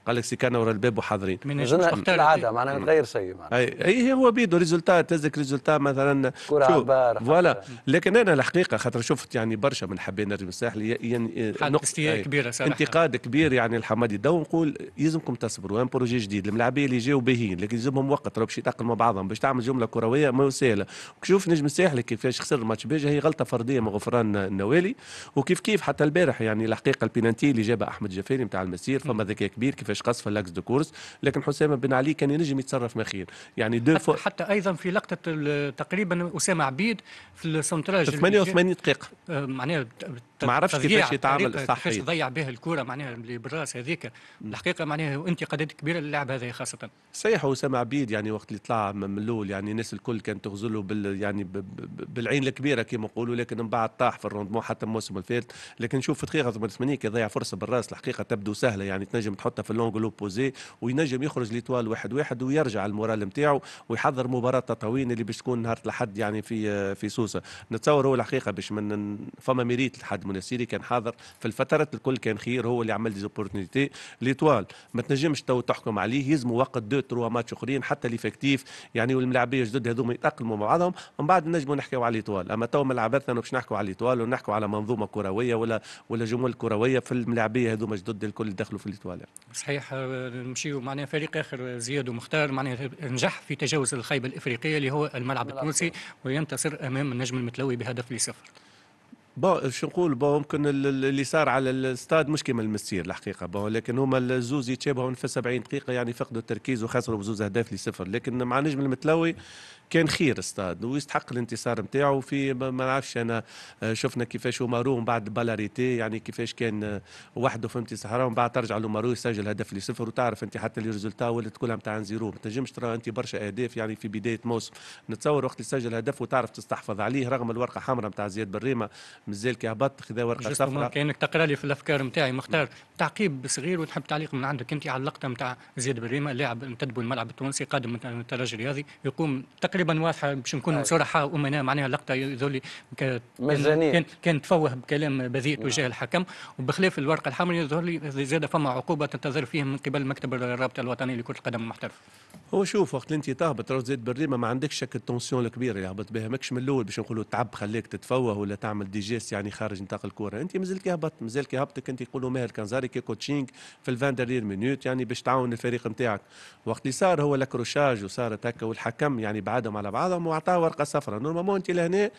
قال لك سي كان ورا الباب وحاضرين اظن العاده معناها تغير شيء اي هي هو بيدو ريزولتا تزك ريزولتا مثلا كره عبار فوالا لكن انا الحقيقه خاطر شفت يعني برشا من حبين النجم الساحلي يعني نقطه كبيره صراحه انتقاد كبير غير يعني الحمادي دو نقول يلزمكم تصبروا ان بروجي جديد الملاعبيه اللي جاوا باهيين لكن يلزمهم وقت راه باش يتاقلموا بعضهم باش تعمل جمله كرويه ما سهله وكشوف نجم الساحلي كيفاش خسر الماتش باجا هي غلطه فرديه من غفران النوالي وكيف كيف حتى البارح يعني الحقيقه البينانتي اللي جابها احمد جفاري نتاع المسير فما ذكاء كبير كيفاش قصف اللاكس دو كورس لكن حسام بن علي كان ينجم يتصرف ما خير يعني دو حتى, حتى ايضا في لقطه تقريبا اسامه عبيد في السونتراج 88 دقيقه آه، معناها ما عرفش كيفاش يتعامل صح كيفاش ضيع بها الكره معناها اللي بالراس هذيك الحقيقه معناها قدرت كبيره للاعب هذا خاصه صحيح وسام عبيد يعني وقت اللي طلع من الاول يعني الناس الكل كانت تغزله بال يعني بالعين الكبيره كما نقولوا لكن من بعد طاح في الروندمون حتى الموسم الفات لكن نشوف في دقيقه 88 كي ضيع فرصه بالراس الحقيقه تبدو سهله يعني تنجم تحطها في اللونغ لوبوزي وينجم يخرج ليتوال واحد واحد ويرجع المورال نتاعو ويحضر مباراه تطاوين اللي باش تكون نهار الاحد يعني في في سوسه نتصور هو الحقيقه باش من فما ميريت لحد المناسيري كان حاضر في الفترات الكل كان خير هو اللي عمل ديزوبورتينيتي ليطوال ما تنجمش تو تحكم عليه يلزموا وقت دو تروا ماتش اخرين حتى ليفكتيف يعني والملاعبيه الجدد هذوما يتاقلموا مع بعضهم ومن بعد نجموا نحكيوا على ليطوال اما تو ملعباتنا باش نحكوا على ليطوال ونحكوا على منظومه كرويه ولا ولا جمل كرويه في الملاعبيه هذوما جدد الكل دخلوا في ليطوال صحيح آه، نمشيو معناها فريق اخر آه، زياد ومختار معناها نجح في تجاوز الخيبه الافريقيه اللي هو الملعب التونسي وينتصر امام النجم المتلوي بهدف لصفر بون شو نقول بون ممكن اللي صار على الاستاد مش كيما المسير الحقيقه بون لكن هما الزوز يتشابهوا في 70 دقيقه يعني فقدوا التركيز وخسروا بزوز اهداف لصفر لكن مع نجم المتلوي كان خير استاد ويستحق الانتصار نتاعو في ما نعرفش انا آه، شفنا كيفاش اومارو من بعد بالاريتي يعني كيفاش كان آه، وحده فهمتي صحراء ومن بعد ترجع لومارو يسجل هدف لصفر وتعرف انت حتى لي ريزولتا ولات كلها نتاع زيرو ما تنجمش ترى انت برشا اهداف يعني في بدايه موسم نتصور وقت اللي سجل هدف وتعرف تستحفظ عليه رغم الورقه حمراء نتاع زياد بريمه مازال كي هبط خذا ورقه صفراء كانك تقرا لي في الافكار نتاعي مختار تعقيب صغير وتحب تعليق من عندك انت على اللقطه نتاع زياد بريمه لاعب تدبو الملعب التونسي قادم من الترجي الرياضي يقوم تقريبا تقريبا واضحه باش نكون صراحه وامناء معناها اللقطه يذول مجانيه كان كان تفوه بكلام بذيء نعم. تجاه الحكم وبخلاف الورقه الحمراء يظهر لي زاد فما عقوبه تنتظر فيها من قبل مكتب الرابطه الوطنيه لكره القدم المحترف هو شوف وقت انت تهبط راه زيد بريمه ما عندكش شك التونسيون الكبيره اللي هبط بها ماكش من الاول باش نقولوا تعب خليك تتفوه ولا تعمل ديجيست يعني خارج نطاق الكوره انت مازال هبط مازال هبطك انت يقولوا ماهر كانزاري كي كوتشينغ في الفان ديرير مينوت يعني باش تعاون الفريق نتاعك وقت اللي صار هو لاكروشاج وصارت هكا والحكم يعني بعد بعضهم على بعضهم واعطاه ورقه صفراء نورمالمون انت لهنا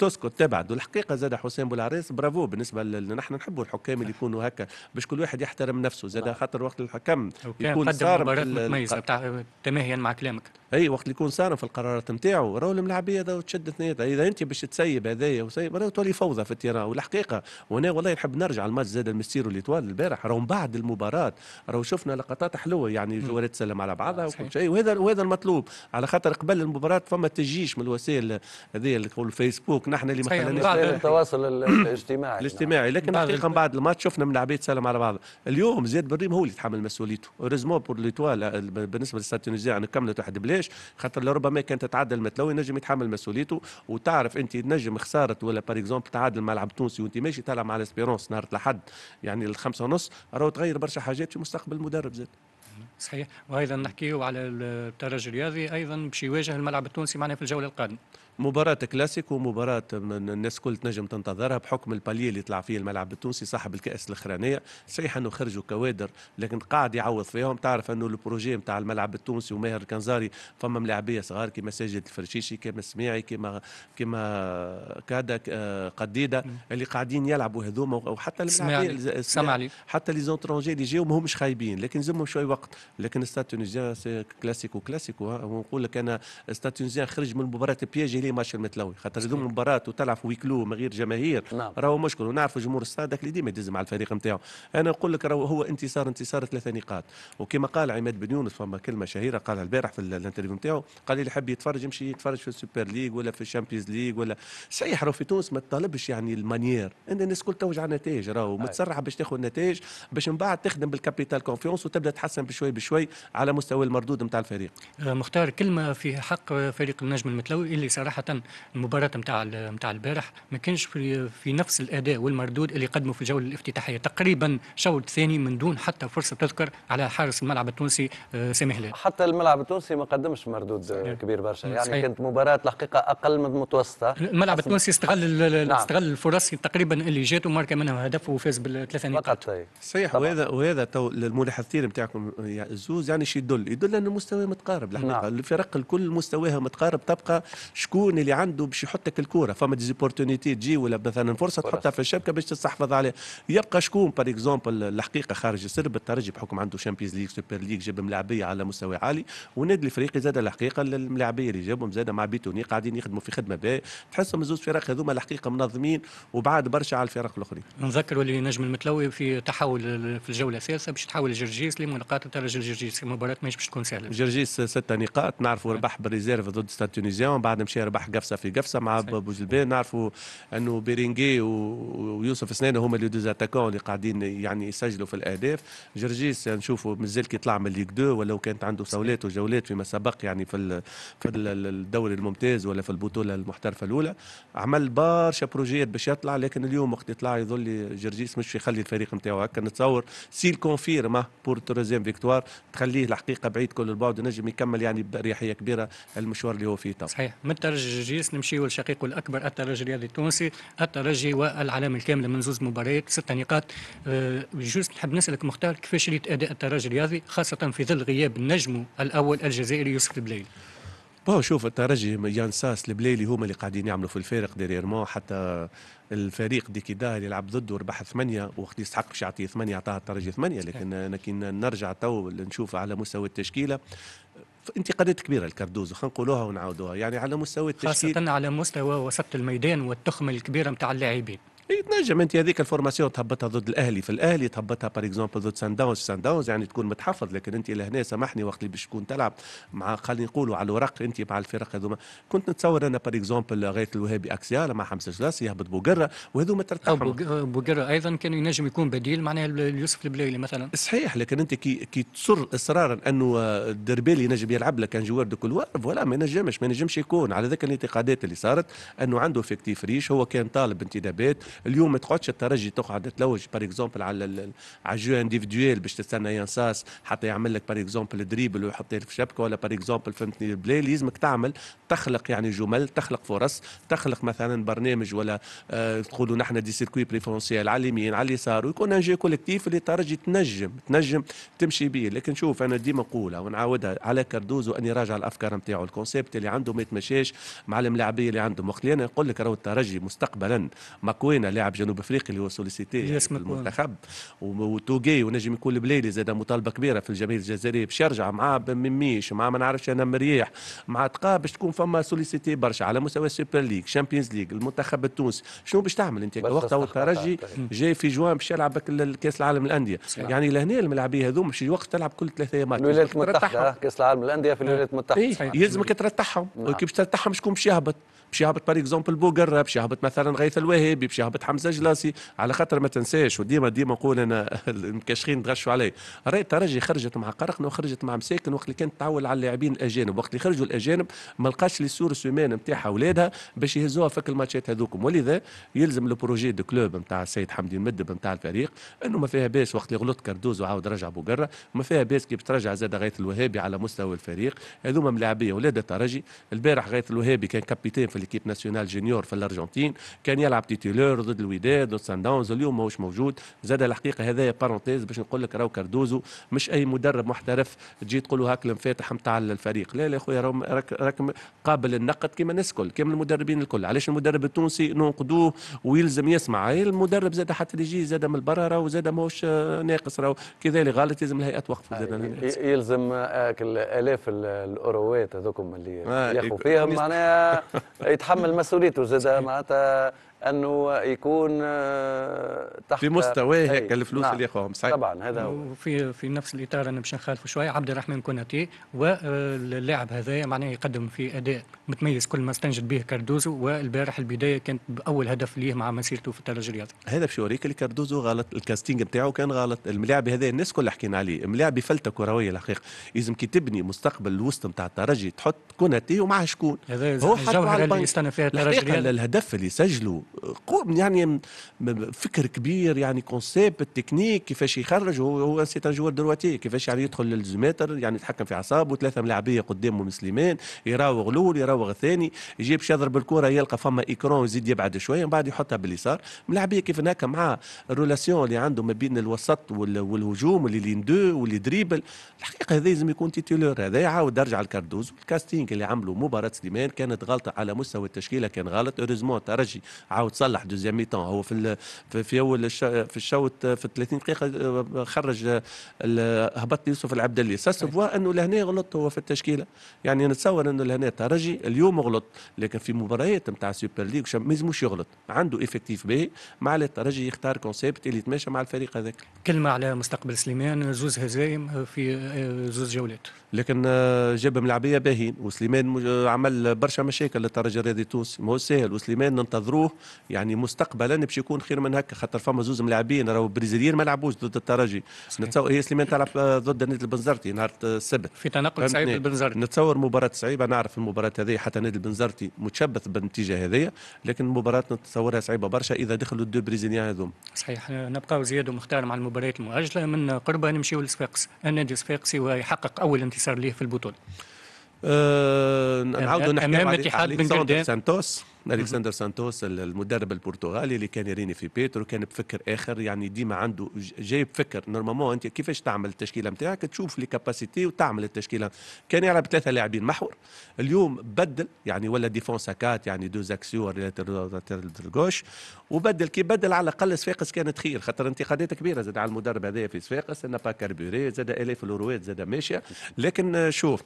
تسكت تبعد والحقيقه زاد حسام بولعريس برافو بالنسبه لنا نحن نحبوا الحكام اللي يكونوا هكا باش كل واحد يحترم نفسه زاد خاطر وقت الحكم يكون صار مباراه متميزه تماهيا مع كلامك اي وقت اللي يكون صارم في القرارات نتاعو راهو الملاعبيه هذا تشد اثنيناتها اذا انت باش تسيب هذايا وسيب راهو تولي فوضى في التيران والحقيقه وانا والله نحب نرجع الماتش زاد المستيرو اللي طوال البارح راهو من بعد المباراه راهو شفنا لقطات حلوه يعني جوار تسلم على بعضها وكل شيء وهذا وهذا المطلوب على خاطر قبل المباراه فما تجيش من الوسائل هذه اللي الفيسبوك نحن احنا اللي ما خليناش التواصل الاجتماعي الاجتماعي نعم. لكن حقيقه من بعد الماتش شفنا من العباد سلم على بعض اليوم زياد بريم هو اللي يتحمل مسؤوليته ريزمو بور ليتوال بالنسبه لستاد التونسيه يعني كملت واحد بلاش خاطر لربما كانت تتعدى متلو ينجم يتحمل مسؤوليته وتعرف انت نجم خساره ولا بار اكزومبل تعادل ملعب تونسي وانت ماشي تلعب مع الاسبيرونس نهار الاحد يعني الخمسه ونص راهو تغير برشا حاجات في مستقبل المدرب زاد صحيح وايضا نحكيه على الترجي الرياضي ايضا باش يواجه الملعب التونسي معنا في الجوله القادمه مباراة كلاسيكو من الناس الكل تنجم تنتظرها بحكم الباليه اللي طلع فيه الملعب التونسي صاحب الكأس الاخرانية صحيح انه خرجوا كوادر لكن قاعد يعوض فيهم تعرف انه البروجي نتاع الملعب التونسي وماهر الكنزاري فما ملاعبيه صغار كيما ساجد الفرشيشي كيما السميعي كيما كيما كادا آه، قديده اللي قاعدين يلعبوا هذوما وحتى سمعلي. حتى لي زونترونجي اللي جاوا ماهمش خايبين لكن زمهم شوي وقت لكن ستاد تونيزيان كلاسيكو كلاسيكو ونقول لك انا ستاد تونيزيان خرج من مباراه بياجي لي ماتش المتلوي خاطر ذوما مباراه وتلعب في ويكلو من غير جماهير نعم. راهو مشكل ونعرف جمهور الصاد اللي ديما يدز مع الفريق نتاعو انا نقول لك راهو هو انتصار انتصار ثلاث نقاط وكما قال عماد بن يونس فما كلمه شهيره قالها البارح في الانترفيو نتاعو قال اللي يحب يتفرج يمشي يتفرج في السوبر ليج ولا في الشامبيونز ليج ولا صحيح راهو في تونس ما تطالبش يعني المانيير ان الناس الكل توج على النتائج راهو متسرع باش تاخذ نتائج باش من بعد تخدم بالكابيتال كونفيونس وتبدا تحسن بشوي بشوي على مستوى المردود نتاع الفريق آه، مختار كلمه في حق فريق النجم المتلوي اللي صراحه صراحه المباراه نتاع نتاع البارح ما كانش في, في نفس الاداء والمردود اللي قدمه في الجوله الافتتاحيه تقريبا شوط ثاني من دون حتى فرصه تذكر على حارس الملعب التونسي آه، سامي هلال حتى الملعب التونسي ما قدمش مردود آه، صحيح. كبير برشا يعني صحيح. كانت مباراه الحقيقه اقل من المتوسطه الملعب التونسي استغل نعم. استغل الفرص تقريبا اللي جاته وماركه منها هدف وفاز بالثلاثه نقاط طيب. صحيح وهذا وهذا تو الملاحظتين نتاعكم يا زوز يعني شي يدل يدل ان المستوى متقارب الحقيقه نعم. الفرق الكل مستواها متقارب تبقى شكون شكون اللي عنده باش يحطك الكوره فما ديزوبورتونيتي تجي ولا مثلا فرصه تحطها في الشبكه باش تستحفظ عليها يبقى شكون بار اكزومبل الحقيقه خارج السرب الترجي بحكم عنده شامبيونز ليغ سوبر ليغ جاب ملاعبيه على مستوى عالي والنادي الفريق زاد الحقيقه الملاعبيه اللي جابهم زاد مع بيتوني قاعدين يخدموا في خدمه باهيه تحسهم زوج فرق هذوما الحقيقه منظمين وبعاد برشا على الفرق الاخرين نذكروا اللي نجم المتلوي في تحول في الجوله الثالثه باش تحول جرجيس لمناقات الترجي الجرجيس المباراه ماهيش باش تكون سهله جرجيس سته نقاط نعرفوا نعم. ربح بالريزيرف ضد ستاد بعد مشى ربح قفصه في قفصه مع بوجلبان نعرفوا انه بيرينجي ويوسف سنان هما لي دوز اتاكون اللي قاعدين يعني يسجلوا في الاهداف جرجيس نشوفوا مازال كيطلع من ليغ دو ولو كانت عنده صولات وجولات فيما سبق يعني في في الدوري الممتاز ولا في البطوله المحترفه الاولى عمل برشا بروجيات باش يطلع لكن اليوم وقت يطلع يظل جرجيس مش يخلي الفريق نتاعو هكا نتصور سيل كونفيرما بور تروزيام فيكتوار تخليه الحقيقه بعيد كل البعد ونجم يكمل يعني باريحيه كبيره المشوار اللي هو فيه طبعا. صحيح الترجي نمشيو للشقيق الاكبر الترجي الرياضي التونسي الترجي والعلامه الكامله من زوز مباريات ست نقاط آه، جوست نحب نسالك مختار كيفاش ريت اداء الترجي الرياضي خاصه في ظل غياب نجمه الاول الجزائري يوسف البلايلي بون شوف الترجي يان ساس البليلي هما اللي قاعدين يعملوا في الفارق ديريرمون حتى الفريق ديكيدا اللي لعب ضده ربح ثمانية وقت يستحق باش يعطيه ثمانية عطاها الترجي ثمانية لكن لكن نرجع تو نشوف على مستوى التشكيلة انتقادات كبيره لكاردوزو خلينا نقولوها ونعاودوها يعني على مستوى التشكيل خاصه على مستوى وسط الميدان والتخمه الكبيره نتاع اللاعبين اي تنجم انت هذيك الفورماسيون تهبطها ضد الاهلي في الاهلي تهبطها بار اكزومبل ضد سان داونز سان داونز يعني تكون متحفظ لكن انت لهنا سامحني وقت اللي باش تكون تلعب مع خلينا نقولوا على الورق انت مع الفرق هذوما كنت نتصور انا بار اكزومبل غايه الوهابي اكسيال مع حمزه جلاسي يهبط بوقره وهذوما ترتاحهم بوقره ايضا كان ينجم يكون بديل معناها يوسف البلايلي مثلا صحيح لكن انت كي كي تصر اصرارا انه الدربالي ينجم يلعب لك ان جوار دو كولوار فوالا ما ينجمش ما ينجمش يكون على ذاك الانتقادات اللي صارت انه عنده افكتيف ريش هو كان طالب انتدابات اليوم ما تقعدش الترجي تقعد تلوج بار اكزومبل على على جو انديفيدويل باش تستنى ينصاص حتى يعمل لك بار اكزومبل دريبل ويحط في شبكه ولا بار اكزومبل فهمتني البلاي لازمك تعمل تخلق يعني جمل تخلق فرص تخلق مثلا برنامج ولا آه، تقولوا نحن دي سيركوي بريفونسيال على اليمين على اليسار ويكون ان جي كوليكتيف اللي ترجي تنجم تنجم تمشي به لكن شوف انا ديما نقولها ونعاودها على كردوزو اني راجع الافكار نتاعو الكونسيبت اللي عنده ما يتمشاش مع الملاعبيه اللي عندهم وقت اللي انا نقول لك راهو الترجي مستقبلا مكوين بوانا لاعب جنوب افريقي اللي هو سوليسيتي يعني في المنتخب وتوغي ونجم يكون البليلي زاد مطالبه كبيره في الجماهير الجزائريه باش يرجع مع ميميش مع ما نعرفش انا مريح مع تقا باش تكون فما سوليسيتي برشا على مستوى السوبر ليج شامبيونز ليج المنتخب التونسي شنو باش تعمل انت وقتها والترجي جاي في جوان باش يلعب كاس العالم للانديه يعني لهنا الملاعبيه هذوما باش وقت تلعب كل ثلاثه ايام الولايات المتحده كاس العالم للانديه في الولايات المتحده إيه، يلزمك ترتاحهم نعم. كيف باش ترتاحهم شكون باش يهبط بشي يهبط بار اكزومبل بوقره بشي يهبط مثلا غيث الوهابي بشي يهبط حمزه جلاسي على خاطر ما تنساش وديما ديما نقول انا المكشخين تغشوا علي راي الترجي خرجت مع قرقنه وخرجت مع مساكن وقت اللي كانت تعول على اللاعبين الاجانب وقت اللي خرجوا الاجانب ما لقاش لي سورس هيومان نتاعها اولادها باش يهزوها فك الماتشات هذوكم ولذا يلزم البروجي دو كلوب نتاع السيد حمدي المدب نتاع الفريق انه ما فيها باس وقت اللي غلط كردوز وعاود رجع بوقره ما فيها باس كي ترجع زاد غيث الوهابي على مستوى الفريق هذوما ملاعبيه ولاد الترجي البارح غيث الوهابي كان كابيتان في ليكيب ناسيونال جونيور في الارجنتين كان يلعب تيتيلور ضد الوداد ضد سان داونز اليوم ماهوش موجود زاد الحقيقه هذايا بارونتيز باش نقول لك راهو كاردوزو مش اي مدرب محترف تجي تقول له هاك المفاتح نتاع الفريق لا لا خويا راك راك قابل للنقد كيما الناس الكل كيما المدربين الكل علاش المدرب التونسي ننقدوه ويلزم يسمع المدرب زاد حتى اللي يجي زاد من برا راهو زاد ماهوش ناقص راهو كذلك غالط غلط لازم الهيئه توقف زاد آه، يلزم الاف الاوروات هذوكم اللي آه، ياخذوا فيهم معناها يتحمل مسؤوليته زاد معناتها انه يكون آه، تحت في مستواه هيك الفلوس نعم. اللي ياخذهم صحيح طبعا هذا هو وفي في نفس الاطار انا باش نخالفه شوي عبد الرحمن كوناتي واللاعب آه، هذا معناه يقدم في اداء متميز كل ما استنجد به كاردوزو والبارح البدايه كانت باول هدف ليه مع مسيرته في الترجي الرياضي هذا باش يوريك اللي كاردوزو غلط الكاستينج نتاعو كان غلط الملاعب هذا الناس كلها حكينا عليه ملاعب فلته كرويه الحقيقه لازم كي تبني مستقبل الوسط نتاع الترجي تحط كوناتي ومعه شكون هذا هو الجوهر اللي استنى فيها الترجي الهدف اللي سجله يعني فكر كبير يعني كونسيبت تكنيك كيفاش يخرج هو هو سي ان جوار درواتي كيفاش يعني يدخل للزوميتر يعني يتحكم في اعصابه ثلاثه ملاعبيه قدامه من سليمان يراوغ الاول يراوغ الثاني يجيب يضرب الكره يلقى فما ايكرون يزيد يبعد شويه من بعد يحطها باليسار ملاعبيه كيف هناك مع الرولاسيون اللي عنده ما بين الوسط والهجوم اللي لين دو واللي دريبل الحقيقه هذا لازم يكون تيتولور هذا يعاود يرجع لكاردوز الكاستينغ اللي عمله مباراه سليمان كانت غلطه على مستوى التشكيله كان غلط اوريزمون ترجي عاود صلح دوزيام ميتون هو في في اول في الشوط في 30 دقيقه آه، خرج آه، هبط يوسف العبد اللي سوا انه لهنا غلط هو في التشكيله يعني نتصور انه لهنا ترجي اليوم غلط لكن في مباريات نتاع السوبر ليج ما يلزموش يغلط عنده افكتيف باهي مع الترجي يختار كونسيبت اللي يتماشى مع الفريق هذاك كلمه على مستقبل سليمان زوز هزايم آه، في زوز جولات لكن جاب ملعبيه باهين وسليمان عمل برشا مشاكل للترجي الرياضي التونسي ما هو وسليمان ننتظروه يعني مستقبلا باش يكون خير من هكا خاطر فما زوز ملاعبين راهو بريزيليين ما لعبوش ضد الترجي نتصور هي سليمان تلعب آه، ضد نادي البنزرتي نهار السبت في تنقل سعيد البنزرتي نتصور مباراه صعيبه نعرف المباراه هذه حتى نادي البنزرتي متشبث بالنتيجه هذه لكن المباراه نتصورها صعيبه برشا اذا دخلوا الدو بريزيليان هذوم صحيح نبقاو زياد ومختار مع المباريات المؤجله من قربه نمشيو لصفاقس النادي الصفاقسي ويحقق اول انتصار ليه في البطوله أه نعاودوا نحكي على الاتحاد بن سانتوس الكسندر سانتوس المدرب البرتغالي اللي كان يريني في بيترو كان بفكر اخر يعني ديما عنده جايب فكر نورمالمون انت كيفاش تعمل التشكيله نتاعك تشوف لي كاباسيتي وتعمل التشكيله كان يلعب ثلاثه لاعبين محور اليوم بدل يعني ولا ديفونس اكات يعني دو زاكسيو الجوش وبدل كي بدل على الاقل صفاقس كانت خير خاطر انتقادات كبيره زاد على المدرب هذايا في صفاقس انه با كاربوري زاد الاف الاوروات زاد ماشيه لكن شوف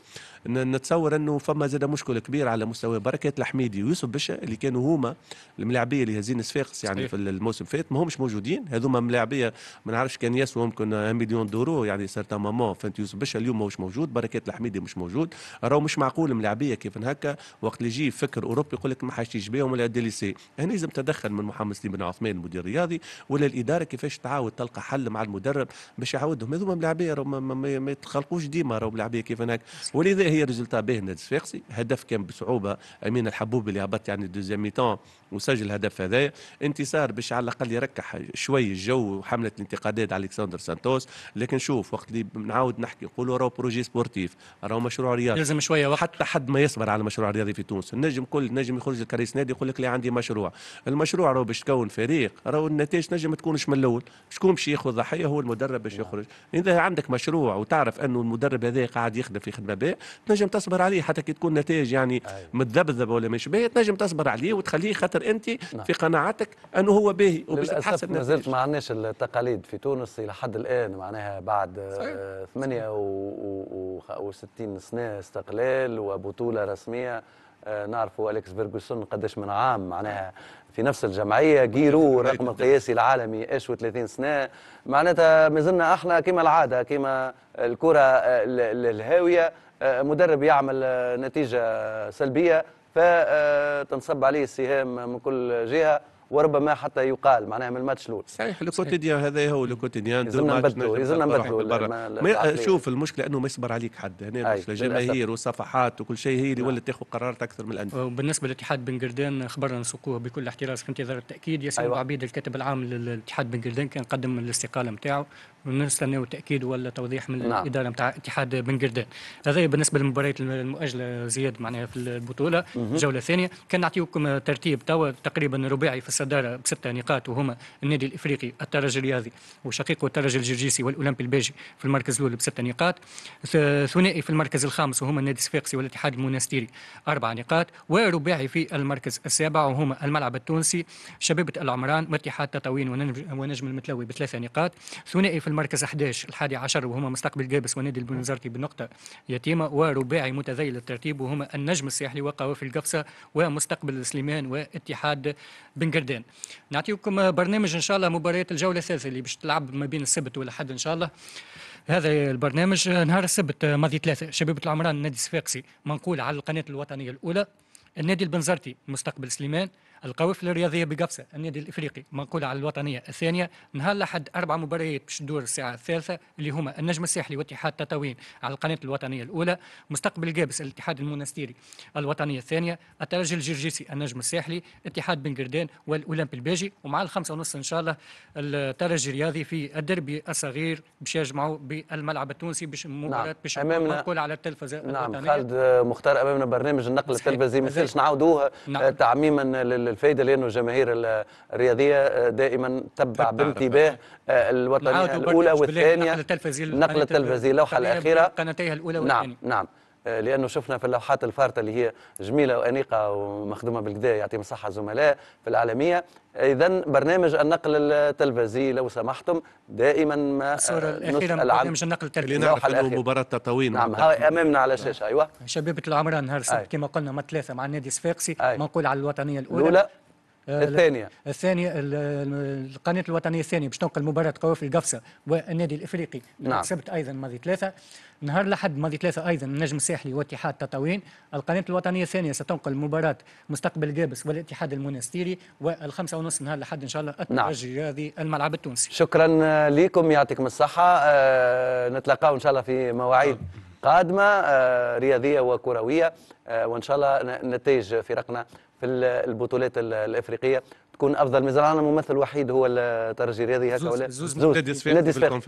نتصور انه فما زاد مشكل كبير على مستوى بركات الحميدي ويوسف باشا اللي كانوا هما الملاعبيه اللي هزين صفاقس يعني صحيح. في الموسم فات ما همش موجودين هذوما ملاعبيه ما نعرفش كان يسوى ممكن مليون دورو يعني سارتا مامون فهمت يوسف باشا اليوم ماهوش موجود بركات الحميدي مش موجود راهو مش معقول ملاعبيه كيف هكا وقت اللي يجي فكر اوروبي يقول لك ما حاجتيش بيهم ولا ديليسي هنا لازم تدخل من محمد سليم بن عثمان المدير الرياضي ولا الاداره كيفاش تعاود تلقى حل مع المدرب باش يعاودهم هذوما ملاعبيه راهو ما يتخلقوش ديما راهو ملاعبيه كيف هناك ولذا هي ريزلتا باهي نادي الصفاقسي هدف كان بصعوبه امين الحبوب اللي هبط يعني الدوزيام ميتون وسجل هدف هذايا انتصار باش على الاقل يركح شوي الجو وحمله الانتقادات على الكسندر سانتوس لكن شوف وقت اللي نعاود نحكي نقولوا راهو بروجي سبورتيف راهو مشروع رياضي لازم شويه وقت حتى حد ما يصبر على مشروع رياضي في تونس النجم كل نجم يخرج لكريس نادي يقول لك لي عندي مشروع المشروع راهو باش تكون فريق راهو النتائج نجم ما تكونش من الاول شكون باش ياخذ ضحيه هو المدرب باش يخرج اذا عندك مشروع وتعرف انه المدرب هذا قاعد يخدم في خدمه باهيه تنجم تصبر عليه حتى كي تكون نتائج يعني أيوة. متذبذبه ولا مش باهيه تنجم تصبر تصبر عليه وتخليه خاطر انت نعم. في قناعتك انه هو باهي وباش تحسن ما زلت ما عندناش التقاليد في تونس الى حد الان معناها بعد صحيح. 68 آه، سنه استقلال وبطوله رسميه آه، نعرفوا اليكس فيرجسون قداش من عام معناها في نفس الجمعيه جيرو الرقم القياسي العالمي اش 30 سنه معناتها مازلنا احنا كما العاده كما الكره الهاويه آه، مدرب يعمل نتيجه سلبيه فتنصب عليه السهام من كل جهه وربما حتى يقال معناها من الماتش الاول صحيح لوكوتيديان هذا هو الكوتيديان لازمنا نبدلوا لازمنا نبدلوا شوف المشكله انه ما يصبر عليك حد هنا جماهير وصفحات وكل شيء هي اللي نعم. ولات تاخذ قرارات اكثر من الانديه وبالنسبه للاتحاد بن قردان خبرنا نسوقوه بكل احتراز في انتظار التاكيد ياسين أيوة. عبيد الكاتب العام للاتحاد بن قردان كان قدم الاستقاله نتاعو نستنى تاكيد ولا توضيح من نعم. الاداره نتاع اتحاد بن قردان هذا بالنسبه للمباريات المؤجله زياد معناها في البطوله الجوله الثانيه كان نعطيكم ترتيب توا تقريبا رباعي في الصداره بسته نقاط وهما النادي الافريقي الترجي الرياضي وشقيقه الترجي الجرجيسي والاولمبي الباجي في المركز الاول بسته نقاط ثنائي في المركز الخامس وهما النادي الصفاقسي والاتحاد المنستيري اربع نقاط ورباعي في المركز السابع وهما الملعب التونسي شبيبه العمران واتحاد تطاوين ونجم المتلوي بثلاثه نقاط ثنائي في المركز 11 الحادي عشر وهما مستقبل جابس والنادي البنزرتي بنقطة يتيمة ورباعي متذيل الترتيب وهما النجم الساحلي وقوافل القفصة ومستقبل سليمان واتحاد بن نعطيكم برنامج إن شاء الله مباريات الجولة الثالثة اللي باش تلعب ما بين السبت والأحد إن شاء الله هذا البرنامج نهار السبت ماضي ثلاثة شباب العمران نادي الصفاقسي منقول على القناة الوطنية الأولى النادي البنزرتي مستقبل سليمان القوافل الرياضيه بقفصه النادي الافريقي منقول على الوطنيه الثانيه نهار لحد اربع مباريات باش تدور الساعه الثالثه اللي هما النجم الساحلي واتحاد تطاوين على القناه الوطنيه الاولى مستقبل جابس الاتحاد المنستيري الوطنيه الثانيه الترجي الجرجيسي النجم الساحلي اتحاد بن قردان والاولمبي الباجي ومع الخمسة ونص ان شاء الله الترجي الرياضي في الدربي الصغير باش يجمعوا بالملعب التونسي باش نعم. مباراه نعم. باش منقول على التلفزه نعم الوطنية. خالد مختار امامنا برنامج النقل التلفزي ما نعاودوه نعم. تعميما لل الفايده لانه الجماهير الرياضيه آه، دائما تتبع بانتباه آه، الوطنيه الاولى والثانيه نقل التلفزيون اللوحه الاخيره قناتيها الاولى نعم، والثانيه نعم نعم آه، لانه شفنا في اللوحات الفارطه اللي هي جميله وانيقه ومخدومه بالكدا يعطيهم الصحه الزملاء في العالميه اذا برنامج النقل التلفزي لو سمحتم دائما ما آه، الصوره الاخيره من برنامج النقل التلفزي اللي نعرف مباراه تطاوين نعم امامنا على الشاشه ايوه شبيبه العمران نهار السبت كما قلنا ما ثلاثه مع النادي الصفاقسي منقول على الوطنيه الاولى, الأولى. آه، الثانية الثانية القناة الوطنية الثانية باش تنقل مباراة قوافل القفصة والنادي الإفريقي نعم السبت أيضا ماضي ثلاثة نهار الأحد ماضي ثلاثة أيضا النجم الساحلي واتحاد تطاوين القناة الوطنية الثانية ستنقل مباراة مستقبل جابس والاتحاد المنستيري والخمسة ونص نهار الأحد إن شاء الله الترجي الرياضي نعم. الملعب التونسي شكرا لكم يعطيكم الصحة أه نتلقاو إن شاء الله في مواعيد قادمة آه، رياضية وكروية آه، وإن شاء الله نتائج فرقنا في البطولات الافريقيه تكون افضل ميزان عندنا ممثل وحيد هو الترجي الرياضي هكا ولا زوز نادي في,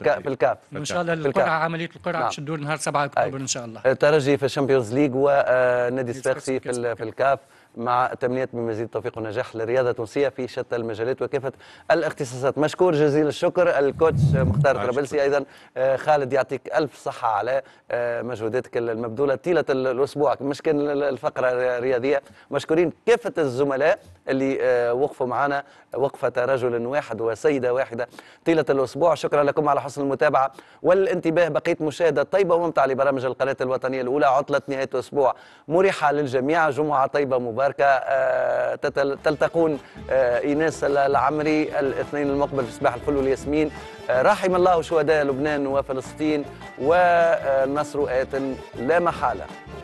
في الكاف ان شاء الله القرعه عمليه القرعه باش نعم. تدور نهار 7 اكتوبر ان شاء الله الترجي آه، في الشامبيونز ليغ ونادي آه، السفاقسي في الكاف مع تمنيات بمزيد التوفيق والنجاح للرياضه التونسيه في شتى المجالات وكافه الاختصاصات مشكور جزيل الشكر الكوتش مختار طرابلسي ايضا آه، خالد يعطيك الف صحه على آه، مجهوداتك المبذوله طيله الاسبوع مش كان الفقره الرياضيه مشكورين كافه الزملاء اللي آه، وقفوا معنا وقفه رجل واحد وسيده واحده طيله الاسبوع شكرا لكم على حسن المتابعه والانتباه بقيت مشاهده طيبه وممتعه لبرامج القناه الوطنيه الاولى عطله نهايه اسبوع مريحه للجميع جمعه طيبه مباركه بركة آه، تلتقون آه، إيناس العمري الاثنين المقبل في صباح الفل والياسمين آه، رحم الله شهداء لبنان وفلسطين والنصر آت آية لا محالة